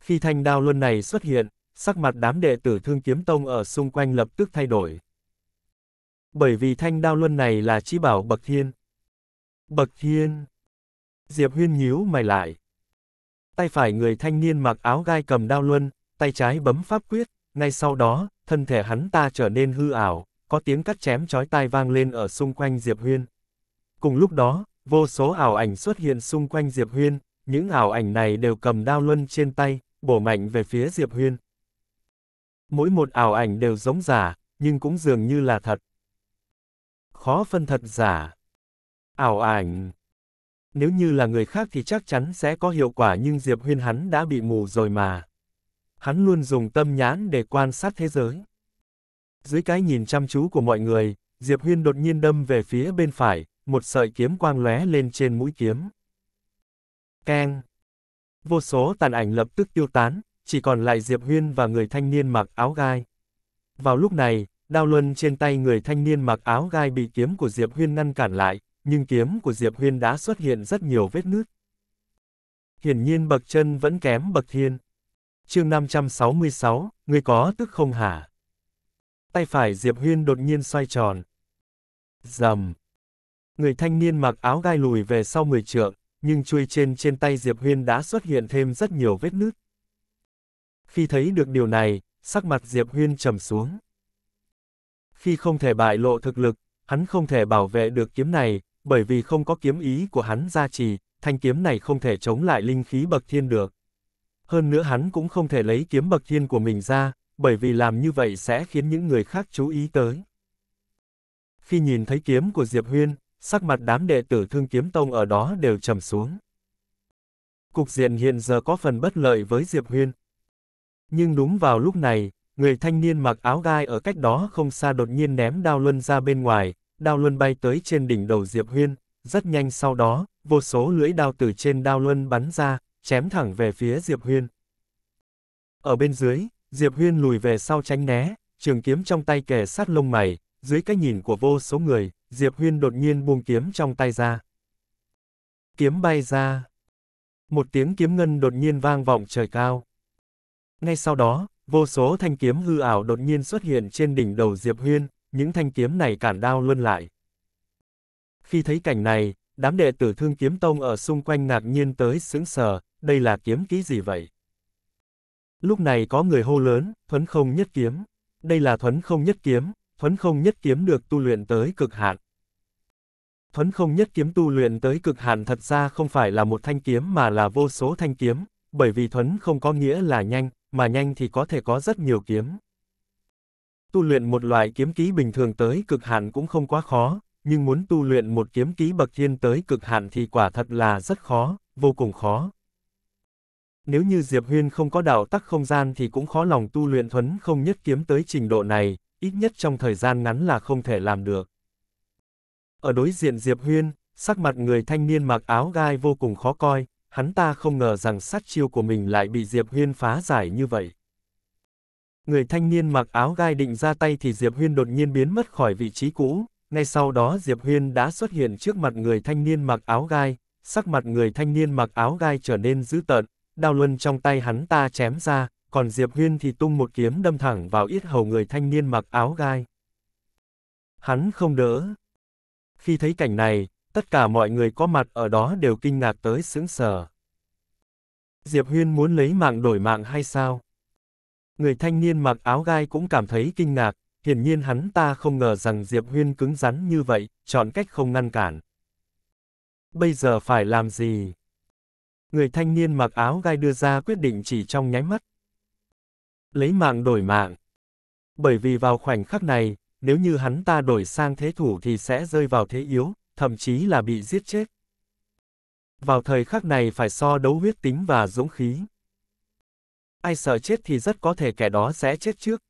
Khi thanh đao luân này xuất hiện, sắc mặt đám đệ tử thương kiếm tông ở xung quanh lập tức thay đổi. Bởi vì thanh đao luân này là chí bảo bậc thiên. Bậc thiên. Diệp huyên nhíu mày lại. Tay phải người thanh niên mặc áo gai cầm đao luân, tay trái bấm pháp quyết. Ngay sau đó, thân thể hắn ta trở nên hư ảo, có tiếng cắt chém chói tai vang lên ở xung quanh Diệp Huyên. Cùng lúc đó, vô số ảo ảnh xuất hiện xung quanh Diệp Huyên, những ảo ảnh này đều cầm đao luân trên tay, bổ mạnh về phía Diệp Huyên. Mỗi một ảo ảnh đều giống giả, nhưng cũng dường như là thật. Khó phân thật giả. Ảo ảnh. Nếu như là người khác thì chắc chắn sẽ có hiệu quả nhưng Diệp Huyên hắn đã bị mù rồi mà hắn luôn dùng tâm nhãn để quan sát thế giới. Dưới cái nhìn chăm chú của mọi người, Diệp Huyên đột nhiên đâm về phía bên phải, một sợi kiếm quang lóe lên trên mũi kiếm. Keng! Vô số tàn ảnh lập tức tiêu tán, chỉ còn lại Diệp Huyên và người thanh niên mặc áo gai. Vào lúc này, đao luân trên tay người thanh niên mặc áo gai bị kiếm của Diệp Huyên ngăn cản lại, nhưng kiếm của Diệp Huyên đã xuất hiện rất nhiều vết nứt. Hiển nhiên bậc chân vẫn kém bậc thiên chương 566, ngươi có tức không hả? Tay phải Diệp Huyên đột nhiên xoay tròn. Dầm. Người thanh niên mặc áo gai lùi về sau 10 trượng, nhưng chui trên trên tay Diệp Huyên đã xuất hiện thêm rất nhiều vết nứt. Khi thấy được điều này, sắc mặt Diệp Huyên trầm xuống. Khi không thể bại lộ thực lực, hắn không thể bảo vệ được kiếm này, bởi vì không có kiếm ý của hắn gia trì, thanh kiếm này không thể chống lại linh khí bậc thiên được. Hơn nữa hắn cũng không thể lấy kiếm bậc thiên của mình ra, bởi vì làm như vậy sẽ khiến những người khác chú ý tới. Khi nhìn thấy kiếm của Diệp Huyên, sắc mặt đám đệ tử thương kiếm tông ở đó đều trầm xuống. Cục diện hiện giờ có phần bất lợi với Diệp Huyên. Nhưng đúng vào lúc này, người thanh niên mặc áo gai ở cách đó không xa đột nhiên ném đao luân ra bên ngoài, đao luân bay tới trên đỉnh đầu Diệp Huyên, rất nhanh sau đó, vô số lưỡi đao từ trên đao luân bắn ra, chém thẳng về phía Diệp Huyên. Ở bên dưới, Diệp Huyên lùi về sau tránh né, trường kiếm trong tay kề sát lông mày, dưới cái nhìn của vô số người, Diệp Huyên đột nhiên buông kiếm trong tay ra. Kiếm bay ra. Một tiếng kiếm ngân đột nhiên vang vọng trời cao. Ngay sau đó, vô số thanh kiếm hư ảo đột nhiên xuất hiện trên đỉnh đầu Diệp Huyên, những thanh kiếm này cản đao luôn lại. Khi thấy cảnh này, đám đệ tử thương kiếm tông ở xung quanh ngạc nhiên tới sững sờ, đây là kiếm kỹ gì vậy? Lúc này có người hô lớn, thuấn không nhất kiếm. Đây là thuấn không nhất kiếm, thuấn không nhất kiếm được tu luyện tới cực hạn. Thuấn không nhất kiếm tu luyện tới cực hạn thật ra không phải là một thanh kiếm mà là vô số thanh kiếm, bởi vì thuấn không có nghĩa là nhanh, mà nhanh thì có thể có rất nhiều kiếm. Tu luyện một loại kiếm ký bình thường tới cực hạn cũng không quá khó, nhưng muốn tu luyện một kiếm ký bậc thiên tới cực hạn thì quả thật là rất khó, vô cùng khó. Nếu như Diệp Huyên không có đạo tắc không gian thì cũng khó lòng tu luyện thuấn không nhất kiếm tới trình độ này, ít nhất trong thời gian ngắn là không thể làm được. Ở đối diện Diệp Huyên, sắc mặt người thanh niên mặc áo gai vô cùng khó coi, hắn ta không ngờ rằng sát chiêu của mình lại bị Diệp Huyên phá giải như vậy. Người thanh niên mặc áo gai định ra tay thì Diệp Huyên đột nhiên biến mất khỏi vị trí cũ, ngay sau đó Diệp Huyên đã xuất hiện trước mặt người thanh niên mặc áo gai, sắc mặt người thanh niên mặc áo gai trở nên dữ tợn, đao luân trong tay hắn ta chém ra, còn Diệp Huyên thì tung một kiếm đâm thẳng vào yết hầu người thanh niên mặc áo gai. Hắn không đỡ. Khi thấy cảnh này, tất cả mọi người có mặt ở đó đều kinh ngạc tới sững sờ. Diệp Huyên muốn lấy mạng đổi mạng hay sao? Người thanh niên mặc áo gai cũng cảm thấy kinh ngạc, hiển nhiên hắn ta không ngờ rằng Diệp Huyên cứng rắn như vậy, chọn cách không ngăn cản. Bây giờ phải làm gì? người thanh niên mặc áo gai đưa ra quyết định chỉ trong nháy mắt. Lấy mạng đổi mạng. Bởi vì vào khoảnh khắc này, nếu như hắn ta đổi sang thế thủ thì sẽ rơi vào thế yếu, thậm chí là bị giết chết. Vào thời khắc này phải so đấu huyết tính và dũng khí. Ai sợ chết thì rất có thể kẻ đó sẽ chết trước.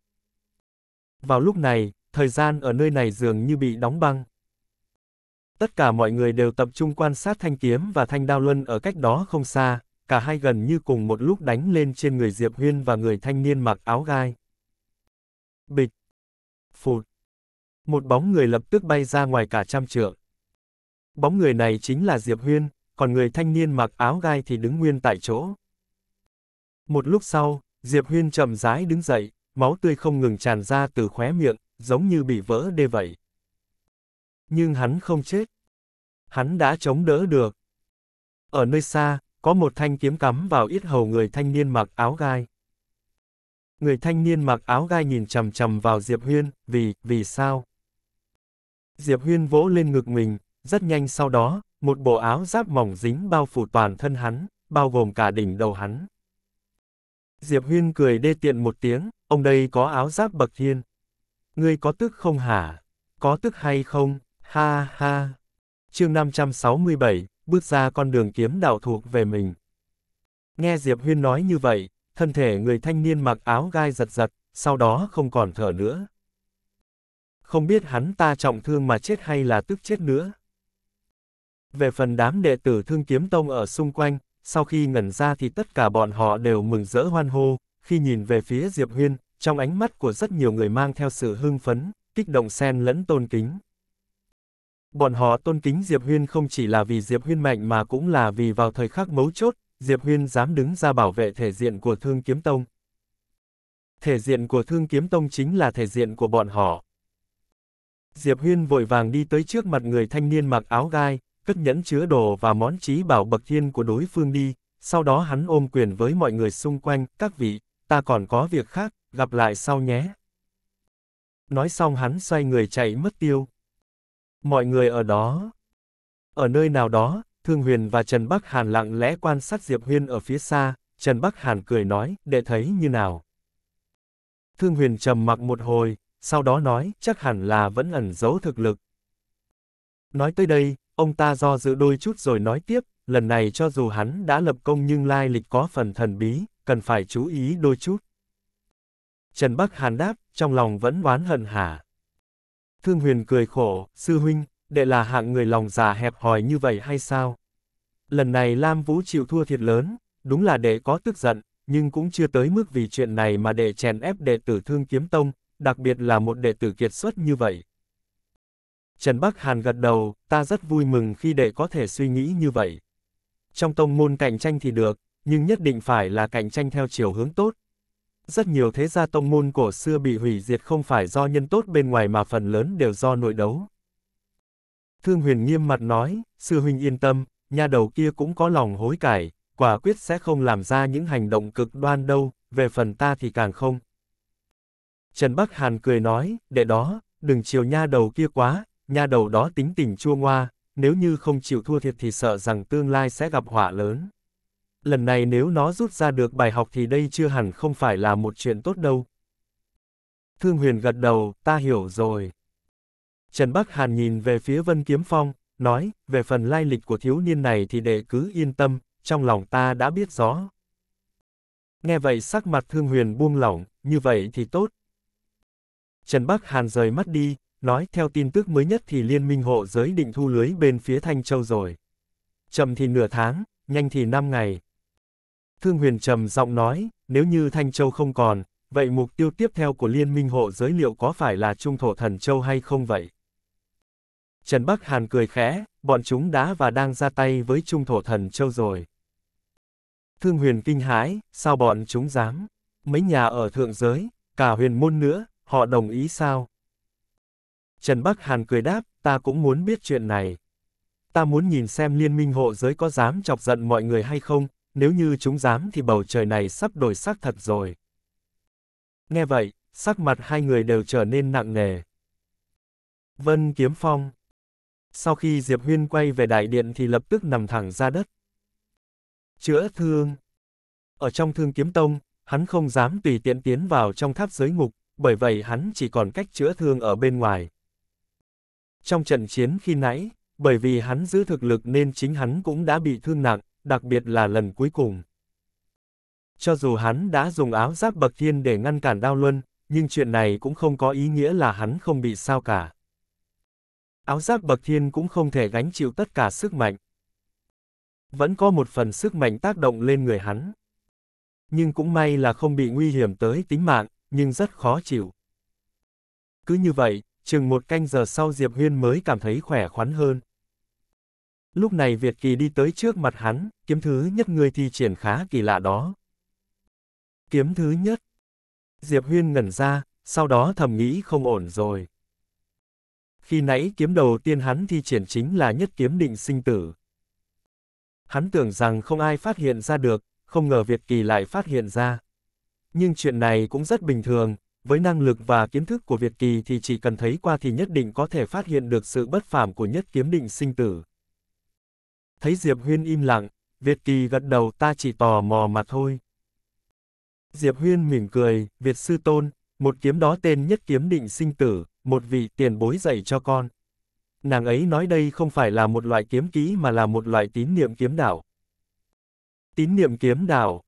Vào lúc này, thời gian ở nơi này dường như bị đóng băng. Tất cả mọi người đều tập trung quan sát thanh kiếm và thanh đao luân ở cách đó không xa, cả hai gần như cùng một lúc đánh lên trên người Diệp Huyên và người thanh niên mặc áo gai. Bịch. Phụt. Một bóng người lập tức bay ra ngoài cả trăm trượng. Bóng người này chính là Diệp Huyên, còn người thanh niên mặc áo gai thì đứng nguyên tại chỗ. Một lúc sau, Diệp Huyên chậm rãi đứng dậy, máu tươi không ngừng tràn ra từ khóe miệng, giống như bị vỡ đê vậy. Nhưng hắn không chết. Hắn đã chống đỡ được. Ở nơi xa, có một thanh kiếm cắm vào ít hầu người thanh niên mặc áo gai. Người thanh niên mặc áo gai nhìn chầm chầm vào Diệp Huyên, vì, vì sao? Diệp Huyên vỗ lên ngực mình, rất nhanh sau đó, một bộ áo giáp mỏng dính bao phủ toàn thân hắn, bao gồm cả đỉnh đầu hắn. Diệp Huyên cười đê tiện một tiếng, ông đây có áo giáp bậc thiên. Ngươi có tức không hả? Có tức hay không? Ha ha. Chương 567, bước ra con đường kiếm đạo thuộc về mình. Nghe Diệp Huyên nói như vậy, thân thể người thanh niên mặc áo gai giật giật, sau đó không còn thở nữa. Không biết hắn ta trọng thương mà chết hay là tức chết nữa. Về phần đám đệ tử thương kiếm tông ở xung quanh, sau khi ngẩn ra thì tất cả bọn họ đều mừng rỡ hoan hô, khi nhìn về phía Diệp Huyên, trong ánh mắt của rất nhiều người mang theo sự hưng phấn, kích động xen lẫn tôn kính. Bọn họ tôn kính Diệp Huyên không chỉ là vì Diệp Huyên mạnh mà cũng là vì vào thời khắc mấu chốt, Diệp Huyên dám đứng ra bảo vệ thể diện của Thương Kiếm Tông. Thể diện của Thương Kiếm Tông chính là thể diện của bọn họ. Diệp Huyên vội vàng đi tới trước mặt người thanh niên mặc áo gai, cất nhẫn chứa đồ và món trí bảo bậc thiên của đối phương đi, sau đó hắn ôm quyền với mọi người xung quanh, các vị, ta còn có việc khác, gặp lại sau nhé. Nói xong hắn xoay người chạy mất tiêu. Mọi người ở đó. Ở nơi nào đó, Thương Huyền và Trần Bắc Hàn lặng lẽ quan sát Diệp Huyên ở phía xa, Trần Bắc Hàn cười nói, để thấy như nào. Thương Huyền trầm mặc một hồi, sau đó nói, chắc hẳn là vẫn ẩn giấu thực lực. Nói tới đây, ông ta do dự đôi chút rồi nói tiếp, lần này cho dù hắn đã lập công nhưng lai lịch có phần thần bí, cần phải chú ý đôi chút. Trần Bắc Hàn đáp, trong lòng vẫn oán hận hả. Thương huyền cười khổ, sư huynh, đệ là hạng người lòng già hẹp hòi như vậy hay sao? Lần này Lam Vũ chịu thua thiệt lớn, đúng là đệ có tức giận, nhưng cũng chưa tới mức vì chuyện này mà đệ chèn ép đệ tử thương kiếm tông, đặc biệt là một đệ tử kiệt xuất như vậy. Trần Bắc Hàn gật đầu, ta rất vui mừng khi đệ có thể suy nghĩ như vậy. Trong tông môn cạnh tranh thì được, nhưng nhất định phải là cạnh tranh theo chiều hướng tốt, rất nhiều thế gia tông môn cổ xưa bị hủy diệt không phải do nhân tốt bên ngoài mà phần lớn đều do nội đấu. Thương huyền nghiêm mặt nói, sư huynh yên tâm, nhà đầu kia cũng có lòng hối cải, quả quyết sẽ không làm ra những hành động cực đoan đâu, về phần ta thì càng không. Trần Bắc Hàn cười nói, để đó, đừng chiều nha đầu kia quá, nha đầu đó tính tình chua ngoa, nếu như không chịu thua thiệt thì sợ rằng tương lai sẽ gặp họa lớn lần này nếu nó rút ra được bài học thì đây chưa hẳn không phải là một chuyện tốt đâu. Thương Huyền gật đầu, ta hiểu rồi. Trần Bắc Hàn nhìn về phía Vân Kiếm Phong, nói, về phần lai lịch của thiếu niên này thì đệ cứ yên tâm, trong lòng ta đã biết rõ. Nghe vậy sắc mặt Thương Huyền buông lỏng, như vậy thì tốt. Trần Bắc Hàn rời mắt đi, nói theo tin tức mới nhất thì Liên minh hộ giới định thu lưới bên phía Thanh Châu rồi. Chậm thì nửa tháng, nhanh thì năm ngày. Thương Huyền trầm giọng nói, nếu như Thanh Châu không còn, vậy mục tiêu tiếp theo của Liên minh hộ giới liệu có phải là Trung Thổ Thần Châu hay không vậy? Trần Bắc Hàn cười khẽ, bọn chúng đã và đang ra tay với Trung Thổ Thần Châu rồi. Thương Huyền kinh hãi, sao bọn chúng dám? Mấy nhà ở thượng giới, cả huyền môn nữa, họ đồng ý sao? Trần Bắc Hàn cười đáp, ta cũng muốn biết chuyện này. Ta muốn nhìn xem liên minh hộ giới có dám chọc giận mọi người hay không, nếu như chúng dám thì bầu trời này sắp đổi sắc thật rồi. Nghe vậy, sắc mặt hai người đều trở nên nặng nề. Vân Kiếm Phong Sau khi Diệp Huyên quay về đại điện thì lập tức nằm thẳng ra đất. Chữa thương Ở trong thương kiếm tông, hắn không dám tùy tiện tiến vào trong tháp giới ngục, bởi vậy hắn chỉ còn cách chữa thương ở bên ngoài. Trong trận chiến khi nãy, bởi vì hắn giữ thực lực nên chính hắn cũng đã bị thương nặng, đặc biệt là lần cuối cùng. Cho dù hắn đã dùng áo giáp bậc thiên để ngăn cản đao luân, nhưng chuyện này cũng không có ý nghĩa là hắn không bị sao cả. Áo giáp bậc thiên cũng không thể gánh chịu tất cả sức mạnh. Vẫn có một phần sức mạnh tác động lên người hắn. Nhưng cũng may là không bị nguy hiểm tới tính mạng, nhưng rất khó chịu. Cứ như vậy, chừng một canh giờ sau Diệp Huyên mới cảm thấy khỏe khoắn hơn. Lúc này Việt Kỳ đi tới trước mặt hắn, kiếm thứ nhất người thi triển khá kỳ lạ đó. Kiếm thứ nhất. Diệp Huyên ngẩn ra, sau đó thầm nghĩ không ổn rồi. Khi nãy kiếm đầu tiên hắn thi triển chính là nhất kiếm định sinh tử. Hắn tưởng rằng không ai phát hiện ra được, không ngờ Việt Kỳ lại phát hiện ra. Nhưng chuyện này cũng rất bình thường, với năng lực và kiến thức của Việt Kỳ thì chỉ cần thấy qua thì nhất định có thể phát hiện được sự bất phàm của nhất kiếm định sinh tử. Thấy Diệp Huyên im lặng, Việt Kỳ gật đầu ta chỉ tò mò mà thôi. Diệp Huyên mỉm cười, Việt Sư Tôn, một kiếm đó tên nhất kiếm định sinh tử, một vị tiền bối dạy cho con. Nàng ấy nói đây không phải là một loại kiếm kỹ mà là một loại tín niệm kiếm đạo. Tín niệm kiếm đạo.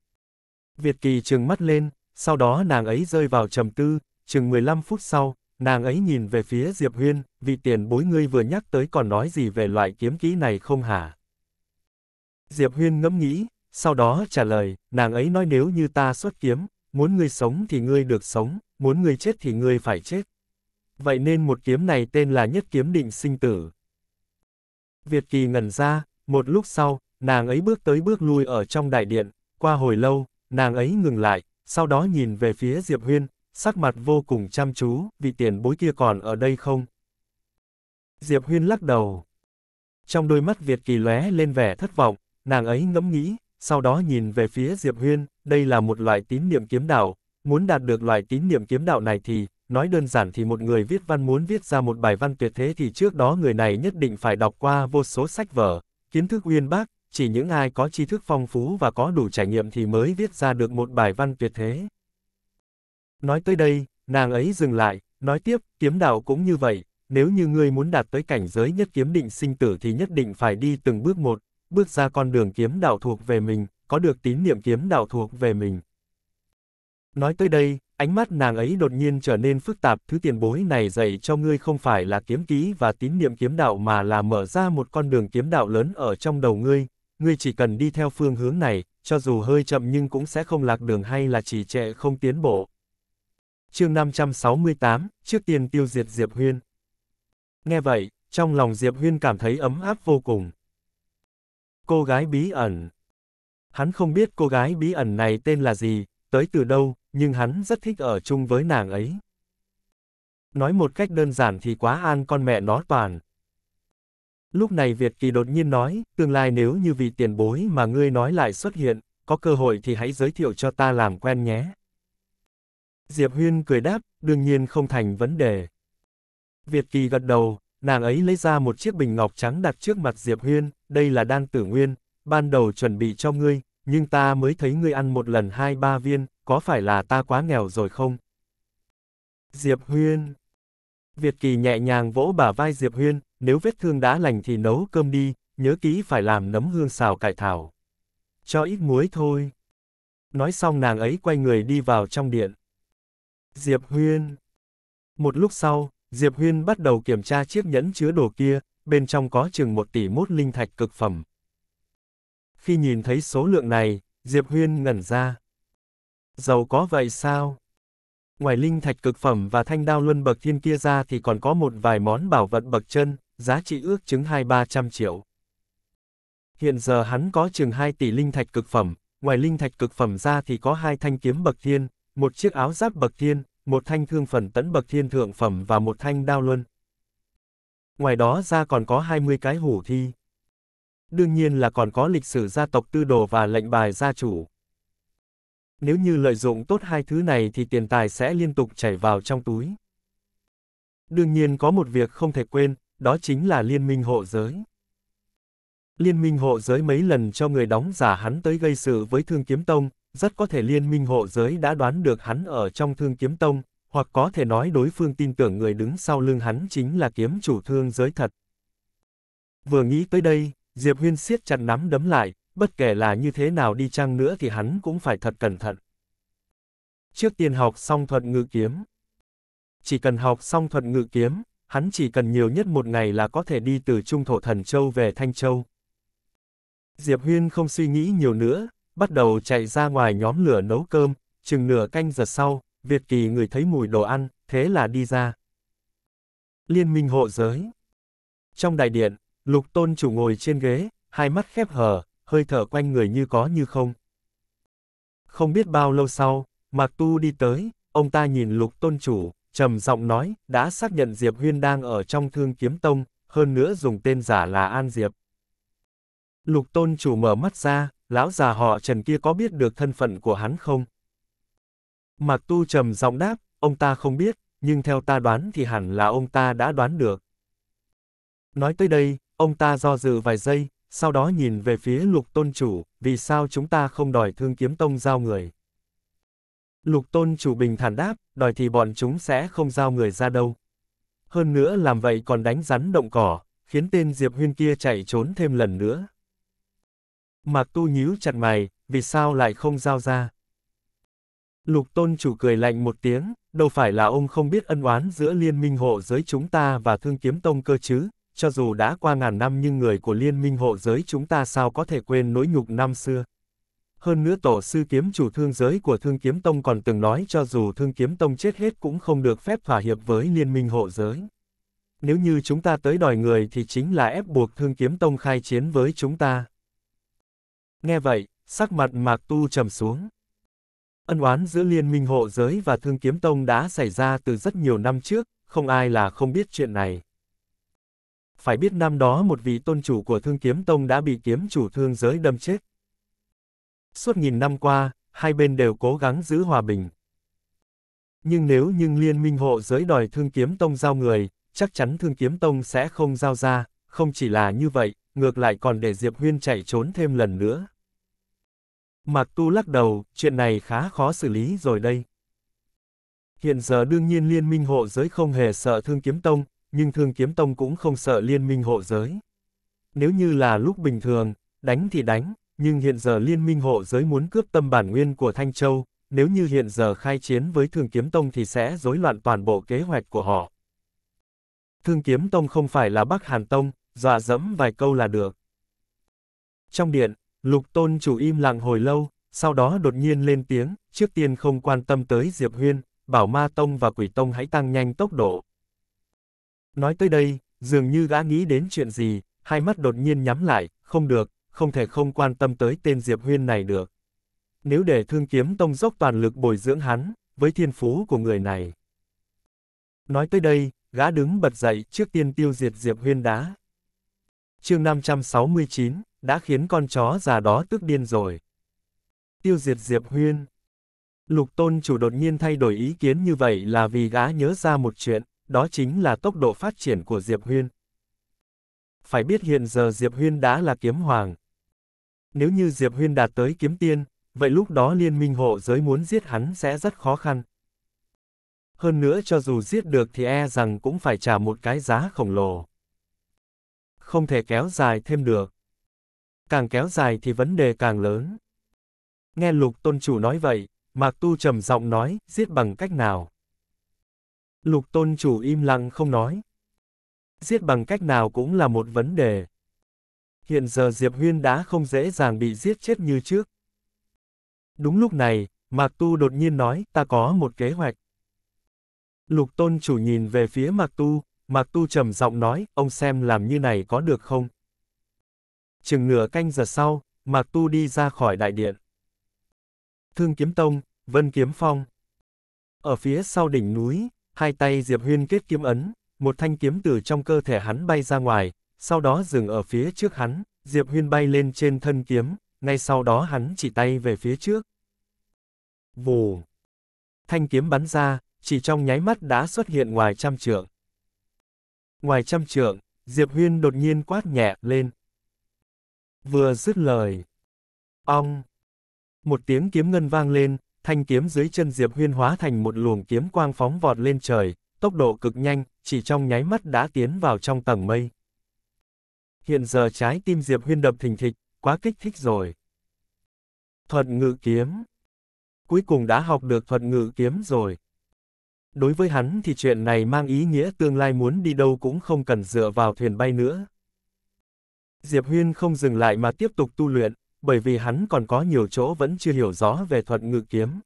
Việt Kỳ trừng mắt lên, sau đó nàng ấy rơi vào trầm tư, chừng 15 phút sau, nàng ấy nhìn về phía Diệp Huyên, vị tiền bối ngươi vừa nhắc tới còn nói gì về loại kiếm kỹ này không hả? Diệp Huyên ngẫm nghĩ, sau đó trả lời, nàng ấy nói nếu như ta xuất kiếm, muốn ngươi sống thì ngươi được sống, muốn ngươi chết thì ngươi phải chết. Vậy nên một kiếm này tên là nhất kiếm định sinh tử. Việt Kỳ ngẩn ra, một lúc sau, nàng ấy bước tới bước lui ở trong đại điện, qua hồi lâu, nàng ấy ngừng lại, sau đó nhìn về phía Diệp Huyên, sắc mặt vô cùng chăm chú, vị tiền bối kia còn ở đây không? Diệp Huyên lắc đầu. Trong đôi mắt Việt Kỳ lóe lên vẻ thất vọng, Nàng ấy ngẫm nghĩ, sau đó nhìn về phía Diệp Huyên, đây là một loại tín niệm kiếm đạo, muốn đạt được loại tín niệm kiếm đạo này thì, nói đơn giản thì một người viết văn muốn viết ra một bài văn tuyệt thế thì trước đó người này nhất định phải đọc qua vô số sách vở, kiến thức uyên bác, chỉ những ai có tri thức phong phú và có đủ trải nghiệm thì mới viết ra được một bài văn tuyệt thế. Nói tới đây, nàng ấy dừng lại, nói tiếp, kiếm đạo cũng như vậy, nếu như ngươi muốn đạt tới cảnh giới nhất kiếm định sinh tử thì nhất định phải đi từng bước một, bước ra con đường kiếm đạo thuộc về mình, có được tín niệm kiếm đạo thuộc về mình. Nói tới đây, ánh mắt nàng ấy đột nhiên trở nên phức tạp, thứ tiền bối này dạy cho ngươi không phải là kiếm ký và tín niệm kiếm đạo mà là mở ra một con đường kiếm đạo lớn ở trong đầu ngươi, ngươi chỉ cần đi theo phương hướng này, cho dù hơi chậm nhưng cũng sẽ không lạc đường hay là chỉ trệ không tiến bộ. Chương 568, trước tiên tiêu diệt Diệp Huyên. Nghe vậy, trong lòng Diệp Huyên cảm thấy ấm áp vô cùng. Cô gái bí ẩn. Hắn không biết cô gái bí ẩn này tên là gì, tới từ đâu, nhưng hắn rất thích ở chung với nàng ấy. Nói một cách đơn giản thì quá an con mẹ nó toàn. Lúc này Việt Kỳ đột nhiên nói, tương lai nếu như vị tiền bối mà ngươi nói lại xuất hiện, có cơ hội thì hãy giới thiệu cho ta làm quen nhé. Diệp Huyên cười đáp, đương nhiên không thành vấn đề. Việt Kỳ gật đầu, nàng ấy lấy ra một chiếc bình ngọc trắng đặt trước mặt Diệp Huyên, đây là đan tử nguyên, ban đầu chuẩn bị cho ngươi, nhưng ta mới thấy ngươi ăn một lần hai ba viên, có phải là ta quá nghèo rồi không? Diệp Huyên Việt Kỳ nhẹ nhàng vỗ bả vai Diệp Huyên, nếu vết thương đã lành thì nấu cơm đi, nhớ kỹ phải làm nấm hương xào cải thảo. Cho ít muối thôi. Nói xong nàng ấy quay người đi vào trong điện. Diệp Huyên Một lúc sau, Diệp Huyên bắt đầu kiểm tra chiếc nhẫn chứa đồ kia, bên trong có chừng một tỷ mút linh thạch cực phẩm. Khi nhìn thấy số lượng này, Diệp Huyên ngẩn ra. Giàu có vậy sao? Ngoài linh thạch cực phẩm và thanh đao luân bậc thiên kia ra thì còn có một vài món bảo vật bậc chân, giá trị ước chứng hai ba trăm triệu. Hiện giờ hắn có chừng 2 tỷ linh thạch cực phẩm, ngoài linh thạch cực phẩm ra thì có hai thanh kiếm bậc thiên, một chiếc áo giáp bậc thiên, một thanh thương phần tấn bậc thiên thượng phẩm và một thanh đao luân, Ngoài đó ra còn có 20 cái hủ thi. Đương nhiên là còn có lịch sử gia tộc tư đồ và lệnh bài gia chủ. Nếu như lợi dụng tốt hai thứ này thì tiền tài sẽ liên tục chảy vào trong túi. Đương nhiên có một việc không thể quên, đó chính là liên minh hộ giới. Liên minh hộ giới mấy lần cho người đóng giả hắn tới gây sự với Thương Kiếm Tông, rất có thể liên minh hộ giới đã đoán được hắn ở trong Thương Kiếm Tông, hoặc có thể nói đối phương tin tưởng người đứng sau lưng hắn chính là kiếm chủ thương giới thật. Vừa nghĩ tới đây, Diệp Huyên siết chặt nắm đấm lại, bất kể là như thế nào đi chăng nữa thì hắn cũng phải thật cẩn thận. Trước tiên học xong thuật ngự kiếm. Chỉ cần học xong thuật ngự kiếm, hắn chỉ cần nhiều nhất một ngày là có thể đi từ Trung Thổ Thần Châu về Thanh Châu. Diệp Huyên không suy nghĩ nhiều nữa, bắt đầu chạy ra ngoài nhóm lửa nấu cơm, chừng nửa canh giờ sau, Việt Kỳ người thấy mùi đồ ăn, thế là đi ra. Liên minh hộ giới Trong đại điện, lục tôn chủ ngồi trên ghế, hai mắt khép hờ, hơi thở quanh người như có như không. Không biết bao lâu sau, Mạc Tu đi tới, ông ta nhìn lục tôn chủ, trầm giọng nói, đã xác nhận Diệp Huyên đang ở trong thương kiếm tông, hơn nữa dùng tên giả là An Diệp. Lục tôn chủ mở mắt ra, lão già họ Trần kia có biết được thân phận của hắn không? Mạc Tu trầm giọng đáp, ông ta không biết, nhưng theo ta đoán thì hẳn là ông ta đã đoán được. Nói tới đây, ông ta do dự vài giây, sau đó nhìn về phía lục tôn chủ, vì sao chúng ta không đòi thương kiếm tông giao người. Lục tôn chủ bình thản đáp, đòi thì bọn chúng sẽ không giao người ra đâu. Hơn nữa làm vậy còn đánh rắn động cỏ, khiến tên Diệp Huyên kia chạy trốn thêm lần nữa. Mạc Tu nhíu chặt mày, vì sao lại không giao ra? Lục tôn chủ cười lạnh một tiếng, đâu phải là ông không biết ân oán giữa liên minh hộ giới chúng ta và thương kiếm tông cơ chứ, cho dù đã qua ngàn năm nhưng người của liên minh hộ giới chúng ta sao có thể quên nỗi nhục năm xưa. Hơn nữa tổ sư kiếm chủ thương giới của thương kiếm tông còn từng nói cho dù thương kiếm tông chết hết cũng không được phép thỏa hiệp với liên minh hộ giới. Nếu như chúng ta tới đòi người thì chính là ép buộc thương kiếm tông khai chiến với chúng ta. Nghe vậy, sắc mặt mạc tu trầm xuống. Ân oán giữa liên minh hộ giới và thương kiếm tông đã xảy ra từ rất nhiều năm trước, không ai là không biết chuyện này. Phải biết năm đó một vị tôn chủ của thương kiếm tông đã bị kiếm chủ thương giới đâm chết. Suốt nghìn năm qua, hai bên đều cố gắng giữ hòa bình. Nhưng nếu nhưng liên minh hộ giới đòi thương kiếm tông giao người, chắc chắn thương kiếm tông sẽ không giao ra, không chỉ là như vậy, ngược lại còn để Diệp Huyên chạy trốn thêm lần nữa. Mạc Tu lắc đầu, chuyện này khá khó xử lý rồi đây. Hiện giờ đương nhiên liên minh hộ giới không hề sợ thương kiếm tông, nhưng thương kiếm tông cũng không sợ liên minh hộ giới. Nếu như là lúc bình thường, đánh thì đánh, nhưng hiện giờ liên minh hộ giới muốn cướp tâm bản nguyên của Thanh Châu, nếu như hiện giờ khai chiến với Thương Kiếm Tông thì sẽ rối loạn toàn bộ kế hoạch của họ. Thương Kiếm Tông không phải là Bắc Hàn Tông, dọa dẫm vài câu là được. Trong điện, Lục tôn chủ im lặng hồi lâu, sau đó đột nhiên lên tiếng, trước tiên không quan tâm tới Diệp Huyên, bảo ma tông và quỷ tông hãy tăng nhanh tốc độ. Nói tới đây, dường như gã nghĩ đến chuyện gì, hai mắt đột nhiên nhắm lại, không được, không thể không quan tâm tới tên Diệp Huyên này được. Nếu để thương kiếm tông dốc toàn lực bồi dưỡng hắn, với thiên phú của người này. Nói tới đây, gã đứng bật dậy trước tiên tiêu diệt Diệp Huyên đá. chương 569, đã khiến con chó già đó tức điên rồi. Tiêu diệt Diệp Huyên Lục tôn chủ đột nhiên thay đổi ý kiến như vậy là vì gã nhớ ra một chuyện, đó chính là tốc độ phát triển của Diệp Huyên. Phải biết hiện giờ Diệp Huyên đã là kiếm hoàng. Nếu như Diệp Huyên đạt tới kiếm tiên, vậy lúc đó liên minh hộ giới muốn giết hắn sẽ rất khó khăn. Hơn nữa cho dù giết được thì e rằng cũng phải trả một cái giá khổng lồ. Không thể kéo dài thêm được càng kéo dài thì vấn đề càng lớn. Nghe lục tôn chủ nói vậy, Mạc Tu trầm giọng nói, giết bằng cách nào? Lục tôn chủ im lặng không nói. Giết bằng cách nào cũng là một vấn đề. Hiện giờ Diệp Huyên đã không dễ dàng bị giết chết như trước. Đúng lúc này, Mạc Tu đột nhiên nói, ta có một kế hoạch. Lục tôn chủ nhìn về phía Mạc Tu, Mạc Tu trầm giọng nói, ông xem làm như này có được không? chừng nửa canh giờ sau, Mạc Tu đi ra khỏi đại điện. Thương Kiếm Tông, Vân Kiếm Phong. Ở phía sau đỉnh núi, hai tay Diệp Huyên kết kiếm ấn, một thanh kiếm từ trong cơ thể hắn bay ra ngoài, sau đó dừng ở phía trước hắn, Diệp Huyên bay lên trên thân kiếm, ngay sau đó hắn chỉ tay về phía trước. Vù! Thanh kiếm bắn ra, chỉ trong nháy mắt đã xuất hiện ngoài trăm trượng. Ngoài trăm trượng, Diệp Huyên đột nhiên quát nhẹ lên. Vừa dứt lời. ông Một tiếng kiếm ngân vang lên, thanh kiếm dưới chân Diệp Huyên hóa thành một luồng kiếm quang phóng vọt lên trời, tốc độ cực nhanh, chỉ trong nháy mắt đã tiến vào trong tầng mây. Hiện giờ trái tim Diệp Huyên đập thình thịch, quá kích thích rồi. Thuận ngự kiếm. Cuối cùng đã học được Thuận ngự kiếm rồi. Đối với hắn thì chuyện này mang ý nghĩa tương lai muốn đi đâu cũng không cần dựa vào thuyền bay nữa. Diệp Huyên không dừng lại mà tiếp tục tu luyện, bởi vì hắn còn có nhiều chỗ vẫn chưa hiểu rõ về thuật ngự kiếm.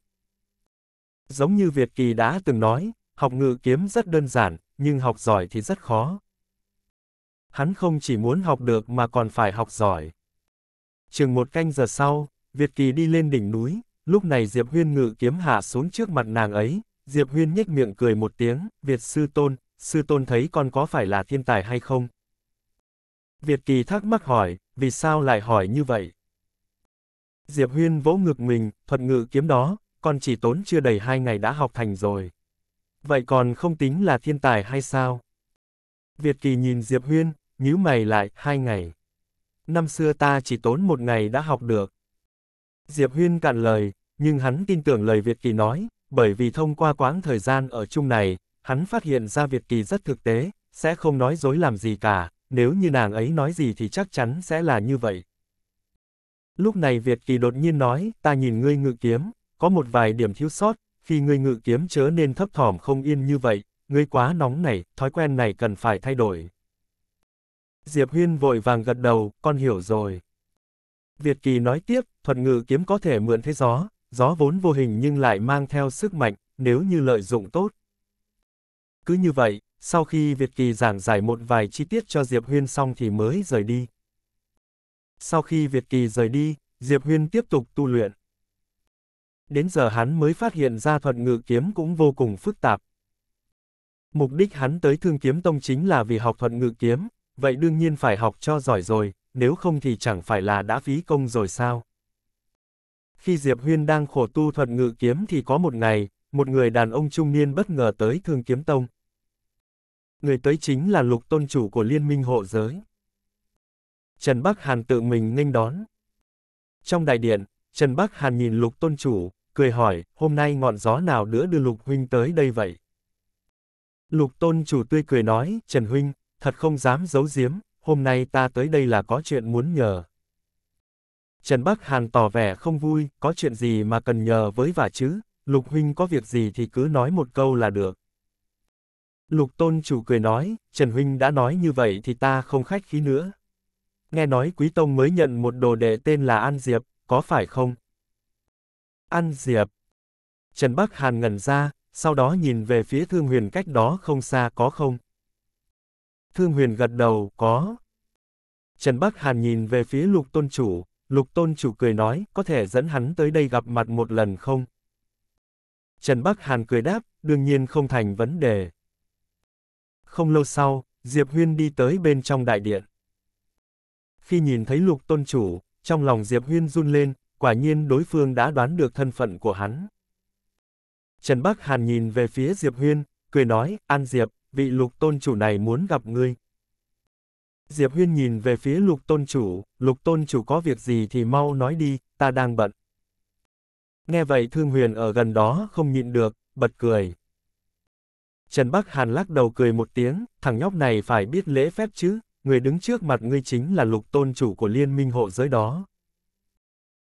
Giống như Việt Kỳ đã từng nói, học ngự kiếm rất đơn giản, nhưng học giỏi thì rất khó. Hắn không chỉ muốn học được mà còn phải học giỏi. Chừng một canh giờ sau, Việt Kỳ đi lên đỉnh núi, lúc này Diệp Huyên ngự kiếm hạ xuống trước mặt nàng ấy, Diệp Huyên nhếch miệng cười một tiếng, Việt sư tôn, sư tôn thấy con có phải là thiên tài hay không, Việt Kỳ thắc mắc hỏi, vì sao lại hỏi như vậy? Diệp Huyên vỗ ngực mình, thuật ngự kiếm đó, còn chỉ tốn chưa đầy hai ngày đã học thành rồi. Vậy còn không tính là thiên tài hay sao? Việt Kỳ nhìn Diệp Huyên, nhíu mày lại, hai ngày. Năm xưa ta chỉ tốn một ngày đã học được. Diệp Huyên cạn lời, nhưng hắn tin tưởng lời Việt Kỳ nói, bởi vì thông qua quãng thời gian ở chung này, hắn phát hiện ra Việt Kỳ rất thực tế, sẽ không nói dối làm gì cả, nếu như nàng ấy nói gì thì chắc chắn sẽ là như vậy. Lúc này Việt Kỳ đột nhiên nói, ta nhìn ngươi ngự kiếm, có một vài điểm thiếu sót, khi ngươi ngự kiếm chớ nên thấp thỏm không yên như vậy, ngươi quá nóng nảy, thói quen này cần phải thay đổi. Diệp Huyên vội vàng gật đầu, con hiểu rồi. Việt Kỳ nói tiếp, thuật ngự kiếm có thể mượn thế gió, gió vốn vô hình nhưng lại mang theo sức mạnh, nếu như lợi dụng tốt. Cứ như vậy, sau khi Việt Kỳ giảng giải một vài chi tiết cho Diệp Huyên xong thì mới rời đi. Sau khi Việt Kỳ rời đi, Diệp Huyên tiếp tục tu luyện. Đến giờ hắn mới phát hiện ra thuật ngự kiếm cũng vô cùng phức tạp. Mục đích hắn tới thương kiếm tông chính là vì học thuật ngự kiếm, vậy đương nhiên phải học cho giỏi rồi, nếu không thì chẳng phải là đã phí công rồi sao. Khi Diệp Huyên đang khổ tu thuật ngự kiếm thì có một ngày, một người đàn ông trung niên bất ngờ tới thương kiếm tông người tới chính là lục tôn chủ của liên minh hộ giới. Trần Bắc Hàn tự mình nghênh đón. Trong đại điện, Trần Bắc Hàn nhìn lục tôn chủ, cười hỏi, hôm nay ngọn gió nào nữa đưa lục huynh tới đây vậy? Lục tôn chủ tươi cười nói, Trần Huynh, thật không dám giấu giếm, hôm nay ta tới đây là có chuyện muốn nhờ. Trần Bắc Hàn tỏ vẻ không vui, có chuyện gì mà cần nhờ với vả chứ, Lục Huynh có việc gì thì cứ nói một câu là được. Lục tôn chủ cười nói, Trần Huynh đã nói như vậy thì ta không khách khí nữa. Nghe nói Quý Tông mới nhận một đồ đệ tên là An Diệp, có phải không? An Diệp. Trần Bắc Hàn ngẩn ra, sau đó nhìn về phía Thương Huyền cách đó không xa có không? Thương Huyền gật đầu, có. Trần Bắc Hàn nhìn về phía Lục Tôn Chủ, Lục Tôn Chủ cười nói, có thể dẫn hắn tới đây gặp mặt một lần không? Trần Bắc Hàn cười đáp, đương nhiên không thành vấn đề. Không lâu sau, Diệp Huyên đi tới bên trong đại điện. Khi nhìn thấy lục tôn chủ, trong lòng Diệp Huyên run lên, quả nhiên đối phương đã đoán được thân phận của hắn. Trần Bắc Hàn nhìn về phía Diệp Huyên, cười nói, An Diệp, vị lục tôn chủ này muốn gặp ngươi. Diệp Huyên nhìn về phía lục tôn chủ, lục tôn chủ có việc gì thì mau nói đi, ta đang bận. Nghe vậy Thương Huyền ở gần đó không nhịn được, bật cười. Trần Bắc Hàn lắc đầu cười một tiếng, thằng nhóc này phải biết lễ phép chứ, người đứng trước mặt ngươi chính là lục tôn chủ của liên minh hộ giới đó.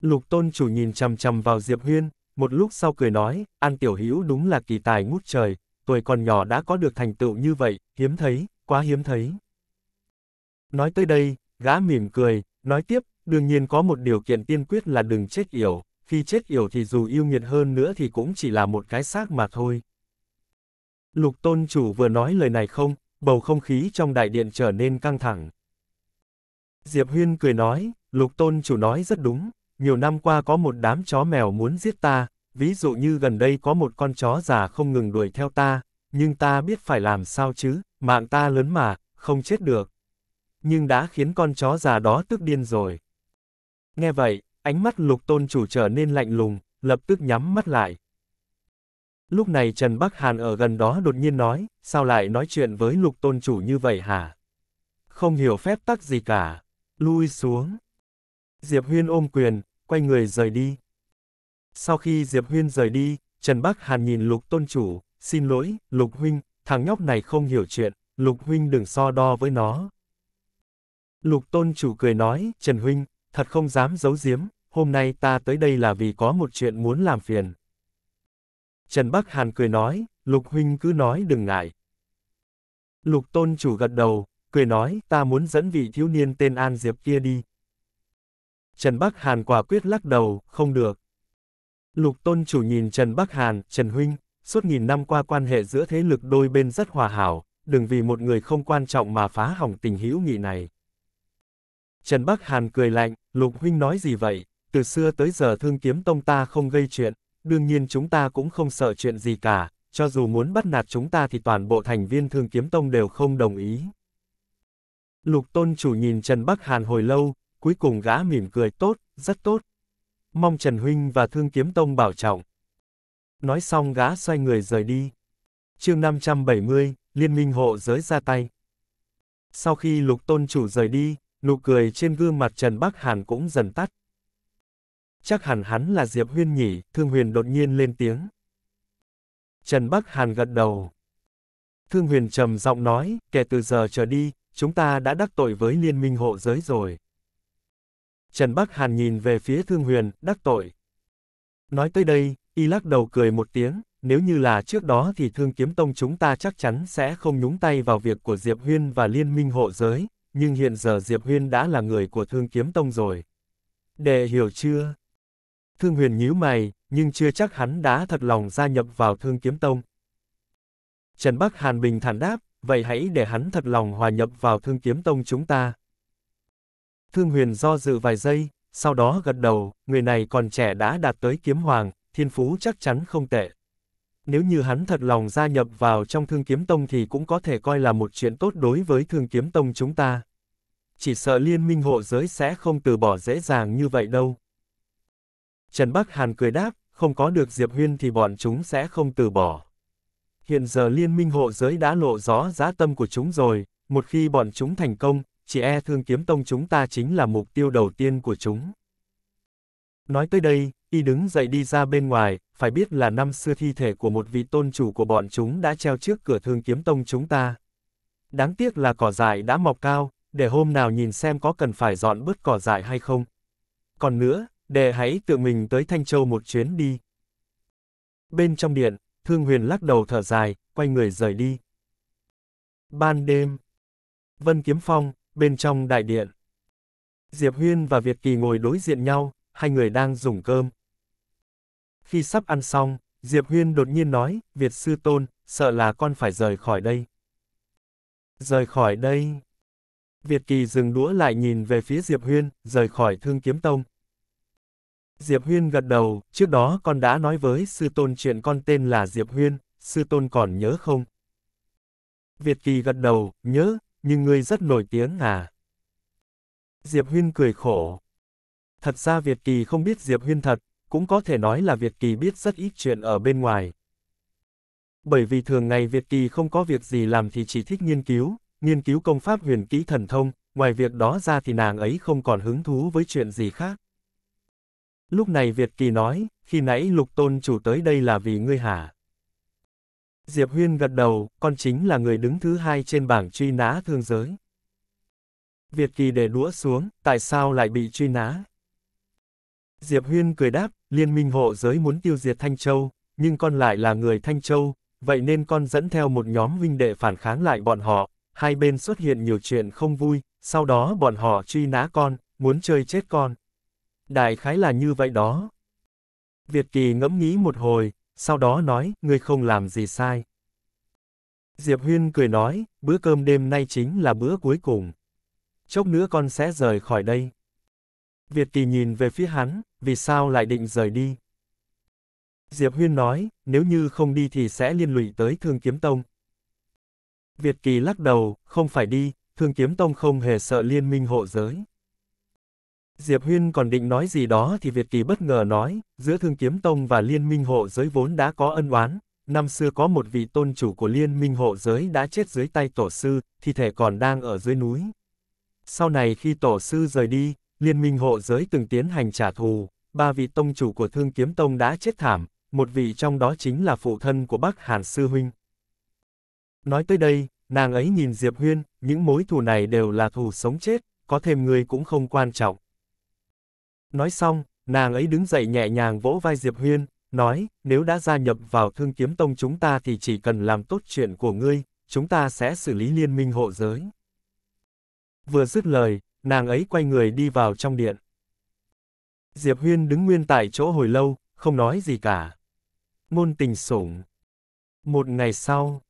Lục tôn chủ nhìn chằm chằm vào Diệp Huyên, một lúc sau cười nói, An Tiểu Hữu đúng là kỳ tài ngút trời, tuổi còn nhỏ đã có được thành tựu như vậy, hiếm thấy, quá hiếm thấy. Nói tới đây, gã mỉm cười, nói tiếp, đương nhiên có một điều kiện tiên quyết là đừng chết yểu, khi chết yểu thì dù yêu nghiệt hơn nữa thì cũng chỉ là một cái xác mà thôi. Lục tôn chủ vừa nói lời này không, bầu không khí trong đại điện trở nên căng thẳng. Diệp Huyên cười nói, lục tôn chủ nói rất đúng, nhiều năm qua có một đám chó mèo muốn giết ta, ví dụ như gần đây có một con chó già không ngừng đuổi theo ta, nhưng ta biết phải làm sao chứ, mạng ta lớn mà, không chết được. Nhưng đã khiến con chó già đó tức điên rồi. Nghe vậy, ánh mắt lục tôn chủ trở nên lạnh lùng, lập tức nhắm mắt lại. Lúc này Trần Bắc Hàn ở gần đó đột nhiên nói, sao lại nói chuyện với lục tôn chủ như vậy hả? Không hiểu phép tắc gì cả. Lui xuống. Diệp Huyên ôm quyền, quay người rời đi. Sau khi Diệp Huyên rời đi, Trần Bắc Hàn nhìn lục tôn chủ, xin lỗi, lục huynh, thằng nhóc này không hiểu chuyện, lục huynh đừng so đo với nó. Lục tôn chủ cười nói, Trần Huynh, thật không dám giấu giếm, hôm nay ta tới đây là vì có một chuyện muốn làm phiền. Trần Bắc Hàn cười nói, Lục Huynh cứ nói đừng ngại. Lục Tôn Chủ gật đầu, cười nói, ta muốn dẫn vị thiếu niên tên An Diệp kia đi. Trần Bắc Hàn quả quyết lắc đầu, không được. Lục Tôn Chủ nhìn Trần Bắc Hàn, Trần Huynh, suốt nghìn năm qua quan hệ giữa thế lực đôi bên rất hòa hảo, đừng vì một người không quan trọng mà phá hỏng tình hữu nghị này. Trần Bắc Hàn cười lạnh, Lục Huynh nói gì vậy, từ xưa tới giờ thương kiếm tông ta không gây chuyện, đương nhiên chúng ta cũng không sợ chuyện gì cả, cho dù muốn bắt nạt chúng ta thì toàn bộ thành viên thương kiếm tông đều không đồng ý. Lục tôn chủ nhìn Trần Bắc Hàn hồi lâu, cuối cùng gã mỉm cười tốt, rất tốt. Mong Trần Huynh và thương kiếm tông bảo trọng. Nói xong gã xoay người rời đi. chương 570, Liên minh hộ giới ra tay. Sau khi lục tôn chủ rời đi, nụ cười trên gương mặt Trần Bắc Hàn cũng dần tắt chắc hẳn hắn là Diệp Huyên nhỉ, Thương Huyền đột nhiên lên tiếng. Trần Bắc Hàn gật đầu. Thương Huyền trầm giọng nói, kể từ giờ trở đi, chúng ta đã đắc tội với liên minh hộ giới rồi. Trần Bắc Hàn nhìn về phía Thương Huyền, đắc tội. Nói tới đây, y lắc đầu cười một tiếng, nếu như là trước đó thì Thương Kiếm Tông chúng ta chắc chắn sẽ không nhúng tay vào việc của Diệp Huyên và liên minh hộ giới, nhưng hiện giờ Diệp Huyên đã là người của Thương Kiếm Tông rồi. Đệ hiểu chưa? Thương huyền nhíu mày, nhưng chưa chắc hắn đã thật lòng gia nhập vào thương kiếm tông. Trần Bắc Hàn bình thản đáp, vậy hãy để hắn thật lòng hòa nhập vào thương kiếm tông chúng ta. Thương huyền do dự vài giây, sau đó gật đầu, người này còn trẻ đã đạt tới kiếm hoàng, thiên phú chắc chắn không tệ. Nếu như hắn thật lòng gia nhập vào trong thương kiếm tông thì cũng có thể coi là một chuyện tốt đối với thương kiếm tông chúng ta. Chỉ sợ liên minh hộ giới sẽ không từ bỏ dễ dàng như vậy đâu. Trần Bắc Hàn cười đáp, không có được Diệp Huyên thì bọn chúng sẽ không từ bỏ. Hiện giờ liên minh hộ giới đã lộ rõ giá tâm của chúng rồi, một khi bọn chúng thành công, chỉ e thương kiếm tông chúng ta chính là mục tiêu đầu tiên của chúng. Nói tới đây, y đứng dậy đi ra bên ngoài, phải biết là năm xưa thi thể của một vị tôn chủ của bọn chúng đã treo trước cửa thương kiếm tông chúng ta. Đáng tiếc là cỏ dại đã mọc cao, để hôm nào nhìn xem có cần phải dọn bớt cỏ dại hay không. Còn nữa, đệ hãy tự mình tới Thanh Châu một chuyến đi. Bên trong điện, Thương Huyền lắc đầu thở dài, quay người rời đi. Ban đêm, Vân Kiếm Phong, bên trong đại điện. Diệp Huyên và Việt Kỳ ngồi đối diện nhau, hai người đang dùng cơm. Khi sắp ăn xong, Diệp Huyên đột nhiên nói, Việt Sư Tôn, sợ là con phải rời khỏi đây. Rời khỏi đây. Việt Kỳ dừng đũa lại nhìn về phía Diệp Huyên, rời khỏi Thương Kiếm Tông. Diệp Huyên gật đầu, trước đó con đã nói với sư tôn chuyện con tên là Diệp Huyên, sư tôn còn nhớ không? Việt Kỳ gật đầu, nhớ, nhưng ngươi rất nổi tiếng à? Diệp Huyên cười khổ. Thật ra Việt Kỳ không biết Diệp Huyên thật, cũng có thể nói là Việt Kỳ biết rất ít chuyện ở bên ngoài. Bởi vì thường ngày Việt Kỳ không có việc gì làm thì chỉ thích nghiên cứu, nghiên cứu công pháp huyền kỹ thần thông, ngoài việc đó ra thì nàng ấy không còn hứng thú với chuyện gì khác. Lúc này Việt Kỳ nói, khi nãy lục tôn chủ tới đây là vì ngươi hả? Diệp Huyên gật đầu, con chính là người đứng thứ hai trên bảng truy nã thương giới. Việt Kỳ để đũa xuống, tại sao lại bị truy nã? Diệp Huyên cười đáp, liên minh hộ giới muốn tiêu diệt Thanh Châu, nhưng con lại là người Thanh Châu, vậy nên con dẫn theo một nhóm huynh đệ phản kháng lại bọn họ, hai bên xuất hiện nhiều chuyện không vui, sau đó bọn họ truy nã con, muốn chơi chết con. Đại khái là như vậy đó. Việt Kỳ ngẫm nghĩ một hồi, sau đó nói, ngươi không làm gì sai. Diệp Huyên cười nói, bữa cơm đêm nay chính là bữa cuối cùng. Chốc nữa con sẽ rời khỏi đây. Việt Kỳ nhìn về phía hắn, vì sao lại định rời đi? Diệp Huyên nói, nếu như không đi thì sẽ liên lụy tới Thương Kiếm Tông. Việt Kỳ lắc đầu, không phải đi, Thương Kiếm Tông không hề sợ liên minh hộ giới. Diệp Huyên còn định nói gì đó thì Việt Kỳ bất ngờ nói, giữa Thương Kiếm Tông và Liên minh hộ giới vốn đã có ân oán, năm xưa có một vị tôn chủ của Liên minh hộ giới đã chết dưới tay tổ sư, thi thể còn đang ở dưới núi. Sau này khi tổ sư rời đi, Liên minh hộ giới từng tiến hành trả thù, ba vị tông chủ của Thương Kiếm Tông đã chết thảm, một vị trong đó chính là phụ thân của Bắc Hàn Sư Huynh. Nói tới đây, nàng ấy nhìn Diệp Huyên, những mối thù này đều là thù sống chết, có thêm người cũng không quan trọng. Nói xong, nàng ấy đứng dậy nhẹ nhàng vỗ vai Diệp Huyên, nói, nếu đã gia nhập vào thương kiếm tông chúng ta thì chỉ cần làm tốt chuyện của ngươi, chúng ta sẽ xử lý liên minh hộ giới. Vừa dứt lời, nàng ấy quay người đi vào trong điện. Diệp Huyên đứng nguyên tại chỗ hồi lâu, không nói gì cả. môn tình sủng. Một ngày sau,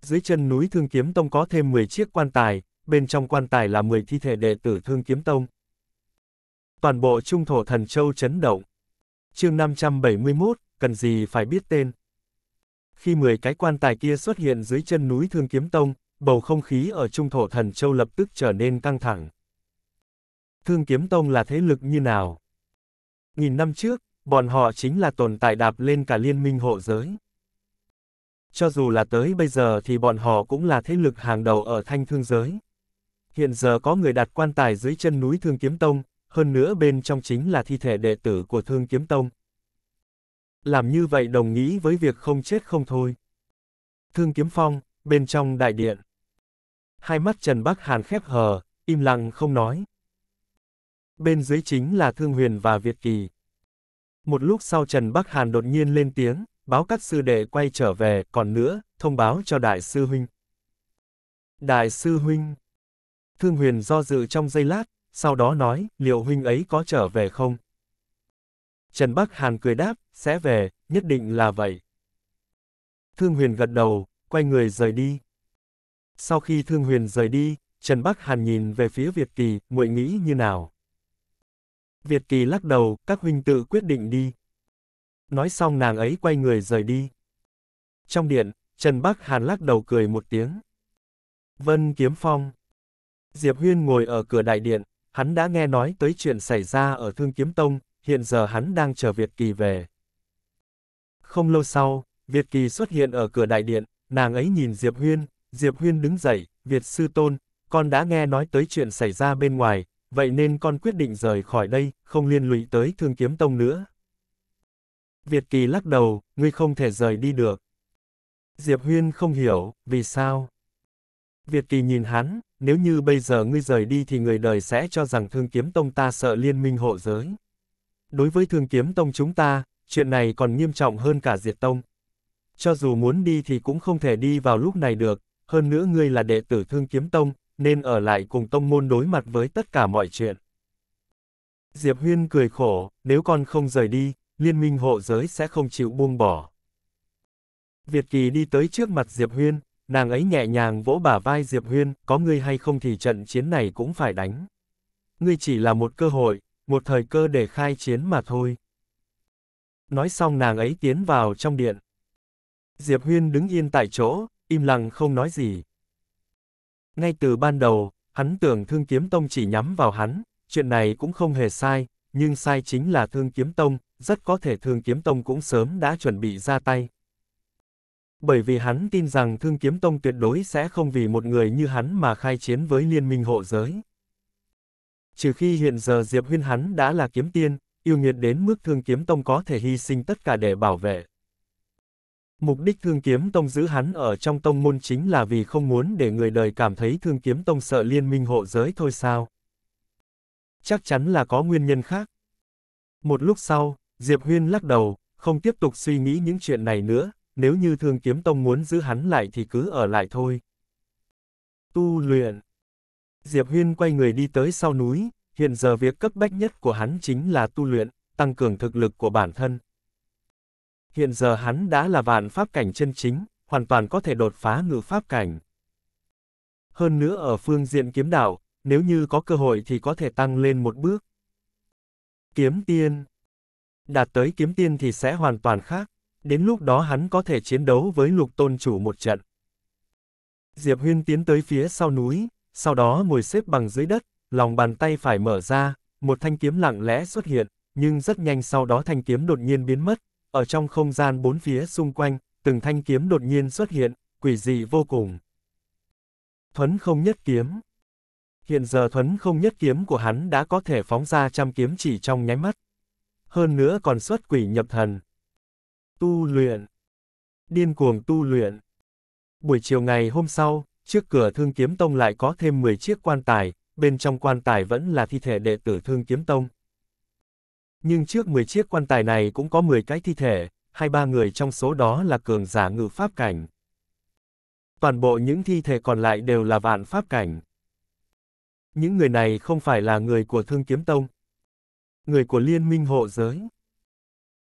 dưới chân núi Thương Kiếm Tông có thêm 10 chiếc quan tài, bên trong quan tài là 10 thi thể đệ tử Thương Kiếm Tông, toàn bộ trung thổ thần châu chấn động. chương 571, cần gì phải biết tên. Khi 10 cái quan tài kia xuất hiện dưới chân núi Thương Kiếm Tông, bầu không khí ở trung thổ thần châu lập tức trở nên căng thẳng. Thương Kiếm Tông là thế lực như nào? Nghìn năm trước, bọn họ chính là tồn tại đạp lên cả liên minh hộ giới. Cho dù là tới bây giờ thì bọn họ cũng là thế lực hàng đầu ở thanh thương giới. Hiện giờ có người đặt quan tài dưới chân núi Thương Kiếm Tông, hơn nữa bên trong chính là thi thể đệ tử của Thương Kiếm Tông. Làm như vậy đồng nghĩ với việc không chết không thôi. Thương Kiếm Phong, bên trong đại điện. Hai mắt Trần Bắc Hàn khép hờ, im lặng không nói. Bên dưới chính là Thương Huyền và Việt Kỳ. Một lúc sau Trần Bắc Hàn đột nhiên lên tiếng, báo các sư đệ quay trở về, còn nữa, thông báo cho Đại sư Huynh. Đại sư Huynh. Thương Huyền do dự trong giây lát, sau đó nói, liệu huynh ấy có trở về không? Trần Bắc Hàn cười đáp, sẽ về, nhất định là vậy. Thương Huyền gật đầu, quay người rời đi. Sau khi Thương Huyền rời đi, Trần Bắc Hàn nhìn về phía Việt Kỳ, muội nghĩ như nào? Việt Kỳ lắc đầu, các huynh tự quyết định đi. Nói xong nàng ấy quay người rời đi. Trong điện, Trần Bắc Hàn lắc đầu cười một tiếng. Vân Kiếm Phong Diệp Huyên ngồi ở cửa đại điện, Hắn đã nghe nói tới chuyện xảy ra ở Thương Kiếm Tông, hiện giờ hắn đang chờ Việt Kỳ về. Không lâu sau, Việt Kỳ xuất hiện ở cửa đại điện, nàng ấy nhìn Diệp Huyên, Diệp Huyên đứng dậy, Việt Sư Tôn, con đã nghe nói tới chuyện xảy ra bên ngoài, vậy nên con quyết định rời khỏi đây, không liên lụy tới Thương Kiếm Tông nữa. Việt Kỳ lắc đầu, ngươi không thể rời đi được. Diệp Huyên không hiểu, vì sao? Việt Kỳ nhìn hắn, nếu như bây giờ ngươi rời đi thì người đời sẽ cho rằng thương kiếm tông ta sợ liên minh hộ giới. Đối với thương kiếm tông chúng ta, chuyện này còn nghiêm trọng hơn cả diệt tông. Cho dù muốn đi thì cũng không thể đi vào lúc này được, hơn nữa ngươi là đệ tử thương kiếm tông, nên ở lại cùng tông môn đối mặt với tất cả mọi chuyện. Diệp Huyên cười khổ, nếu con không rời đi, liên minh hộ giới sẽ không chịu buông bỏ. Việt Kỳ đi tới trước mặt Diệp Huyên, Nàng ấy nhẹ nhàng vỗ bả vai Diệp Huyên, có ngươi hay không thì trận chiến này cũng phải đánh. Ngươi chỉ là một cơ hội, một thời cơ để khai chiến mà thôi. Nói xong nàng ấy tiến vào trong điện. Diệp Huyên đứng yên tại chỗ, im lặng không nói gì. Ngay từ ban đầu, hắn tưởng Thương Kiếm Tông chỉ nhắm vào hắn, chuyện này cũng không hề sai, nhưng sai chính là Thương Kiếm Tông, rất có thể Thương Kiếm Tông cũng sớm đã chuẩn bị ra tay bởi vì hắn tin rằng Thương Kiếm Tông tuyệt đối sẽ không vì một người như hắn mà khai chiến với liên minh hộ giới. Trừ khi hiện giờ Diệp Huyên hắn đã là kiếm tiên, yêu nghiệt đến mức Thương Kiếm Tông có thể hy sinh tất cả để bảo vệ. Mục đích Thương Kiếm Tông giữ hắn ở trong tông môn chính là vì không muốn để người đời cảm thấy Thương Kiếm Tông sợ liên minh hộ giới thôi sao. Chắc chắn là có nguyên nhân khác. Một lúc sau, Diệp Huyên lắc đầu, không tiếp tục suy nghĩ những chuyện này nữa, nếu như thương kiếm tông muốn giữ hắn lại thì cứ ở lại thôi. Tu luyện Diệp Huyên quay người đi tới sau núi, hiện giờ việc cấp bách nhất của hắn chính là tu luyện, tăng cường thực lực của bản thân. Hiện giờ hắn đã là vạn pháp cảnh chân chính, hoàn toàn có thể đột phá ngự pháp cảnh. Hơn nữa ở phương diện kiếm đạo, nếu như có cơ hội thì có thể tăng lên một bước. Kiếm tiên Đạt tới kiếm tiên thì sẽ hoàn toàn khác đến lúc đó hắn có thể chiến đấu với lục tôn chủ một trận. Diệp Huyên tiến tới phía sau núi, sau đó ngồi xếp bằng dưới đất, lòng bàn tay phải mở ra, một thanh kiếm lặng lẽ xuất hiện, nhưng rất nhanh sau đó thanh kiếm đột nhiên biến mất, ở trong không gian bốn phía xung quanh, từng thanh kiếm đột nhiên xuất hiện, quỷ dị vô cùng. Thuấn không nhất kiếm Hiện giờ thuấn không nhất kiếm của hắn đã có thể phóng ra trăm kiếm chỉ trong nháy mắt. Hơn nữa còn xuất quỷ nhập thần, Tu luyện. Điên cuồng tu luyện. Buổi chiều ngày hôm sau, trước cửa Thương Kiếm Tông lại có thêm 10 chiếc quan tài, bên trong quan tài vẫn là thi thể đệ tử Thương Kiếm Tông. Nhưng trước 10 chiếc quan tài này cũng có 10 cái thi thể, hai ba người trong số đó là cường giả ngự pháp cảnh. Toàn bộ những thi thể còn lại đều là vạn pháp cảnh. Những người này không phải là người của Thương Kiếm Tông. Người của Liên minh hộ giới.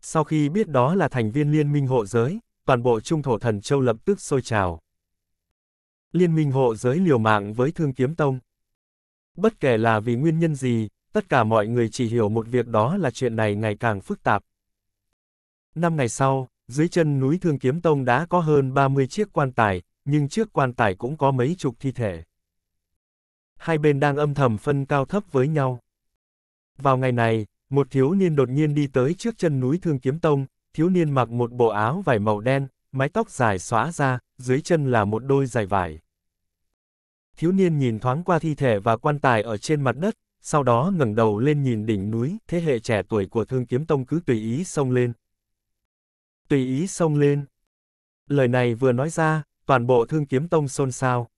Sau khi biết đó là thành viên Liên minh hộ giới, toàn bộ Trung Thổ Thần Châu lập tức sôi trào. Liên minh hộ giới liều mạng với Thương Kiếm Tông. Bất kể là vì nguyên nhân gì, tất cả mọi người chỉ hiểu một việc đó là chuyện này ngày càng phức tạp. Năm ngày sau, dưới chân núi Thương Kiếm Tông đã có hơn 30 chiếc quan tài, nhưng trước quan tài cũng có mấy chục thi thể. Hai bên đang âm thầm phân cao thấp với nhau. Vào ngày này, một thiếu niên đột nhiên đi tới trước chân núi Thương Kiếm Tông, thiếu niên mặc một bộ áo vải màu đen, mái tóc dài xóa ra, dưới chân là một đôi giày vải. Thiếu niên nhìn thoáng qua thi thể và quan tài ở trên mặt đất, sau đó ngẩng đầu lên nhìn đỉnh núi, thế hệ trẻ tuổi của Thương Kiếm Tông cứ tùy ý xông lên. Tùy ý xông lên. Lời này vừa nói ra, toàn bộ Thương Kiếm Tông xôn xao.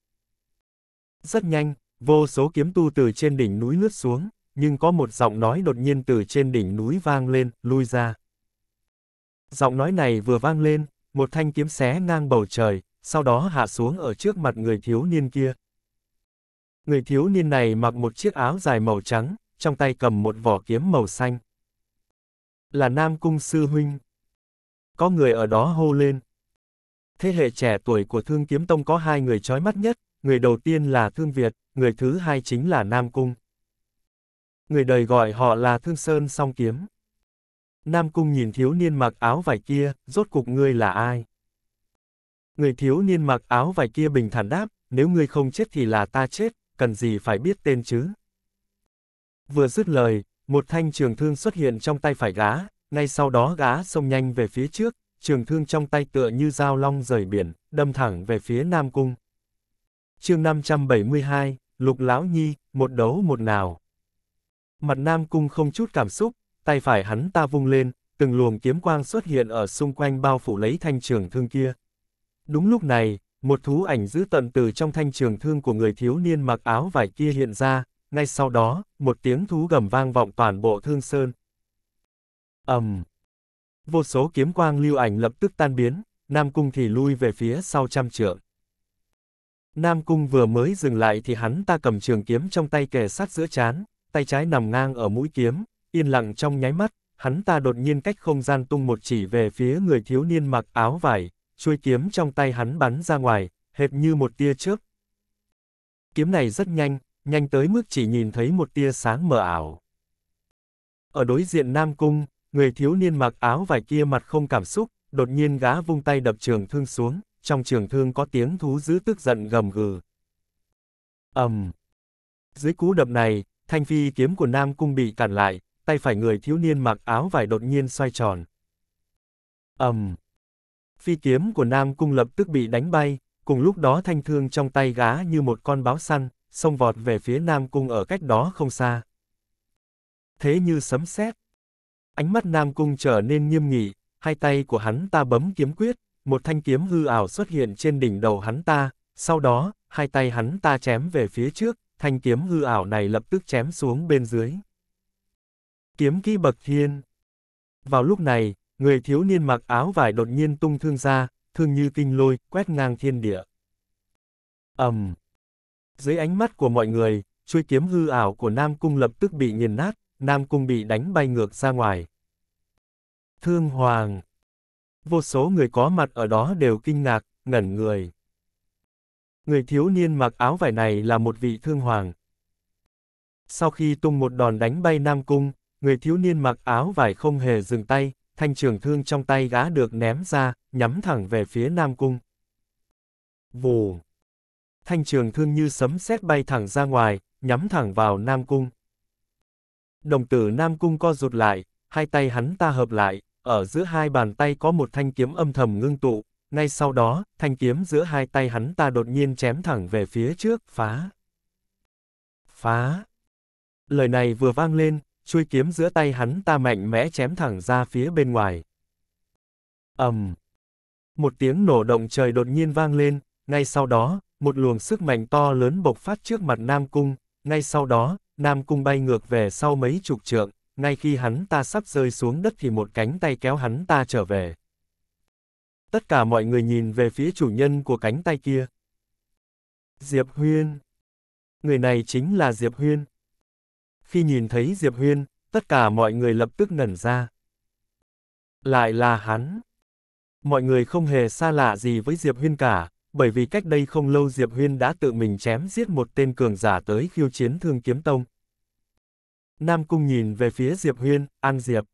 Rất nhanh, vô số kiếm tu từ trên đỉnh núi lướt xuống, nhưng có một giọng nói đột nhiên từ trên đỉnh núi vang lên, lui ra. Giọng nói này vừa vang lên, một thanh kiếm xé ngang bầu trời, sau đó hạ xuống ở trước mặt người thiếu niên kia. Người thiếu niên này mặc một chiếc áo dài màu trắng, trong tay cầm một vỏ kiếm màu xanh. Là Nam Cung Sư Huynh. Có người ở đó hô lên. Thế hệ trẻ tuổi của Thương Kiếm Tông có hai người trói mắt nhất, người đầu tiên là Thương Việt, người thứ hai chính là Nam Cung người đời gọi họ là Thương Sơn song kiếm. Nam Cung nhìn thiếu niên mặc áo vải kia, rốt cục ngươi là ai? Người thiếu niên mặc áo vải kia bình thản đáp, nếu ngươi không chết thì là ta chết, cần gì phải biết tên chứ? Vừa dứt lời, một thanh trường thương xuất hiện trong tay phải gá, ngay sau đó gá xông nhanh về phía trước, trường thương trong tay tựa như dao long rời biển, đâm thẳng về phía Nam Cung. chương 572, Lục Lão Nhi, một đấu một nào. Mặt Nam Cung không chút cảm xúc, tay phải hắn ta vung lên, từng luồng kiếm quang xuất hiện ở xung quanh bao phủ lấy thanh trường thương kia. Đúng lúc này, một thú ảnh dữ tận từ trong thanh trường thương của người thiếu niên mặc áo vải kia hiện ra, ngay sau đó, một tiếng thú gầm vang vọng toàn bộ thương sơn. ầm um. Vô số kiếm quang lưu ảnh lập tức tan biến, Nam Cung thì lui về phía sau trăm trượng. Nam Cung vừa mới dừng lại thì hắn ta cầm trường kiếm trong tay kề sát giữa chán, tay trái nằm ngang ở mũi kiếm, yên lặng trong nháy mắt, hắn ta đột nhiên cách không gian tung một chỉ về phía người thiếu niên mặc áo vải, chuôi kiếm trong tay hắn bắn ra ngoài, hệt như một tia trước. Kiếm này rất nhanh, nhanh tới mức chỉ nhìn thấy một tia sáng mờ ảo. Ở đối diện Nam Cung, người thiếu niên mặc áo vải kia mặt không cảm xúc, đột nhiên gá vung tay đập trường thương xuống, trong trường thương có tiếng thú dữ tức giận gầm gừ. ầm. Um. Dưới cú đập này, Thanh phi kiếm của Nam Cung bị cản lại, tay phải người thiếu niên mặc áo vải đột nhiên xoay tròn. ầm, um. Phi kiếm của Nam Cung lập tức bị đánh bay, cùng lúc đó thanh thương trong tay gá như một con báo săn, xông vọt về phía Nam Cung ở cách đó không xa. Thế như sấm sét. Ánh mắt Nam Cung trở nên nghiêm nghị, hai tay của hắn ta bấm kiếm quyết, một thanh kiếm hư ảo xuất hiện trên đỉnh đầu hắn ta, sau đó, hai tay hắn ta chém về phía trước, thanh kiếm hư ảo này lập tức chém xuống bên dưới. Kiếm kỹ bậc thiên. Vào lúc này, người thiếu niên mặc áo vải đột nhiên tung thương ra, thương như kinh lôi, quét ngang thiên địa. ầm um. Dưới ánh mắt của mọi người, chuôi kiếm hư ảo của Nam Cung lập tức bị nghiền nát, Nam Cung bị đánh bay ngược ra ngoài. Thương Hoàng Vô số người có mặt ở đó đều kinh ngạc, ngẩn người. Người thiếu niên mặc áo vải này là một vị thương hoàng. Sau khi tung một đòn đánh bay Nam Cung, người thiếu niên mặc áo vải không hề dừng tay, thanh trường thương trong tay gã được ném ra, nhắm thẳng về phía Nam Cung. Vù! Thanh trường thương như sấm sét bay thẳng ra ngoài, nhắm thẳng vào Nam Cung. Đồng tử Nam Cung co rụt lại, hai tay hắn ta hợp lại, ở giữa hai bàn tay có một thanh kiếm âm thầm ngưng tụ, ngay sau đó, thanh kiếm giữa hai tay hắn ta đột nhiên chém thẳng về phía trước, phá. Phá. Lời này vừa vang lên, chui kiếm giữa tay hắn ta mạnh mẽ chém thẳng ra phía bên ngoài. ầm, um. Một tiếng nổ động trời đột nhiên vang lên, ngay sau đó, một luồng sức mạnh to lớn bộc phát trước mặt Nam Cung, ngay sau đó, Nam Cung bay ngược về sau mấy chục trượng, ngay khi hắn ta sắp rơi xuống đất thì một cánh tay kéo hắn ta trở về. Tất cả mọi người nhìn về phía chủ nhân của cánh tay kia. Diệp Huyên. Người này chính là Diệp Huyên. Khi nhìn thấy Diệp Huyên, tất cả mọi người lập tức ngẩn ra. Lại là hắn. Mọi người không hề xa lạ gì với Diệp Huyên cả, bởi vì cách đây không lâu Diệp Huyên đã tự mình chém giết một tên cường giả tới khiêu chiến thương kiếm tông. Nam Cung nhìn về phía Diệp Huyên, An Diệp.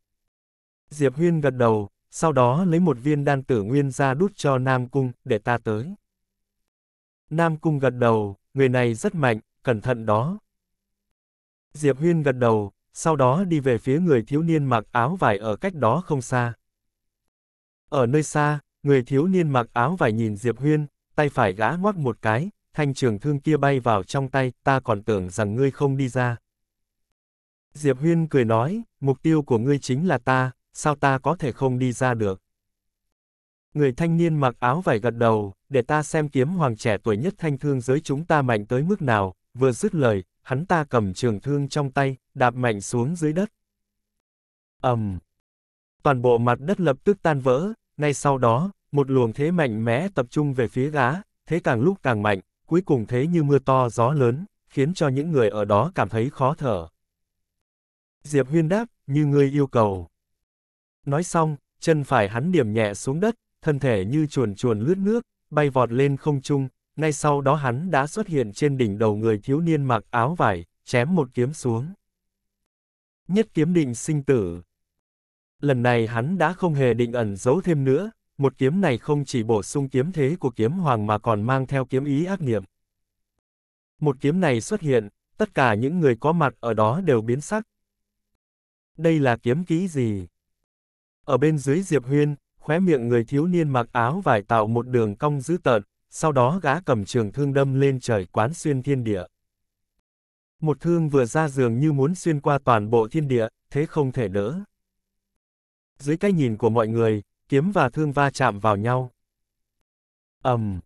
Diệp Huyên gật đầu, sau đó lấy một viên đan tử nguyên ra đút cho Nam Cung, để ta tới. Nam Cung gật đầu, người này rất mạnh, cẩn thận đó. Diệp Huyên gật đầu, sau đó đi về phía người thiếu niên mặc áo vải ở cách đó không xa. Ở nơi xa, người thiếu niên mặc áo vải nhìn Diệp Huyên, tay phải gã ngoắc một cái, thanh trường thương kia bay vào trong tay, ta còn tưởng rằng ngươi không đi ra. Diệp Huyên cười nói, mục tiêu của ngươi chính là ta, sao ta có thể không đi ra được? Người thanh niên mặc áo vải gật đầu, để ta xem kiếm hoàng trẻ tuổi nhất thanh thương giới chúng ta mạnh tới mức nào, vừa dứt lời, hắn ta cầm trường thương trong tay, đạp mạnh xuống dưới đất. ầm, um. Toàn bộ mặt đất lập tức tan vỡ, ngay sau đó, một luồng thế mạnh mẽ tập trung về phía gá, thế càng lúc càng mạnh, cuối cùng thế như mưa to gió lớn, khiến cho những người ở đó cảm thấy khó thở. Diệp Huyên đáp, như ngươi yêu cầu. Nói xong, chân phải hắn điểm nhẹ xuống đất, thân thể như chuồn chuồn lướt nước, bay vọt lên không trung, ngay sau đó hắn đã xuất hiện trên đỉnh đầu người thiếu niên mặc áo vải, chém một kiếm xuống. Nhất kiếm định sinh tử. Lần này hắn đã không hề định ẩn giấu thêm nữa, một kiếm này không chỉ bổ sung kiếm thế của kiếm hoàng mà còn mang theo kiếm ý ác niệm. Một kiếm này xuất hiện, tất cả những người có mặt ở đó đều biến sắc. Đây là kiếm kỹ gì? Ở bên dưới Diệp Huyên, khóe miệng người thiếu niên mặc áo vải tạo một đường cong dữ tợn, sau đó gã cầm trường thương đâm lên trời quán xuyên thiên địa. Một thương vừa ra giường như muốn xuyên qua toàn bộ thiên địa, thế không thể đỡ. Dưới cái nhìn của mọi người, kiếm và thương va chạm vào nhau. ầm, um.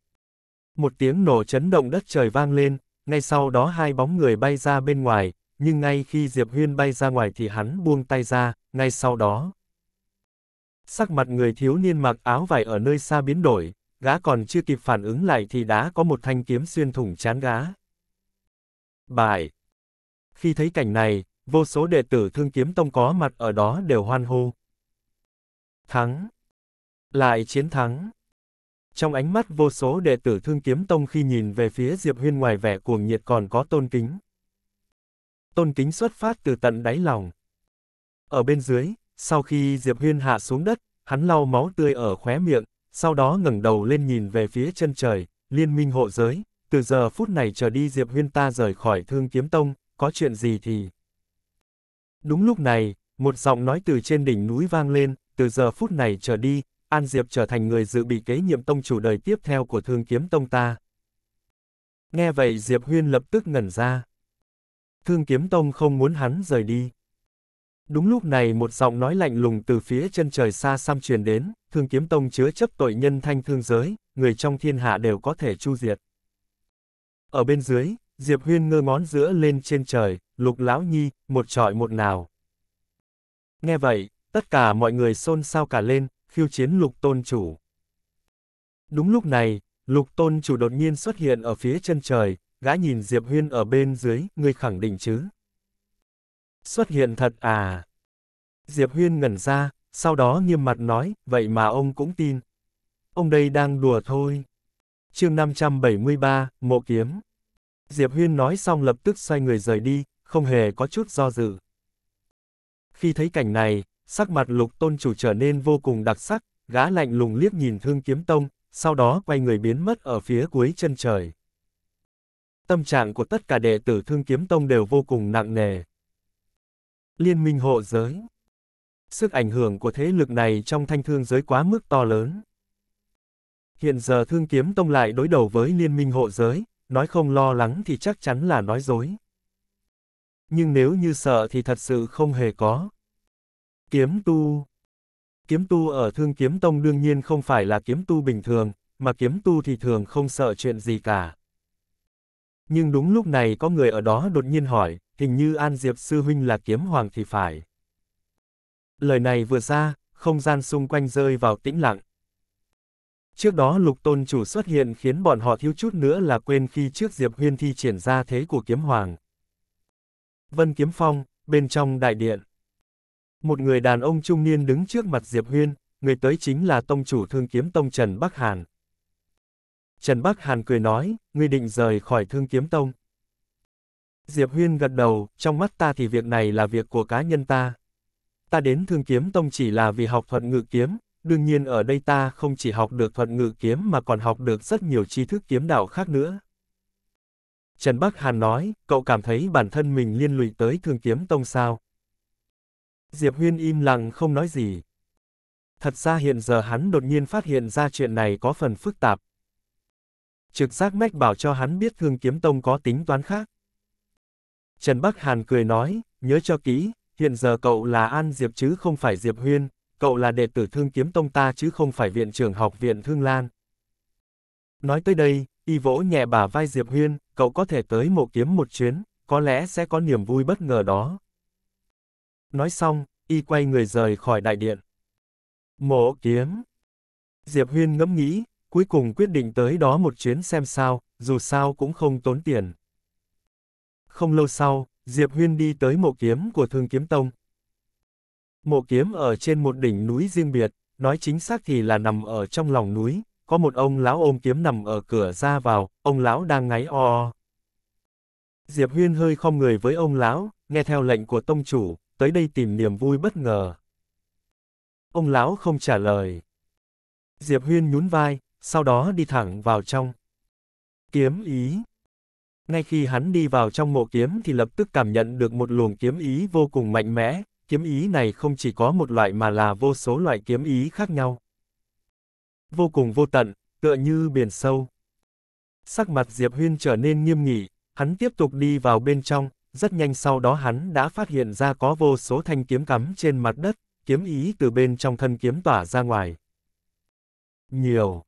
Một tiếng nổ chấn động đất trời vang lên, ngay sau đó hai bóng người bay ra bên ngoài, nhưng ngay khi Diệp Huyên bay ra ngoài thì hắn buông tay ra, ngay sau đó. Sắc mặt người thiếu niên mặc áo vải ở nơi xa biến đổi, gã còn chưa kịp phản ứng lại thì đã có một thanh kiếm xuyên thủng chán gã. Bài Khi thấy cảnh này, vô số đệ tử thương kiếm tông có mặt ở đó đều hoan hô. Thắng Lại chiến thắng Trong ánh mắt vô số đệ tử thương kiếm tông khi nhìn về phía Diệp Huyên ngoài vẻ cuồng nhiệt còn có tôn kính. Tôn kính xuất phát từ tận đáy lòng. Ở bên dưới, sau khi Diệp Huyên hạ xuống đất, hắn lau máu tươi ở khóe miệng, sau đó ngẩng đầu lên nhìn về phía chân trời, liên minh hộ giới, từ giờ phút này trở đi Diệp Huyên ta rời khỏi thương kiếm tông, có chuyện gì thì... Đúng lúc này, một giọng nói từ trên đỉnh núi vang lên, từ giờ phút này trở đi, An Diệp trở thành người dự bị kế nhiệm tông chủ đời tiếp theo của thương kiếm tông ta. Nghe vậy Diệp Huyên lập tức ngẩn ra. Thương kiếm tông không muốn hắn rời đi. Đúng lúc này một giọng nói lạnh lùng từ phía chân trời xa xăm truyền đến, thương kiếm tông chứa chấp tội nhân thanh thương giới, người trong thiên hạ đều có thể chu diệt. Ở bên dưới, Diệp Huyên ngơ ngón giữa lên trên trời, lục lão nhi, một trọi một nào. Nghe vậy, tất cả mọi người xôn xao cả lên, khiêu chiến lục tôn chủ. Đúng lúc này, lục tôn chủ đột nhiên xuất hiện ở phía chân trời, gã nhìn Diệp Huyên ở bên dưới, người khẳng định chứ. Xuất hiện thật à? Diệp Huyên ngẩn ra, sau đó nghiêm mặt nói, vậy mà ông cũng tin. Ông đây đang đùa thôi. chương 573, Mộ Kiếm. Diệp Huyên nói xong lập tức xoay người rời đi, không hề có chút do dự. Khi thấy cảnh này, sắc mặt lục tôn chủ trở nên vô cùng đặc sắc, gã lạnh lùng liếc nhìn thương kiếm tông, sau đó quay người biến mất ở phía cuối chân trời. Tâm trạng của tất cả đệ tử thương kiếm tông đều vô cùng nặng nề. Liên minh hộ giới. Sức ảnh hưởng của thế lực này trong thanh thương giới quá mức to lớn. Hiện giờ thương kiếm tông lại đối đầu với liên minh hộ giới, nói không lo lắng thì chắc chắn là nói dối. Nhưng nếu như sợ thì thật sự không hề có. Kiếm tu Kiếm tu ở thương kiếm tông đương nhiên không phải là kiếm tu bình thường, mà kiếm tu thì thường không sợ chuyện gì cả. Nhưng đúng lúc này có người ở đó đột nhiên hỏi, hình như An Diệp Sư Huynh là kiếm hoàng thì phải. Lời này vừa ra, không gian xung quanh rơi vào tĩnh lặng. Trước đó lục tôn chủ xuất hiện khiến bọn họ thiếu chút nữa là quên khi trước Diệp Huyên thi triển ra thế của kiếm hoàng. Vân Kiếm Phong, bên trong đại điện. Một người đàn ông trung niên đứng trước mặt Diệp Huyên, người tới chính là tông chủ thương kiếm tông Trần Bắc Hàn. Trần Bắc Hàn cười nói, ngươi định rời khỏi thương kiếm tông. Diệp Huyên gật đầu, trong mắt ta thì việc này là việc của cá nhân ta. Ta đến thương kiếm tông chỉ là vì học thuật ngự kiếm, đương nhiên ở đây ta không chỉ học được thuật ngự kiếm mà còn học được rất nhiều tri thức kiếm đạo khác nữa. Trần Bắc Hàn nói, cậu cảm thấy bản thân mình liên lụy tới thương kiếm tông sao? Diệp Huyên im lặng không nói gì. Thật ra hiện giờ hắn đột nhiên phát hiện ra chuyện này có phần phức tạp. Trực giác mách bảo cho hắn biết thương kiếm tông có tính toán khác. Trần Bắc Hàn cười nói, nhớ cho kỹ, hiện giờ cậu là An Diệp chứ không phải Diệp Huyên, cậu là đệ tử Thương Kiếm Tông ta chứ không phải viện trưởng học viện Thương Lan. Nói tới đây, y vỗ nhẹ bả vai Diệp Huyên, cậu có thể tới mộ kiếm một chuyến, có lẽ sẽ có niềm vui bất ngờ đó. Nói xong, y quay người rời khỏi đại điện. Mộ kiếm. Diệp Huyên ngẫm nghĩ, cuối cùng quyết định tới đó một chuyến xem sao, dù sao cũng không tốn tiền. Không lâu sau, Diệp Huyên đi tới mộ kiếm của Thương Kiếm Tông. Mộ kiếm ở trên một đỉnh núi riêng biệt, nói chính xác thì là nằm ở trong lòng núi, có một ông lão ôm kiếm nằm ở cửa ra vào, ông lão đang ngáy o o. Diệp Huyên hơi khom người với ông lão, nghe theo lệnh của tông chủ, tới đây tìm niềm vui bất ngờ. Ông lão không trả lời. Diệp Huyên nhún vai, sau đó đi thẳng vào trong. Kiếm ý ngay khi hắn đi vào trong mộ kiếm thì lập tức cảm nhận được một luồng kiếm ý vô cùng mạnh mẽ, kiếm ý này không chỉ có một loại mà là vô số loại kiếm ý khác nhau. Vô cùng vô tận, tựa như biển sâu. Sắc mặt Diệp Huyên trở nên nghiêm nghị, hắn tiếp tục đi vào bên trong, rất nhanh sau đó hắn đã phát hiện ra có vô số thanh kiếm cắm trên mặt đất, kiếm ý từ bên trong thân kiếm tỏa ra ngoài. Nhiều.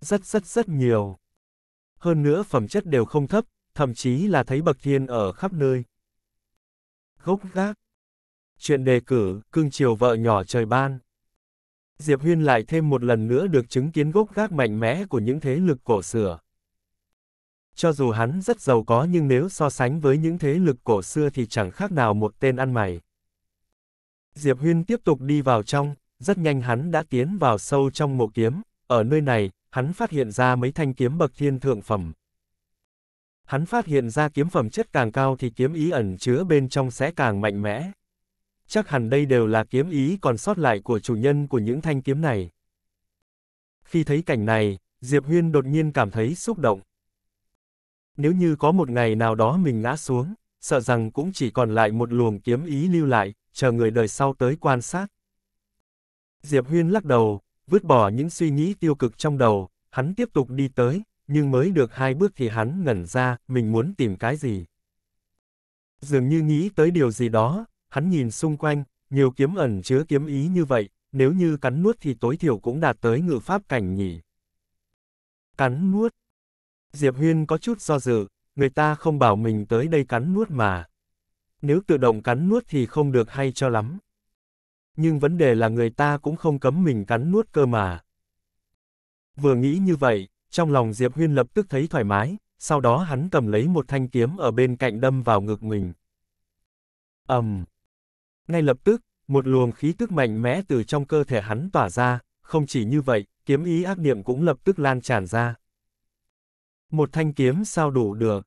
Rất rất rất nhiều. Hơn nữa phẩm chất đều không thấp, thậm chí là thấy bậc thiên ở khắp nơi. Gốc gác Chuyện đề cử, cưng chiều vợ nhỏ trời ban Diệp Huyên lại thêm một lần nữa được chứng kiến gốc gác mạnh mẽ của những thế lực cổ xưa. Cho dù hắn rất giàu có nhưng nếu so sánh với những thế lực cổ xưa thì chẳng khác nào một tên ăn mày. Diệp Huyên tiếp tục đi vào trong, rất nhanh hắn đã tiến vào sâu trong mộ kiếm, ở nơi này, hắn phát hiện ra mấy thanh kiếm bậc thiên thượng phẩm, hắn phát hiện ra kiếm phẩm chất càng cao thì kiếm ý ẩn chứa bên trong sẽ càng mạnh mẽ. Chắc hẳn đây đều là kiếm ý còn sót lại của chủ nhân của những thanh kiếm này. Khi thấy cảnh này, Diệp Huyên đột nhiên cảm thấy xúc động. Nếu như có một ngày nào đó mình ngã xuống, sợ rằng cũng chỉ còn lại một luồng kiếm ý lưu lại, chờ người đời sau tới quan sát. Diệp Huyên lắc đầu, vứt bỏ những suy nghĩ tiêu cực trong đầu, hắn tiếp tục đi tới, nhưng mới được hai bước thì hắn ngẩn ra, mình muốn tìm cái gì. Dường như nghĩ tới điều gì đó, hắn nhìn xung quanh, nhiều kiếm ẩn chứa kiếm ý như vậy, nếu như cắn nuốt thì tối thiểu cũng đạt tới ngự pháp cảnh nhỉ. Cắn nuốt. Diệp Huyên có chút do dự, người ta không bảo mình tới đây cắn nuốt mà. Nếu tự động cắn nuốt thì không được hay cho lắm. Nhưng vấn đề là người ta cũng không cấm mình cắn nuốt cơ mà. Vừa nghĩ như vậy, trong lòng Diệp Huyên lập tức thấy thoải mái, sau đó hắn cầm lấy một thanh kiếm ở bên cạnh đâm vào ngực mình. ầm, um. Ngay lập tức, một luồng khí tức mạnh mẽ từ trong cơ thể hắn tỏa ra, không chỉ như vậy, kiếm ý ác niệm cũng lập tức lan tràn ra. Một thanh kiếm sao đủ được?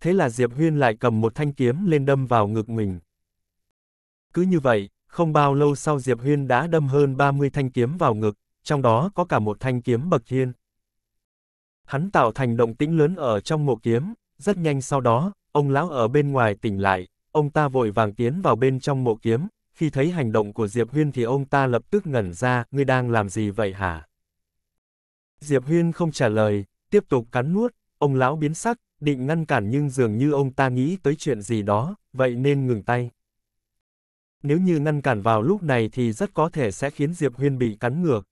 Thế là Diệp Huyên lại cầm một thanh kiếm lên đâm vào ngực mình. Cứ như vậy, không bao lâu sau Diệp Huyên đã đâm hơn 30 thanh kiếm vào ngực, trong đó có cả một thanh kiếm bậc thiên. Hắn tạo thành động tĩnh lớn ở trong mộ kiếm, rất nhanh sau đó, ông lão ở bên ngoài tỉnh lại, ông ta vội vàng tiến vào bên trong mộ kiếm, khi thấy hành động của Diệp Huyên thì ông ta lập tức ngẩn ra, ngươi đang làm gì vậy hả? Diệp Huyên không trả lời, tiếp tục cắn nuốt, ông lão biến sắc, định ngăn cản nhưng dường như ông ta nghĩ tới chuyện gì đó, vậy nên ngừng tay. Nếu như ngăn cản vào lúc này thì rất có thể sẽ khiến Diệp Huyên bị cắn ngược.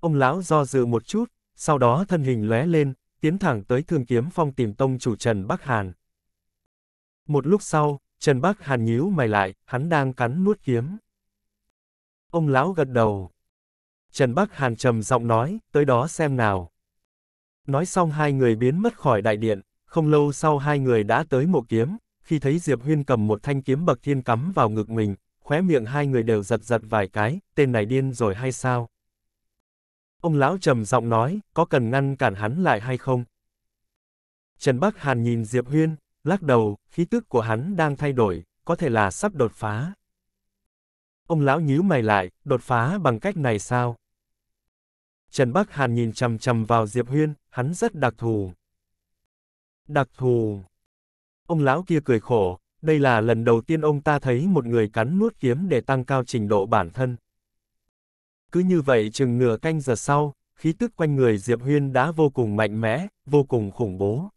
Ông lão do dự một chút, sau đó thân hình lóe lên, tiến thẳng tới Thương Kiếm Phong tìm tông chủ Trần Bắc Hàn. Một lúc sau, Trần Bắc Hàn nhíu mày lại, hắn đang cắn nuốt kiếm. Ông lão gật đầu. Trần Bắc Hàn trầm giọng nói, tới đó xem nào. Nói xong hai người biến mất khỏi đại điện, không lâu sau hai người đã tới mộ kiếm, khi thấy Diệp Huyên cầm một thanh kiếm bậc thiên cắm vào ngực mình, khóe miệng hai người đều giật giật vài cái, tên này điên rồi hay sao? Ông lão trầm giọng nói, có cần ngăn cản hắn lại hay không? Trần Bắc Hàn nhìn Diệp Huyên, lắc đầu, khí tức của hắn đang thay đổi, có thể là sắp đột phá. Ông lão nhíu mày lại, đột phá bằng cách này sao? Trần Bắc Hàn nhìn chầm chầm vào Diệp Huyên, hắn rất đặc thù. Đặc thù. Ông lão kia cười khổ, đây là lần đầu tiên ông ta thấy một người cắn nuốt kiếm để tăng cao trình độ bản thân. Cứ như vậy chừng nửa canh giờ sau, khí tức quanh người Diệp Huyên đã vô cùng mạnh mẽ, vô cùng khủng bố.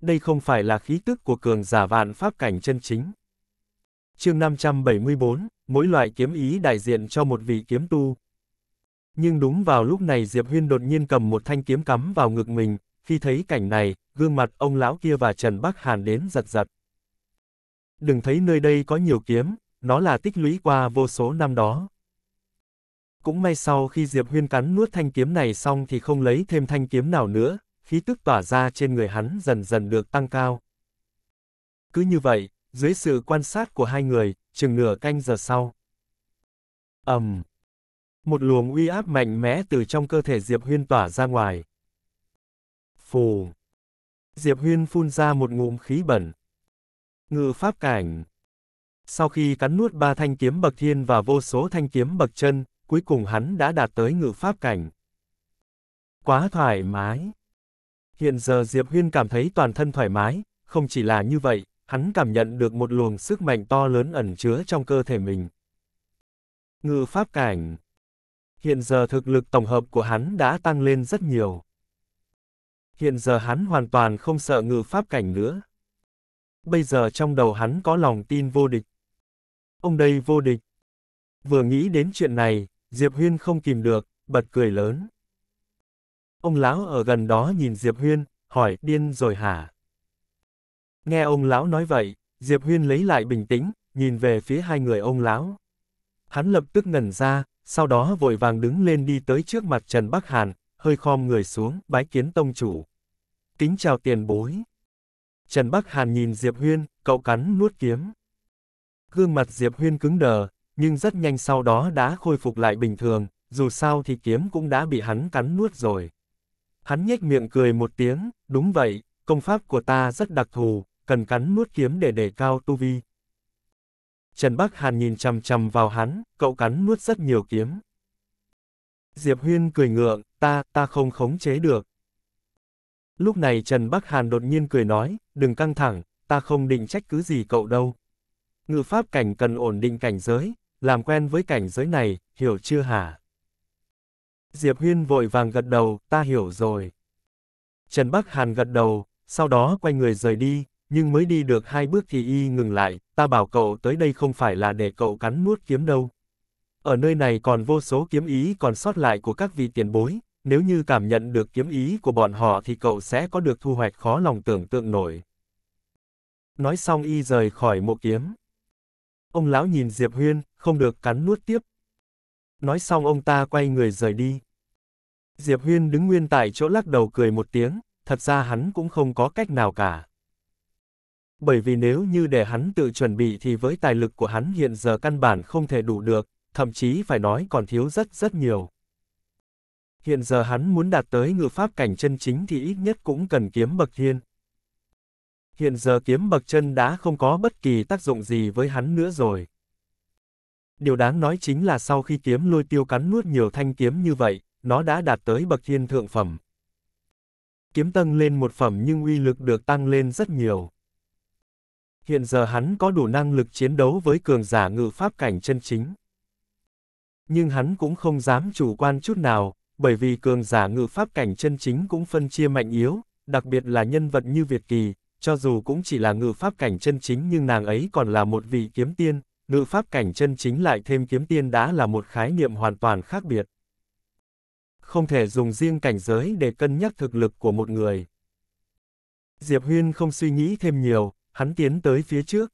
Đây không phải là khí tức của cường giả vạn pháp cảnh chân chính. Chương 574, mỗi loại kiếm ý đại diện cho một vị kiếm tu. Nhưng đúng vào lúc này Diệp Huyên đột nhiên cầm một thanh kiếm cắm vào ngực mình, khi thấy cảnh này, gương mặt ông lão kia và Trần Bắc Hàn đến giật giật. Đừng thấy nơi đây có nhiều kiếm, nó là tích lũy qua vô số năm đó. Cũng may sau khi Diệp Huyên cắn nuốt thanh kiếm này xong thì không lấy thêm thanh kiếm nào nữa, khí tức tỏa ra trên người hắn dần dần được tăng cao. Cứ như vậy, dưới sự quan sát của hai người, chừng nửa canh giờ sau. ầm, um, Một luồng uy áp mạnh mẽ từ trong cơ thể Diệp Huyên tỏa ra ngoài. Phù! Diệp Huyên phun ra một ngụm khí bẩn. Ngự pháp cảnh! Sau khi cắn nuốt ba thanh kiếm bậc thiên và vô số thanh kiếm bậc chân, cuối cùng hắn đã đạt tới ngự pháp cảnh. Quá thoải mái. Hiện giờ Diệp Huyên cảm thấy toàn thân thoải mái, không chỉ là như vậy, hắn cảm nhận được một luồng sức mạnh to lớn ẩn chứa trong cơ thể mình. Ngự pháp cảnh. Hiện giờ thực lực tổng hợp của hắn đã tăng lên rất nhiều. Hiện giờ hắn hoàn toàn không sợ ngự pháp cảnh nữa. Bây giờ trong đầu hắn có lòng tin vô địch. Ông đây vô địch. Vừa nghĩ đến chuyện này, Diệp Huyên không kìm được, bật cười lớn. Ông lão ở gần đó nhìn Diệp Huyên, hỏi điên rồi hả? Nghe ông lão nói vậy, Diệp Huyên lấy lại bình tĩnh, nhìn về phía hai người ông lão. Hắn lập tức ngẩn ra, sau đó vội vàng đứng lên đi tới trước mặt Trần Bắc Hàn, hơi khom người xuống, bái kiến tông chủ. Kính chào tiền bối. Trần Bắc Hàn nhìn Diệp Huyên, cậu cắn nuốt kiếm. Gương mặt Diệp Huyên cứng đờ, nhưng rất nhanh sau đó đã khôi phục lại bình thường, dù sao thì kiếm cũng đã bị hắn cắn nuốt rồi. Hắn nhếch miệng cười một tiếng, đúng vậy, công pháp của ta rất đặc thù, cần cắn nuốt kiếm để đề cao tu vi. Trần Bắc Hàn nhìn chằm chằm vào hắn, cậu cắn nuốt rất nhiều kiếm. Diệp Huyên cười ngượng, ta, ta không khống chế được. Lúc này Trần Bắc Hàn đột nhiên cười nói, đừng căng thẳng, ta không định trách cứ gì cậu đâu. Ngự pháp cảnh cần ổn định cảnh giới, làm quen với cảnh giới này, hiểu chưa hả? Diệp Huyên vội vàng gật đầu, ta hiểu rồi. Trần Bắc Hàn gật đầu, sau đó quay người rời đi, nhưng mới đi được hai bước thì y ngừng lại, ta bảo cậu tới đây không phải là để cậu cắn nuốt kiếm đâu. Ở nơi này còn vô số kiếm ý còn sót lại của các vị tiền bối, nếu như cảm nhận được kiếm ý của bọn họ thì cậu sẽ có được thu hoạch khó lòng tưởng tượng nổi. Nói xong y rời khỏi mộ kiếm. Ông lão nhìn Diệp Huyên, không được cắn nuốt tiếp. Nói xong ông ta quay người rời đi. Diệp Huyên đứng nguyên tại chỗ lắc đầu cười một tiếng, thật ra hắn cũng không có cách nào cả. Bởi vì nếu như để hắn tự chuẩn bị thì với tài lực của hắn hiện giờ căn bản không thể đủ được, thậm chí phải nói còn thiếu rất rất nhiều. Hiện giờ hắn muốn đạt tới ngự pháp cảnh chân chính thì ít nhất cũng cần kiếm bậc thiên hiện giờ kiếm bậc chân đã không có bất kỳ tác dụng gì với hắn nữa rồi. Điều đáng nói chính là sau khi kiếm lôi tiêu cắn nuốt nhiều thanh kiếm như vậy, nó đã đạt tới bậc thiên thượng phẩm. Kiếm tăng lên một phẩm nhưng uy lực được tăng lên rất nhiều. Hiện giờ hắn có đủ năng lực chiến đấu với cường giả ngự pháp cảnh chân chính. Nhưng hắn cũng không dám chủ quan chút nào, bởi vì cường giả ngự pháp cảnh chân chính cũng phân chia mạnh yếu, đặc biệt là nhân vật như Việt Kỳ, cho dù cũng chỉ là ngự pháp cảnh chân chính nhưng nàng ấy còn là một vị kiếm tiên, ngự pháp cảnh chân chính lại thêm kiếm tiên đã là một khái niệm hoàn toàn khác biệt. Không thể dùng riêng cảnh giới để cân nhắc thực lực của một người. Diệp Huyên không suy nghĩ thêm nhiều, hắn tiến tới phía trước.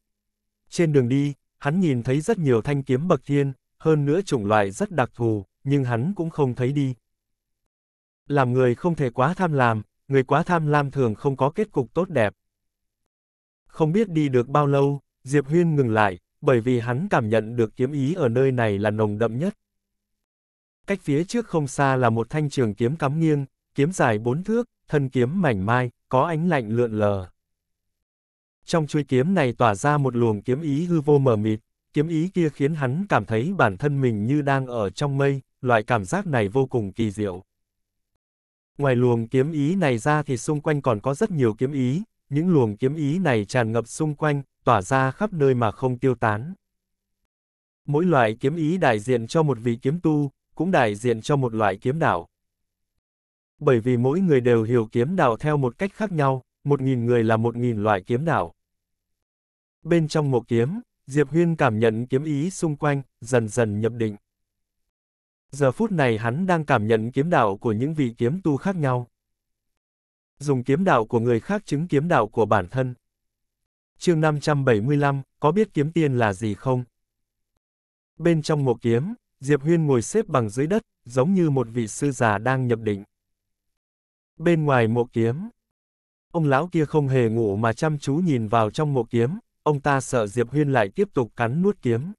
Trên đường đi, hắn nhìn thấy rất nhiều thanh kiếm bậc thiên, hơn nữa chủng loại rất đặc thù, nhưng hắn cũng không thấy đi. Làm người không thể quá tham lam, người quá tham lam thường không có kết cục tốt đẹp, không biết đi được bao lâu, Diệp Huyên ngừng lại, bởi vì hắn cảm nhận được kiếm ý ở nơi này là nồng đậm nhất. Cách phía trước không xa là một thanh trường kiếm cắm nghiêng, kiếm dài bốn thước, thân kiếm mảnh mai, có ánh lạnh lượn lờ. Trong chuôi kiếm này tỏa ra một luồng kiếm ý hư vô mờ mịt, kiếm ý kia khiến hắn cảm thấy bản thân mình như đang ở trong mây, loại cảm giác này vô cùng kỳ diệu. Ngoài luồng kiếm ý này ra thì xung quanh còn có rất nhiều kiếm ý, những luồng kiếm ý này tràn ngập xung quanh, tỏa ra khắp nơi mà không tiêu tán. Mỗi loại kiếm ý đại diện cho một vị kiếm tu, cũng đại diện cho một loại kiếm đạo. Bởi vì mỗi người đều hiểu kiếm đạo theo một cách khác nhau, một nghìn người là một nghìn loại kiếm đạo. Bên trong một kiếm, Diệp Huyên cảm nhận kiếm ý xung quanh, dần dần nhập định. Giờ phút này hắn đang cảm nhận kiếm đạo của những vị kiếm tu khác nhau. Dùng kiếm đạo của người khác chứng kiếm đạo của bản thân. Chương 575, có biết kiếm tiên là gì không? Bên trong một kiếm, Diệp Huyên ngồi xếp bằng dưới đất, giống như một vị sư già đang nhập định. Bên ngoài mộ kiếm, ông lão kia không hề ngủ mà chăm chú nhìn vào trong mộ kiếm, ông ta sợ Diệp Huyên lại tiếp tục cắn nuốt kiếm.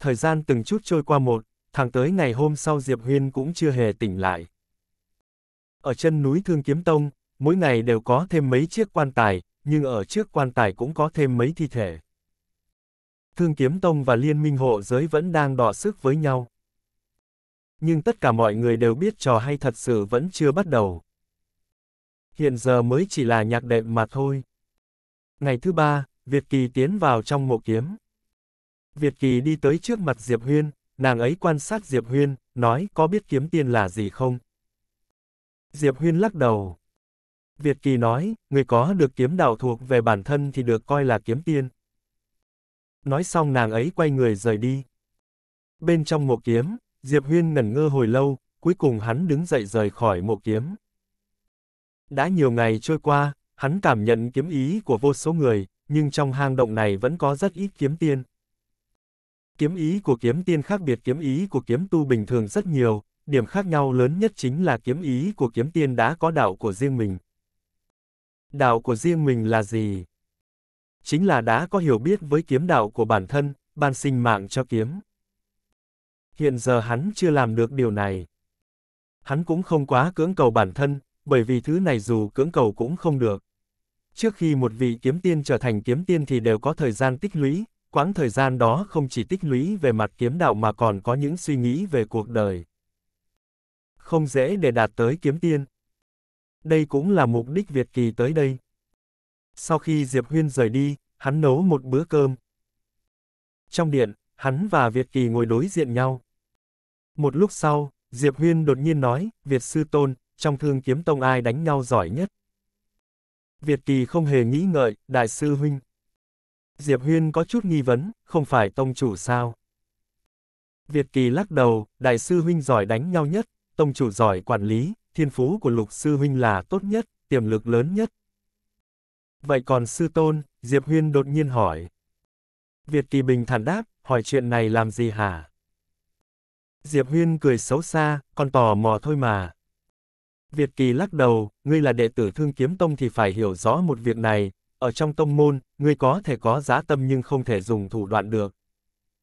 Thời gian từng chút trôi qua một, thẳng tới ngày hôm sau Diệp Huyên cũng chưa hề tỉnh lại. Ở chân núi Thương Kiếm Tông, mỗi ngày đều có thêm mấy chiếc quan tài, nhưng ở trước quan tài cũng có thêm mấy thi thể. Thương Kiếm Tông và Liên minh hộ giới vẫn đang đọ sức với nhau. Nhưng tất cả mọi người đều biết trò hay thật sự vẫn chưa bắt đầu. Hiện giờ mới chỉ là nhạc đệm mà thôi. Ngày thứ ba, Việt Kỳ tiến vào trong mộ kiếm. Việt Kỳ đi tới trước mặt Diệp Huyên, nàng ấy quan sát Diệp Huyên, nói có biết kiếm tiên là gì không? Diệp Huyên lắc đầu. Việt Kỳ nói, người có được kiếm đạo thuộc về bản thân thì được coi là kiếm tiên. Nói xong nàng ấy quay người rời đi. Bên trong mộ kiếm, Diệp Huyên ngẩn ngơ hồi lâu, cuối cùng hắn đứng dậy rời khỏi mộ kiếm. Đã nhiều ngày trôi qua, hắn cảm nhận kiếm ý của vô số người, nhưng trong hang động này vẫn có rất ít kiếm tiên. Kiếm ý của kiếm tiên khác biệt kiếm ý của kiếm tu bình thường rất nhiều, điểm khác nhau lớn nhất chính là kiếm ý của kiếm tiên đã có đạo của riêng mình. Đạo của riêng mình là gì? Chính là đã có hiểu biết với kiếm đạo của bản thân, ban sinh mạng cho kiếm. Hiện giờ hắn chưa làm được điều này. Hắn cũng không quá cưỡng cầu bản thân, bởi vì thứ này dù cưỡng cầu cũng không được. Trước khi một vị kiếm tiên trở thành kiếm tiên thì đều có thời gian tích lũy, quãng thời gian đó không chỉ tích lũy về mặt kiếm đạo mà còn có những suy nghĩ về cuộc đời không dễ để đạt tới kiếm tiên. Đây cũng là mục đích Việt Kỳ tới đây. Sau khi Diệp Huyên rời đi, hắn nấu một bữa cơm. Trong điện, hắn và Việt Kỳ ngồi đối diện nhau. Một lúc sau, Diệp Huyên đột nhiên nói, Việt Sư Tôn, trong thương kiếm tông ai đánh nhau giỏi nhất. Việt Kỳ không hề nghĩ ngợi, Đại Sư Huynh. Diệp Huyên có chút nghi vấn, không phải tông chủ sao? Việt Kỳ lắc đầu, Đại Sư Huynh giỏi đánh nhau nhất, tông chủ giỏi quản lý, thiên phú của lục sư huynh là tốt nhất, tiềm lực lớn nhất. Vậy còn sư tôn, Diệp Huyên đột nhiên hỏi. Việt Kỳ Bình thản đáp, hỏi chuyện này làm gì hả? Diệp Huyên cười xấu xa, còn tò mò thôi mà. Việt Kỳ lắc đầu, ngươi là đệ tử thương kiếm tông thì phải hiểu rõ một việc này, ở trong tông môn, ngươi có thể có giá tâm nhưng không thể dùng thủ đoạn được.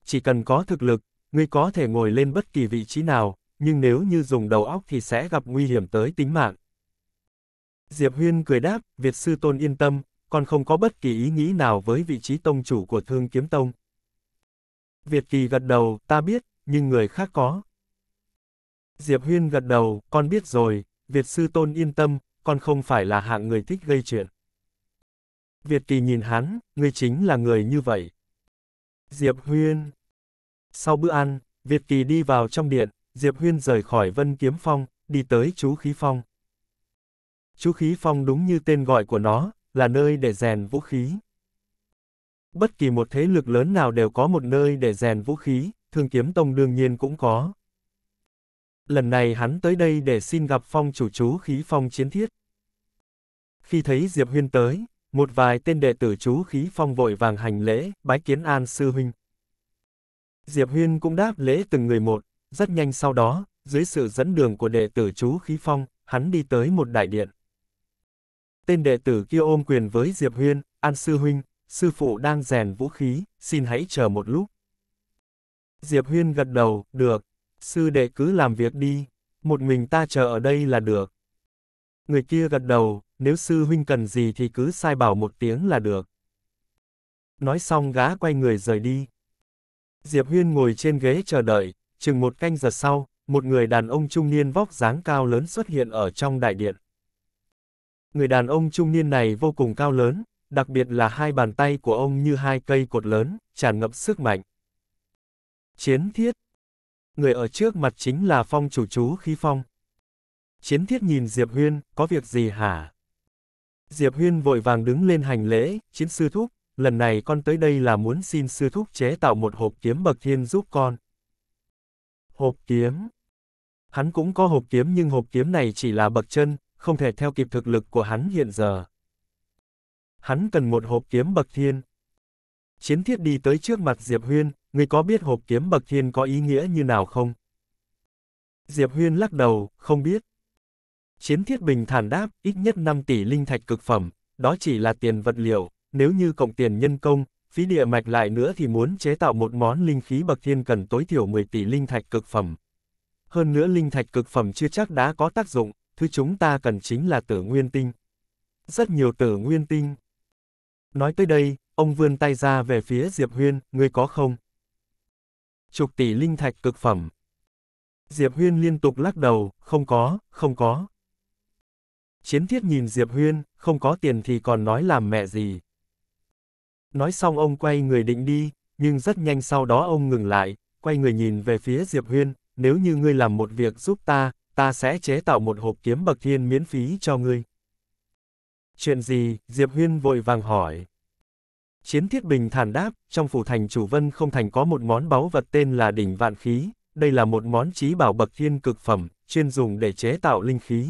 Chỉ cần có thực lực, ngươi có thể ngồi lên bất kỳ vị trí nào, nhưng nếu như dùng đầu óc thì sẽ gặp nguy hiểm tới tính mạng. Diệp Huyên cười đáp, Việt sư tôn yên tâm, con không có bất kỳ ý nghĩ nào với vị trí tông chủ của Thương Kiếm Tông. Việt Kỳ gật đầu, ta biết, nhưng người khác có. Diệp Huyên gật đầu, con biết rồi, Việt sư tôn yên tâm, con không phải là hạng người thích gây chuyện. Việt Kỳ nhìn hắn, ngươi chính là người như vậy. Diệp Huyên. Sau bữa ăn, Việt Kỳ đi vào trong điện, Diệp Huyên rời khỏi Vân Kiếm Phong, đi tới Chú Khí Phong. Chú Khí Phong đúng như tên gọi của nó, là nơi để rèn vũ khí. Bất kỳ một thế lực lớn nào đều có một nơi để rèn vũ khí, Thương Kiếm Tông đương nhiên cũng có. Lần này hắn tới đây để xin gặp phong chủ chú khí phong chiến thiết. Khi thấy Diệp Huyên tới, một vài tên đệ tử chú khí phong vội vàng hành lễ, bái kiến an sư huynh. Diệp Huyên cũng đáp lễ từng người một, rất nhanh sau đó, dưới sự dẫn đường của đệ tử chú Khí Phong, hắn đi tới một đại điện. Tên đệ tử kia ôm quyền với Diệp Huyên, An Sư Huynh, Sư Phụ đang rèn vũ khí, xin hãy chờ một lúc. Diệp Huyên gật đầu, được, sư đệ cứ làm việc đi, một mình ta chờ ở đây là được. Người kia gật đầu, nếu sư huynh cần gì thì cứ sai bảo một tiếng là được. Nói xong gã quay người rời đi. Diệp Huyên ngồi trên ghế chờ đợi, chừng một canh giờ sau, một người đàn ông trung niên vóc dáng cao lớn xuất hiện ở trong đại điện. Người đàn ông trung niên này vô cùng cao lớn, đặc biệt là hai bàn tay của ông như hai cây cột lớn, tràn ngập sức mạnh. Chiến thiết Người ở trước mặt chính là phong chủ chú khí phong. Chiến thiết nhìn Diệp Huyên, có việc gì hả? Diệp Huyên vội vàng đứng lên hành lễ, chiến sư thúc, lần này con tới đây là muốn xin sư thúc chế tạo một hộp kiếm bậc thiên giúp con. Hộp kiếm. Hắn cũng có hộp kiếm nhưng hộp kiếm này chỉ là bậc chân, không thể theo kịp thực lực của hắn hiện giờ. Hắn cần một hộp kiếm bậc thiên. Chiến thiết đi tới trước mặt Diệp Huyên, người có biết hộp kiếm bậc thiên có ý nghĩa như nào không? Diệp Huyên lắc đầu, không biết. Chiến thiết bình thản đáp, ít nhất 5 tỷ linh thạch cực phẩm, đó chỉ là tiền vật liệu, nếu như cộng tiền nhân công, phí địa mạch lại nữa thì muốn chế tạo một món linh khí bậc thiên cần tối thiểu 10 tỷ linh thạch cực phẩm. Hơn nữa linh thạch cực phẩm chưa chắc đã có tác dụng, thứ chúng ta cần chính là tử nguyên tinh. Rất nhiều tử nguyên tinh. Nói tới đây, ông vươn tay ra về phía Diệp Huyên, ngươi có không? Chục tỷ linh thạch cực phẩm. Diệp Huyên liên tục lắc đầu, không có, không có. Chiến thiết nhìn Diệp Huyên, không có tiền thì còn nói làm mẹ gì. Nói xong ông quay người định đi, nhưng rất nhanh sau đó ông ngừng lại, quay người nhìn về phía Diệp Huyên, nếu như ngươi làm một việc giúp ta, ta sẽ chế tạo một hộp kiếm bậc thiên miễn phí cho ngươi. Chuyện gì? Diệp Huyên vội vàng hỏi. Chiến Thiết Bình thản đáp, trong phủ thành chủ vân không thành có một món báu vật tên là đỉnh vạn khí, đây là một món trí bảo bậc thiên cực phẩm, chuyên dùng để chế tạo linh khí.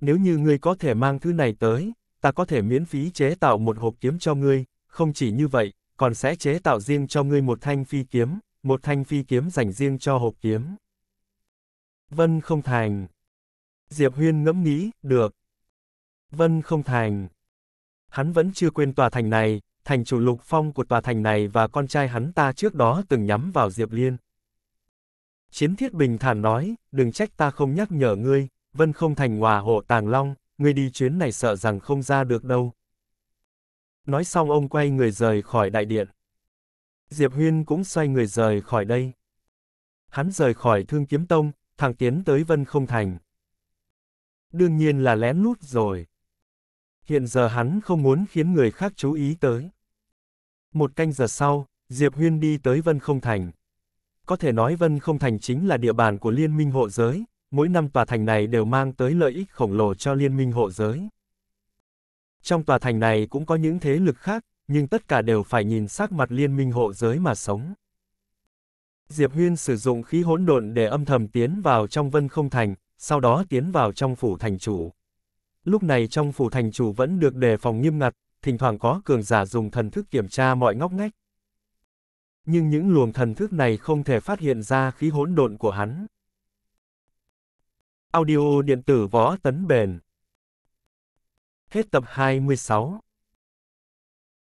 Nếu như ngươi có thể mang thứ này tới, ta có thể miễn phí chế tạo một hộp kiếm cho ngươi, không chỉ như vậy, còn sẽ chế tạo riêng cho ngươi một thanh phi kiếm, một thanh phi kiếm dành riêng cho hộp kiếm. Vân không thành. Diệp Huyên ngẫm nghĩ, được. Vân không thành. Hắn vẫn chưa quên tòa thành này, thành chủ lục phong của tòa thành này và con trai hắn ta trước đó từng nhắm vào Diệp Liên. Chiến thiết bình thản nói, đừng trách ta không nhắc nhở ngươi, Vân không thành hòa hộ tàng long, ngươi đi chuyến này sợ rằng không ra được đâu. Nói xong ông quay người rời khỏi đại điện. Diệp Huyên cũng xoay người rời khỏi đây. Hắn rời khỏi Thương Kiếm Tông, thẳng tiến tới Vân Không Thành. Đương nhiên là lén lút rồi. Hiện giờ hắn không muốn khiến người khác chú ý tới. Một canh giờ sau, Diệp Huyên đi tới Vân Không Thành. Có thể nói Vân Không Thành chính là địa bàn của Liên minh hộ giới, mỗi năm tòa thành này đều mang tới lợi ích khổng lồ cho Liên minh hộ giới. Trong tòa thành này cũng có những thế lực khác, nhưng tất cả đều phải nhìn sắc mặt liên minh hộ giới mà sống. Diệp Huyên sử dụng khí hỗn độn để âm thầm tiến vào trong vân không thành, sau đó tiến vào trong phủ thành chủ. Lúc này trong phủ thành chủ vẫn được đề phòng nghiêm ngặt, thỉnh thoảng có cường giả dùng thần thức kiểm tra mọi ngóc ngách. Nhưng những luồng thần thức này không thể phát hiện ra khí hỗn độn của hắn. Audio điện tử võ tấn bền Hết tập 26